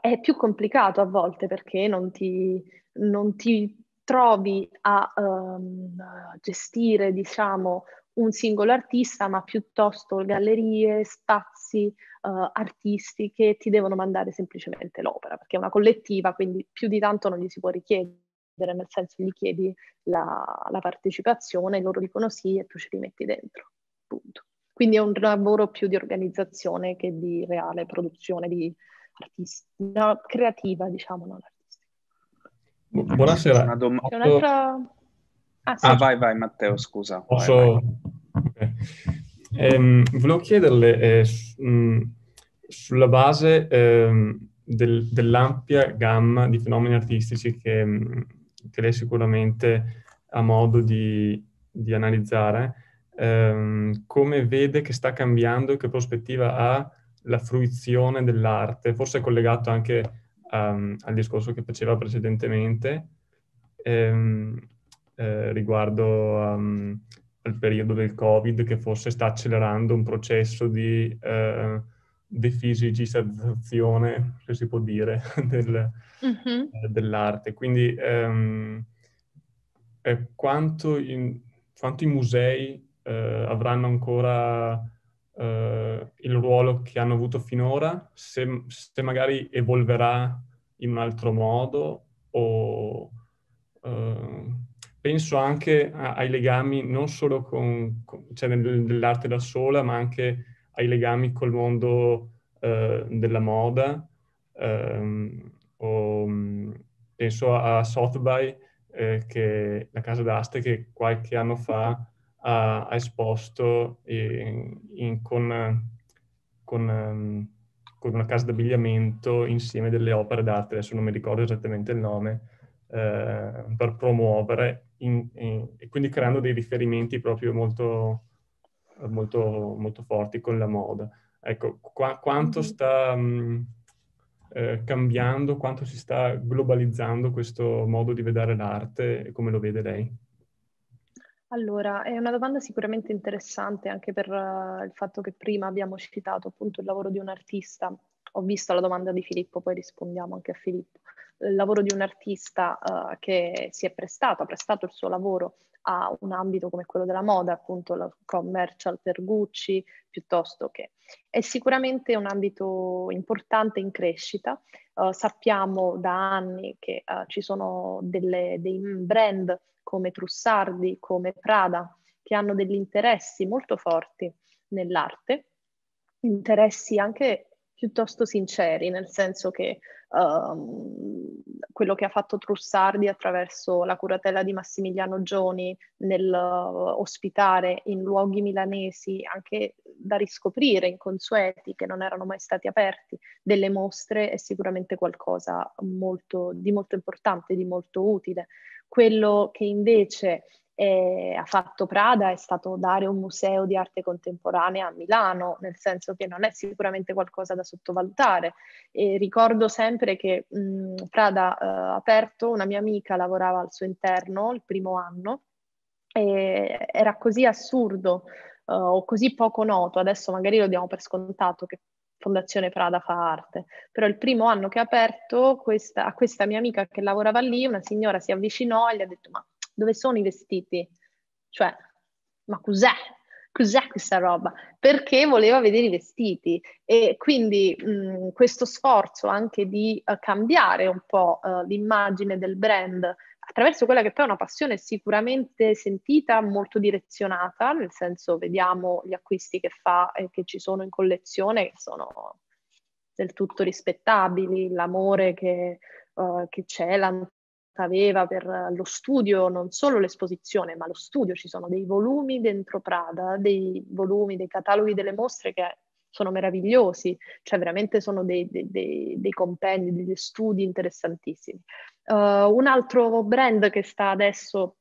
è più complicato a volte perché non ti, non ti trovi a um, gestire, diciamo, un singolo artista, ma piuttosto gallerie, spazi, uh, artisti che ti devono mandare semplicemente l'opera, perché è una collettiva, quindi più di tanto non gli si può richiedere decidere, nel senso gli chiedi la, la partecipazione, loro dicono sì e tu ci rimetti dentro, punto. Quindi è un lavoro più di organizzazione che di reale produzione di artistica, no, creativa, diciamo, non artistica. Buonasera. Una dom- un'altra... Ah, sì. ah, vai, vai Matteo, scusa. Posso... Vai, vai. Okay. Ehm, volevo chiederle, eh, su, mh, mm, sulla base eh, del, dell'ampia gamma di fenomeni artistici che, mh, mm, che lei sicuramente ha modo di, di analizzare, ehm, come vede che sta cambiando e che prospettiva ha la fruizione dell'arte, forse è collegato anche um, al discorso che faceva precedentemente ehm, eh, riguardo um, al periodo del Covid che forse sta accelerando un processo di... Eh, defisicizzazione, se si può dire, (laughs) del, mm-hmm. eh, dell'arte. Quindi ehm, eh, quanto, in, quanto, i musei eh, avranno ancora eh, il ruolo che hanno avuto finora, se, se, magari evolverà in un altro modo o... Eh, penso anche a, ai legami non solo con, con cioè nell'arte da sola, ma anche ai legami col mondo eh, della moda, ehm, o mm, penso a Sotheby, eh, che la casa d'aste che qualche anno fa ha, ha esposto in, in, con, con, ehm, con, una casa d'abbigliamento insieme delle opere d'arte, adesso non mi ricordo esattamente il nome, eh, per promuovere in, in, e quindi creando dei riferimenti proprio molto molto, molto forti con la moda. Ecco, qua, quanto mm-hmm. sta mh, mm, eh, cambiando, quanto si sta globalizzando questo modo di vedere l'arte e come lo vede lei? Allora, è una domanda sicuramente interessante anche per uh, il fatto che prima abbiamo citato appunto il lavoro di un artista. Ho visto la domanda di Filippo, poi rispondiamo anche a Filippo il lavoro di un artista uh, che si è prestato, ha prestato il suo lavoro a un ambito come quello della moda, appunto la commercial per Gucci, piuttosto che. È sicuramente un ambito importante in crescita. Uh, sappiamo da anni che uh, ci sono delle, dei brand come Trussardi, come Prada, che hanno degli interessi molto forti nell'arte, interessi anche piuttosto sinceri, nel senso che um, quello che ha fatto Trussardi attraverso la curatella di Massimiliano Gioni nel uh, in luoghi milanesi, anche da riscoprire, inconsueti, che non erano mai stati aperti, delle mostre è sicuramente qualcosa molto, di molto importante, di molto utile. Quello che invece eh, ha fatto Prada è stato dare un museo di arte contemporanea a Milano, nel senso che non è sicuramente qualcosa da sottovalutare. E ricordo sempre che mh, Prada eh, ha eh, aperto, una mia amica lavorava al suo interno il primo anno e era così assurdo uh, o così poco noto, adesso magari lo diamo per scontato che Fondazione Prada fa arte. Però il primo anno che ha aperto, questa, a questa mia amica che lavorava lì, una signora si avvicinò e gli ha detto: Ma dove sono i vestiti? Cioè, ma cos'è? Cos'è questa roba? Perché voleva vedere i vestiti e quindi mh, mm, questo sforzo anche di uh, cambiare un po' uh, l'immagine del brand attraverso quella che poi è una passione sicuramente sentita, molto direzionata, nel senso vediamo gli acquisti che fa e che ci sono in collezione, che sono del tutto rispettabili, l'amore che, uh, che c'è, la aveva per lo studio, non solo l'esposizione, ma lo studio. Ci sono dei volumi dentro Prada, dei volumi, dei cataloghi delle mostre che sono meravigliosi, cioè veramente sono dei, dei, dei, dei compendi, degli studi interessantissimi. Uh, un altro brand che sta adesso,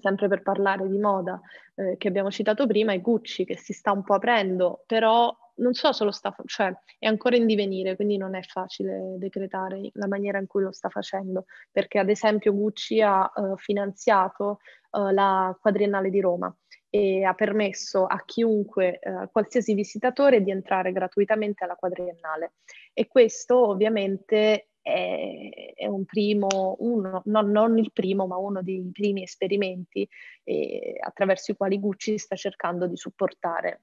sempre per parlare di moda, eh, che abbiamo citato prima, è Gucci, che si sta un po' aprendo, però non so se lo sta, cioè è ancora in divenire, quindi non è facile decretare la maniera in cui lo sta facendo, perché ad esempio Gucci ha uh, finanziato uh, la quadriennale di Roma e ha permesso a chiunque, uh, qualsiasi visitatore, di entrare gratuitamente alla quadriennale. E questo ovviamente è, un primo, uno, no, non il primo, ma uno dei primi esperimenti eh, attraverso i quali Gucci sta cercando di supportare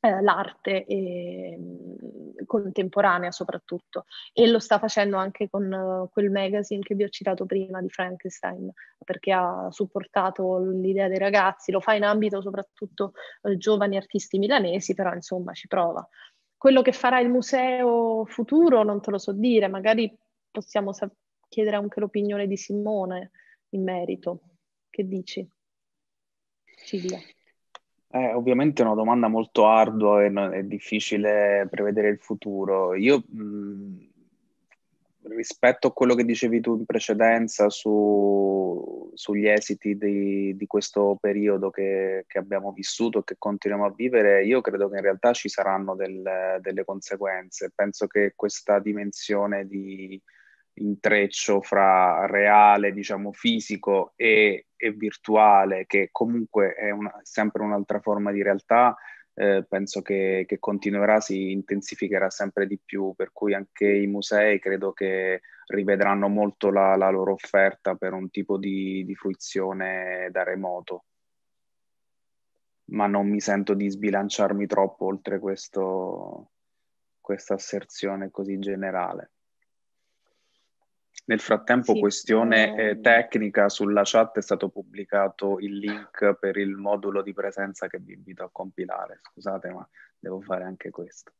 eh, l'arte e, ehm, contemporanea soprattutto e lo sta facendo anche con uh, quel magazine che vi ho citato prima di Frankenstein perché ha supportato l'idea dei ragazzi, lo fa in ambito soprattutto uh, giovani artisti milanesi, però insomma ci prova. Quello che farà il museo futuro non te lo so dire, magari possiamo sap- chiedere anche l'opinione di Simone in merito. Che dici? Silvia. Eh, ovviamente è una domanda molto ardua e no- è difficile prevedere il futuro. Io mh, mm, rispetto a quello che dicevi tu in precedenza su, sugli esiti di, di questo periodo che, che, abbiamo vissuto e che continuiamo a vivere, io credo che in realtà ci saranno del, delle conseguenze. Penso che questa dimensione di, intreccio fra reale, diciamo fisico e, e virtuale, che comunque è una, sempre un'altra forma di realtà, eh, penso che, che, continuerà, si intensificherà sempre di più, per cui anche i musei credo che rivedranno molto la, la loro offerta per un tipo di, di fruizione da remoto ma non mi sento di sbilanciarmi troppo oltre questo, questa asserzione così generale. Nel frattempo, sì, questione eh, ehm. tecnica, sulla chat è stato pubblicato il link per il modulo di presenza che vi invito a compilare. Scusate, ma devo fare anche questo.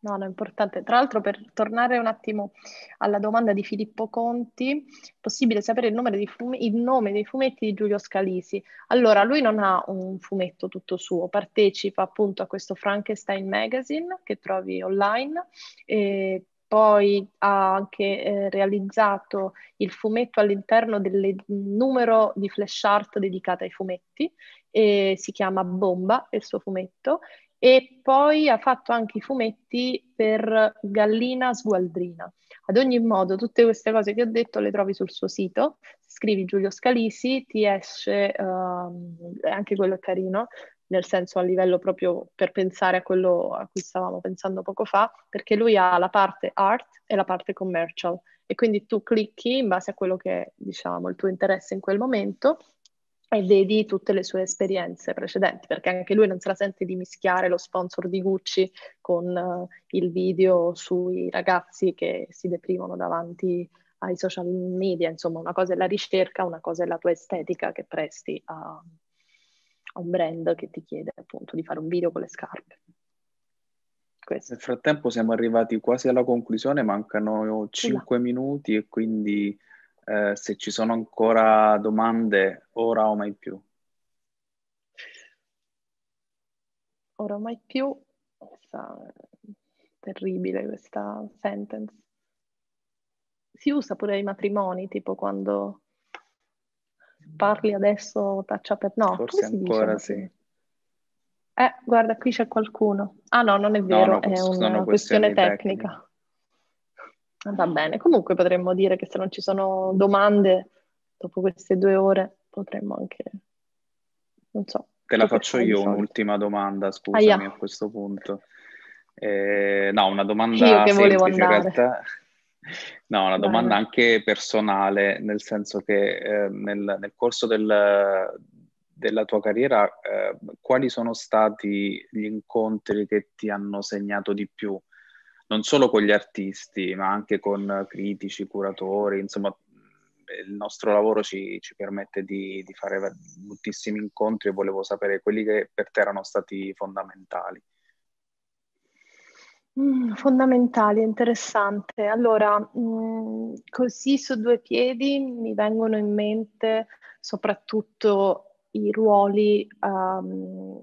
No, no, è importante. Tra l'altro, per tornare un attimo alla domanda di Filippo Conti, è possibile sapere il nome, fumetti, il nome, dei fumetti di Giulio Scalisi? Allora, lui non ha un fumetto tutto suo, partecipa appunto a questo Frankenstein Magazine che trovi online, eh, poi ha anche eh, realizzato il fumetto all'interno del numero di flash art dedicata ai fumetti, e si chiama Bomba il suo fumetto, e poi ha fatto anche i fumetti per Gallina Sgualdrina. Ad ogni modo, tutte queste cose che ho detto le trovi sul suo sito, scrivi Giulio Scalisi, ti esce, uh, anche quello è carino, nel senso a livello proprio per pensare a quello a cui stavamo pensando poco fa, perché lui ha la parte art e la parte commercial e quindi tu clicchi in base a quello che è diciamo, il tuo interesse in quel momento e vedi tutte le sue esperienze precedenti, perché anche lui non se la sente di mischiare lo sponsor di Gucci con uh, il video sui ragazzi che si deprimono davanti ai social media, insomma una cosa è la ricerca, una cosa è la tua estetica che presti a, a un brand che ti chiede appunto di fare un video con le scarpe. Questo. Nel frattempo siamo arrivati quasi alla conclusione, mancano 5 no. minuti e quindi eh, se ci sono ancora domande, ora o mai più. Ora o mai più, questa terribile questa sentence. Si usa pure ai matrimoni, tipo quando parli adesso taccia per... No, forse ancora dice? sì. Eh, guarda, qui c'è qualcuno. Ah no, non è vero, no, no, è una questione tecnica. Tecniche. Ah, va bene, comunque potremmo dire che se non ci sono domande dopo queste due ore potremmo anche... Non so. Te la faccio io un'ultima domanda, scusami Aia. a questo punto. Eh, no, una domanda io che semplice in realtà. No, una domanda Bene. anche personale, nel senso che eh, nel, nel, corso del, della tua carriera, eh, quali sono stati gli incontri che ti hanno segnato di più? Non solo con gli artisti, ma anche con critici, curatori, insomma, il nostro lavoro ci, ci permette di, di fare moltissimi incontri e volevo sapere quelli che per te erano stati fondamentali. Mm, fondamentali, interessante. Allora, mm, così su due piedi mi vengono in mente soprattutto i ruoli, uhm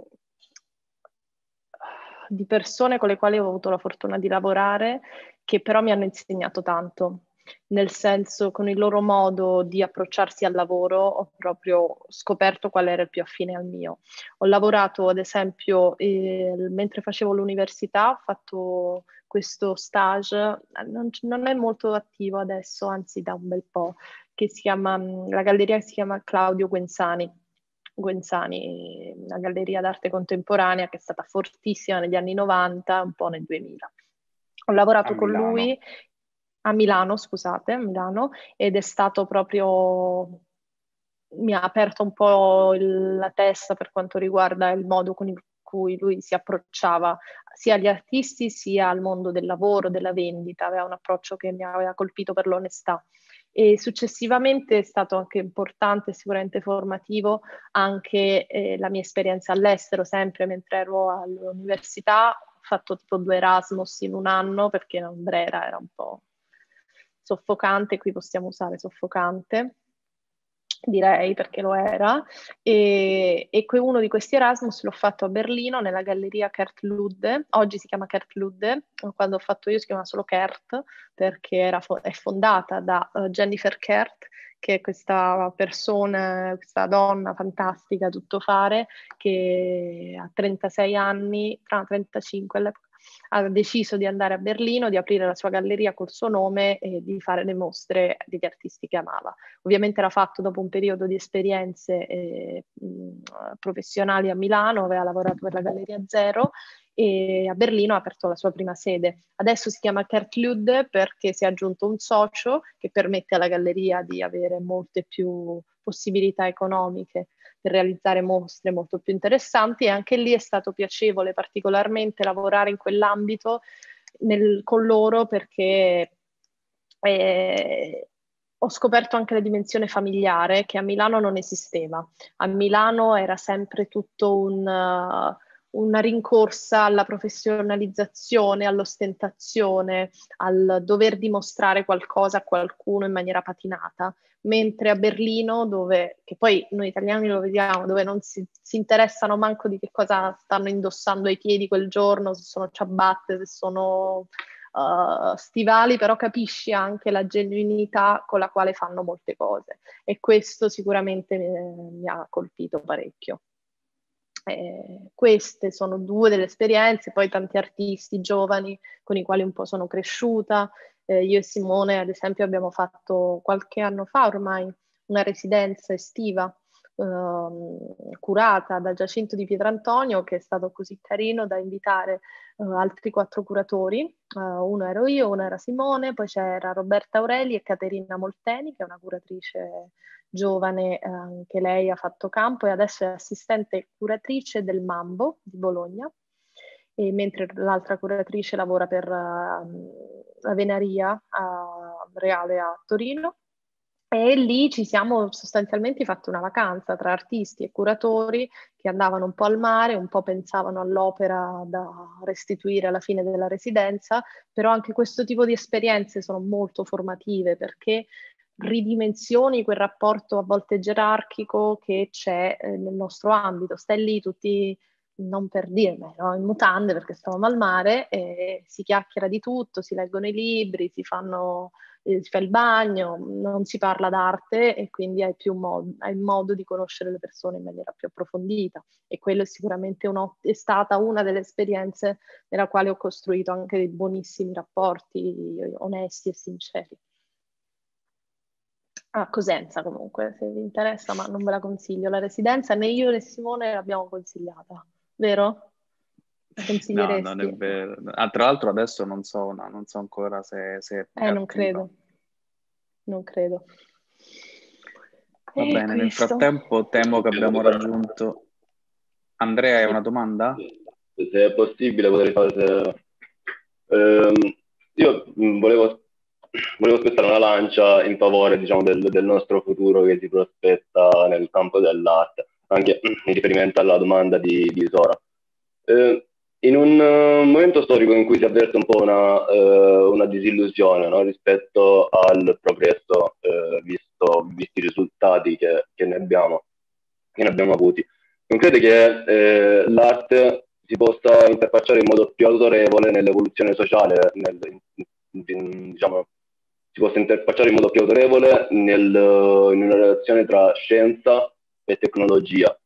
di persone con le quali ho avuto la fortuna di lavorare, che però mi hanno insegnato tanto nel senso con il loro modo di approcciarsi al lavoro ho proprio scoperto qual era il più affine al mio. Ho lavorato ad esempio eh, mentre facevo l'università, ho fatto questo stage, non, non, è molto attivo adesso, anzi da un bel po', che si chiama, la galleria si chiama Claudio Guenzani. Guenzani, una galleria d'arte contemporanea che è stata fortissima negli anni 90, un po' nel 2000. Ho lavorato con lui a Milano, scusate, a Milano, ed è stato proprio mi ha aperto un po' il, la testa per quanto riguarda il modo con cui lui si approcciava sia agli artisti sia al mondo del lavoro, della vendita, aveva un approccio che mi aveva colpito per l'onestà. E successivamente è stato anche importante, sicuramente formativo, anche eh, la mia esperienza all'estero, sempre mentre ero all'università, ho fatto tipo due Erasmus in un anno perché in Andrea era un po' soffocante, qui possiamo usare soffocante, direi perché lo era, e, e uno di questi Erasmus l'ho fatto a Berlino nella galleria Kert Ludde, oggi si chiama Kert Ludde, quando ho fatto io si chiama solo Kert perché era, è fondata da uh, Jennifer Kert che è questa persona, questa donna fantastica, tutto fare, che ha 36 anni, tra 35 all'epoca, ha deciso di andare a Berlino, di aprire la sua galleria col suo nome e di fare le mostre degli artisti che amava. Ovviamente era fatto dopo un periodo di esperienze eh, professionali a Milano, aveva lavorato per la Galleria Zero e a Berlino ha aperto la sua prima sede. Adesso si chiama Kertlude perché si è aggiunto un socio che permette alla galleria di avere molte più possibilità economiche per realizzare mostre molto più interessanti e anche lì è stato piacevole particolarmente lavorare in quell'ambito nel, con loro perché eh, ho scoperto anche la dimensione familiare che a Milano non esisteva. A Milano era sempre tutto un... Uh, una rincorsa alla professionalizzazione, all'ostentazione, al dover dimostrare qualcosa a qualcuno in maniera patinata, mentre a Berlino, dove, che poi noi italiani lo vediamo, dove non si, si interessano manco di che cosa stanno indossando ai piedi quel giorno, se sono ciabatte, se sono Uh, stivali, però capisci anche la genuinità con la quale fanno molte cose e questo sicuramente mi, eh, mi ha colpito parecchio. Eh, queste sono due delle esperienze, poi tanti artisti giovani con i quali un po' sono cresciuta. Eh, io e Simone, ad esempio, abbiamo fatto qualche anno fa ormai una residenza estiva Ehm, curata da Giacinto di Pietrantonio, che è stato così carino da invitare eh, altri quattro curatori. Eh, uno ero io, uno era Simone, poi c'era Roberta Aureli e Caterina Molteni, che è una curatrice giovane, eh, che lei ha fatto campo e adesso è assistente curatrice del Mambo di Bologna. E mentre l'altra curatrice lavora per uh, ehm, la Venaria uh, Reale a Torino. E lì ci siamo sostanzialmente fatti una vacanza tra artisti e curatori che andavano un po' al mare, un po' pensavano all'opera da restituire alla fine della residenza, però anche questo tipo di esperienze sono molto formative perché ridimensioni quel rapporto a volte gerarchico che c'è eh, nel nostro ambito. Stai lì tutti non per dirmi, no? in mutande perché stavamo al mare e si chiacchiera di tutto, si leggono i libri, si, fanno, eh, si fa il bagno, non si parla d'arte e quindi hai più modo, hai modo di conoscere le persone in maniera più approfondita e quello è sicuramente è stata una delle esperienze nella quale ho costruito anche dei buonissimi rapporti onesti e sinceri. A ah, Cosenza comunque, se vi interessa, ma non ve la consiglio. La residenza né io né Simone l'abbiamo consigliata vero? No, non è vero. Ah, tra l'altro adesso non so, no, non so ancora se... se eh, non credo. Non credo. Va e eh, bene, questo? nel frattempo temo che abbiamo raggiunto... Andrea, hai una domanda? Se è possibile potrei fare... Eh, io volevo, volevo spezzare una lancia in favore diciamo, del, del nostro futuro che si prospetta nel campo dell'arte anche mm, in riferimento alla domanda di, di Sora. Eh, in un eh, momento storico in cui si avverte un po' una, eh, una disillusione no? rispetto al progresso, eh, visto, visti i risultati che, che, ne abbiamo, che, ne abbiamo, avuti, non crede che eh, l'arte si possa interfacciare in modo più autorevole nell'evoluzione sociale, nel, diciamo, si possa interfacciare in modo più autorevole nel, eh, in una relazione tra scienza e tecnologia.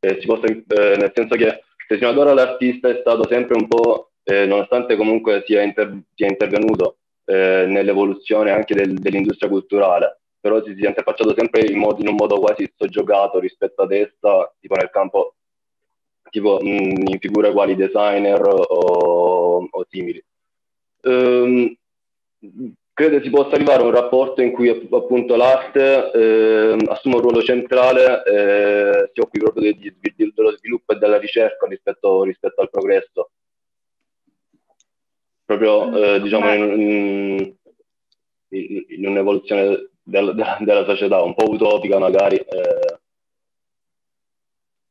Eh, possa, eh, nel senso che se fino ad ora l'artista è stato sempre un po', eh, nonostante comunque sia, inter- sia intervenuto eh, nell'evoluzione anche del, dell'industria culturale, però si sia interfacciato sempre in, modo, in, un modo quasi soggiogato rispetto ad essa, tipo nel campo, tipo mh, mm, in figure quali designer o, o simili. Um, credo si possa arrivare a un rapporto in cui appunto l'arte eh, assume un ruolo centrale, eh, si occupi proprio degli, dello sviluppo e della ricerca rispetto, rispetto al progresso. Proprio mm. eh, diciamo in, in, in un'evoluzione della, della, società, un po' utopica magari. Eh.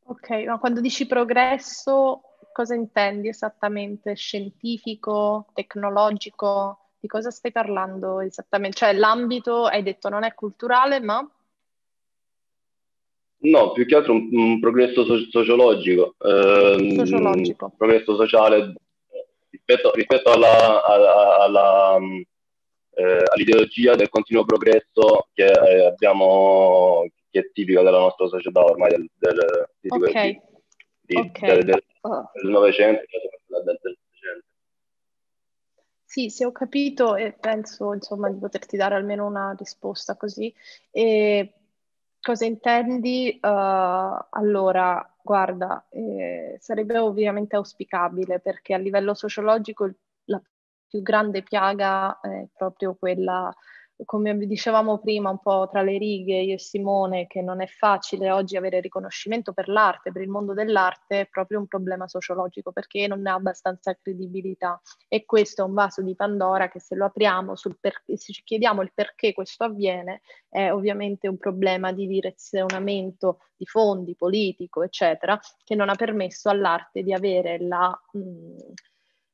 Ok, ma quando dici progresso, cosa intendi esattamente? Scientifico, tecnologico? di cosa stai parlando esattamente? Cioè l'ambito, hai detto, non è culturale, ma... No, più che altro un, un progresso so- sociologico, ehm, sociologico. Un progresso sociale rispetto, rispetto alla, alla, alla eh, all'ideologia del continuo progresso che eh, abbiamo, che è tipica della nostra società ormai del, del, okay. di, okay. del, del, oh. del Novecento, sì, se ho capito e penso insomma di poterti dare almeno una risposta così. E cosa intendi? Uh, allora, guarda, eh, sarebbe ovviamente auspicabile perché a livello sociologico la più grande piaga è proprio quella come dicevamo prima un po' tra le righe io e Simone, che non è facile oggi avere riconoscimento per l'arte, per il mondo dell'arte, è proprio un problema sociologico perché non ha abbastanza credibilità e questo è un vaso di Pandora che se lo apriamo, per- se ci chiediamo il perché questo avviene, è ovviamente un problema di direzionamento di fondi, politico, eccetera, che non ha permesso all'arte di avere la... Mh,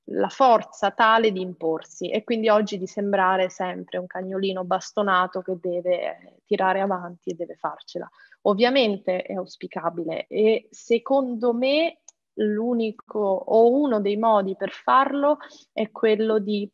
la forza tale di imporsi e quindi oggi di sembrare sempre un cagnolino bastonato che deve eh, tirare avanti e deve farcela. Ovviamente è auspicabile e secondo me l'unico o uno dei modi per farlo è quello di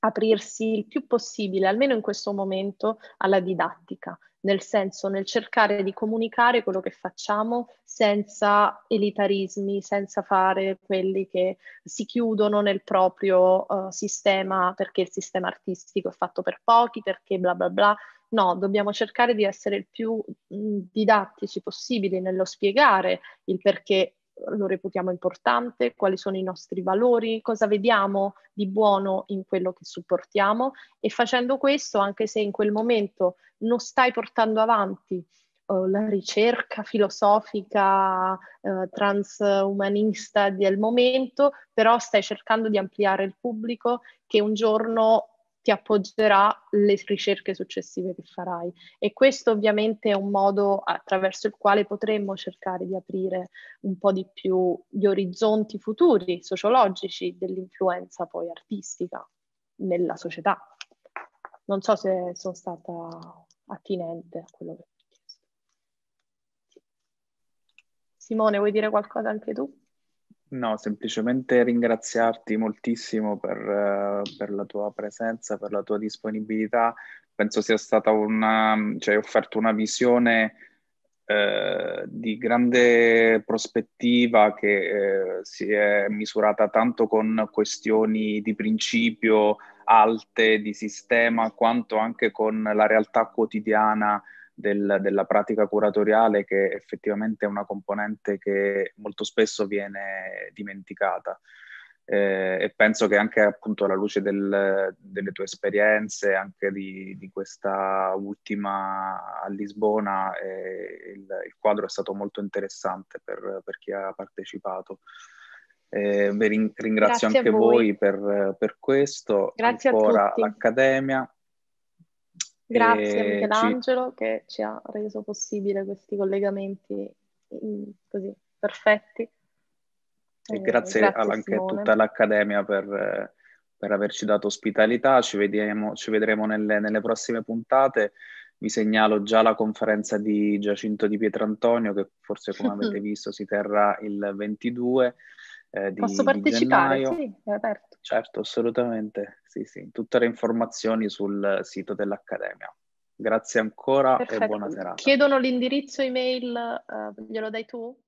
aprirsi il più possibile, almeno in questo momento, alla didattica, nel senso nel cercare di comunicare quello che facciamo senza elitarismi, senza fare quelli che si chiudono nel proprio uh, sistema perché il sistema artistico è fatto per pochi, perché bla bla bla. No, dobbiamo cercare di essere il più didattici possibile nello spiegare il perché lo reputiamo importante, quali sono i nostri valori, cosa vediamo di buono in quello che supportiamo e facendo questo, anche se in quel momento non stai portando avanti eh, la ricerca filosofica eh, transumanista del momento, però stai cercando di ampliare il pubblico che un giorno ti appoggerà le ricerche successive che farai. E questo ovviamente è un modo attraverso il quale potremmo cercare di aprire un po' di più gli orizzonti futuri sociologici dell'influenza poi artistica nella società. Non so se sono stata attinente a quello che hai chiesto. Simone, vuoi dire qualcosa anche tu? No, semplicemente ringraziarti moltissimo per, eh, per la tua presenza, per la tua disponibilità. Penso sia stata una, cioè hai offerto una visione eh, di grande prospettiva che eh, si è misurata tanto con questioni di principio alte, di sistema, quanto anche con la realtà quotidiana del, della pratica curatoriale che effettivamente è una componente che molto spesso viene dimenticata. Eh, e penso che anche appunto alla luce del, delle tue esperienze, anche di, di questa ultima a Lisbona, eh, il, il, quadro è stato molto interessante per, per chi ha partecipato. Eh, vi ringrazio Grazie anche voi, per, per, questo, Grazie ancora all'Accademia Grazie a Michelangelo ci... che ci ha reso possibile questi collegamenti così perfetti. E eh, grazie, grazie alla, anche a tutta l'Accademia per, per, averci dato ospitalità. Ci, vediamo, ci vedremo nelle, nelle, prossime puntate. Vi segnalo già la conferenza di Giacinto di Pietrantonio, che forse come avete (laughs) visto si terrà il 22 eh, di, Posso partecipare? Di gennaio. Sì, è aperto. Certo, assolutamente, sì, sì. Tutte le informazioni sul sito dell'Accademia. Grazie ancora Perfetto. e buona serata. Chiedono l'indirizzo email, eh, glielo dai tu?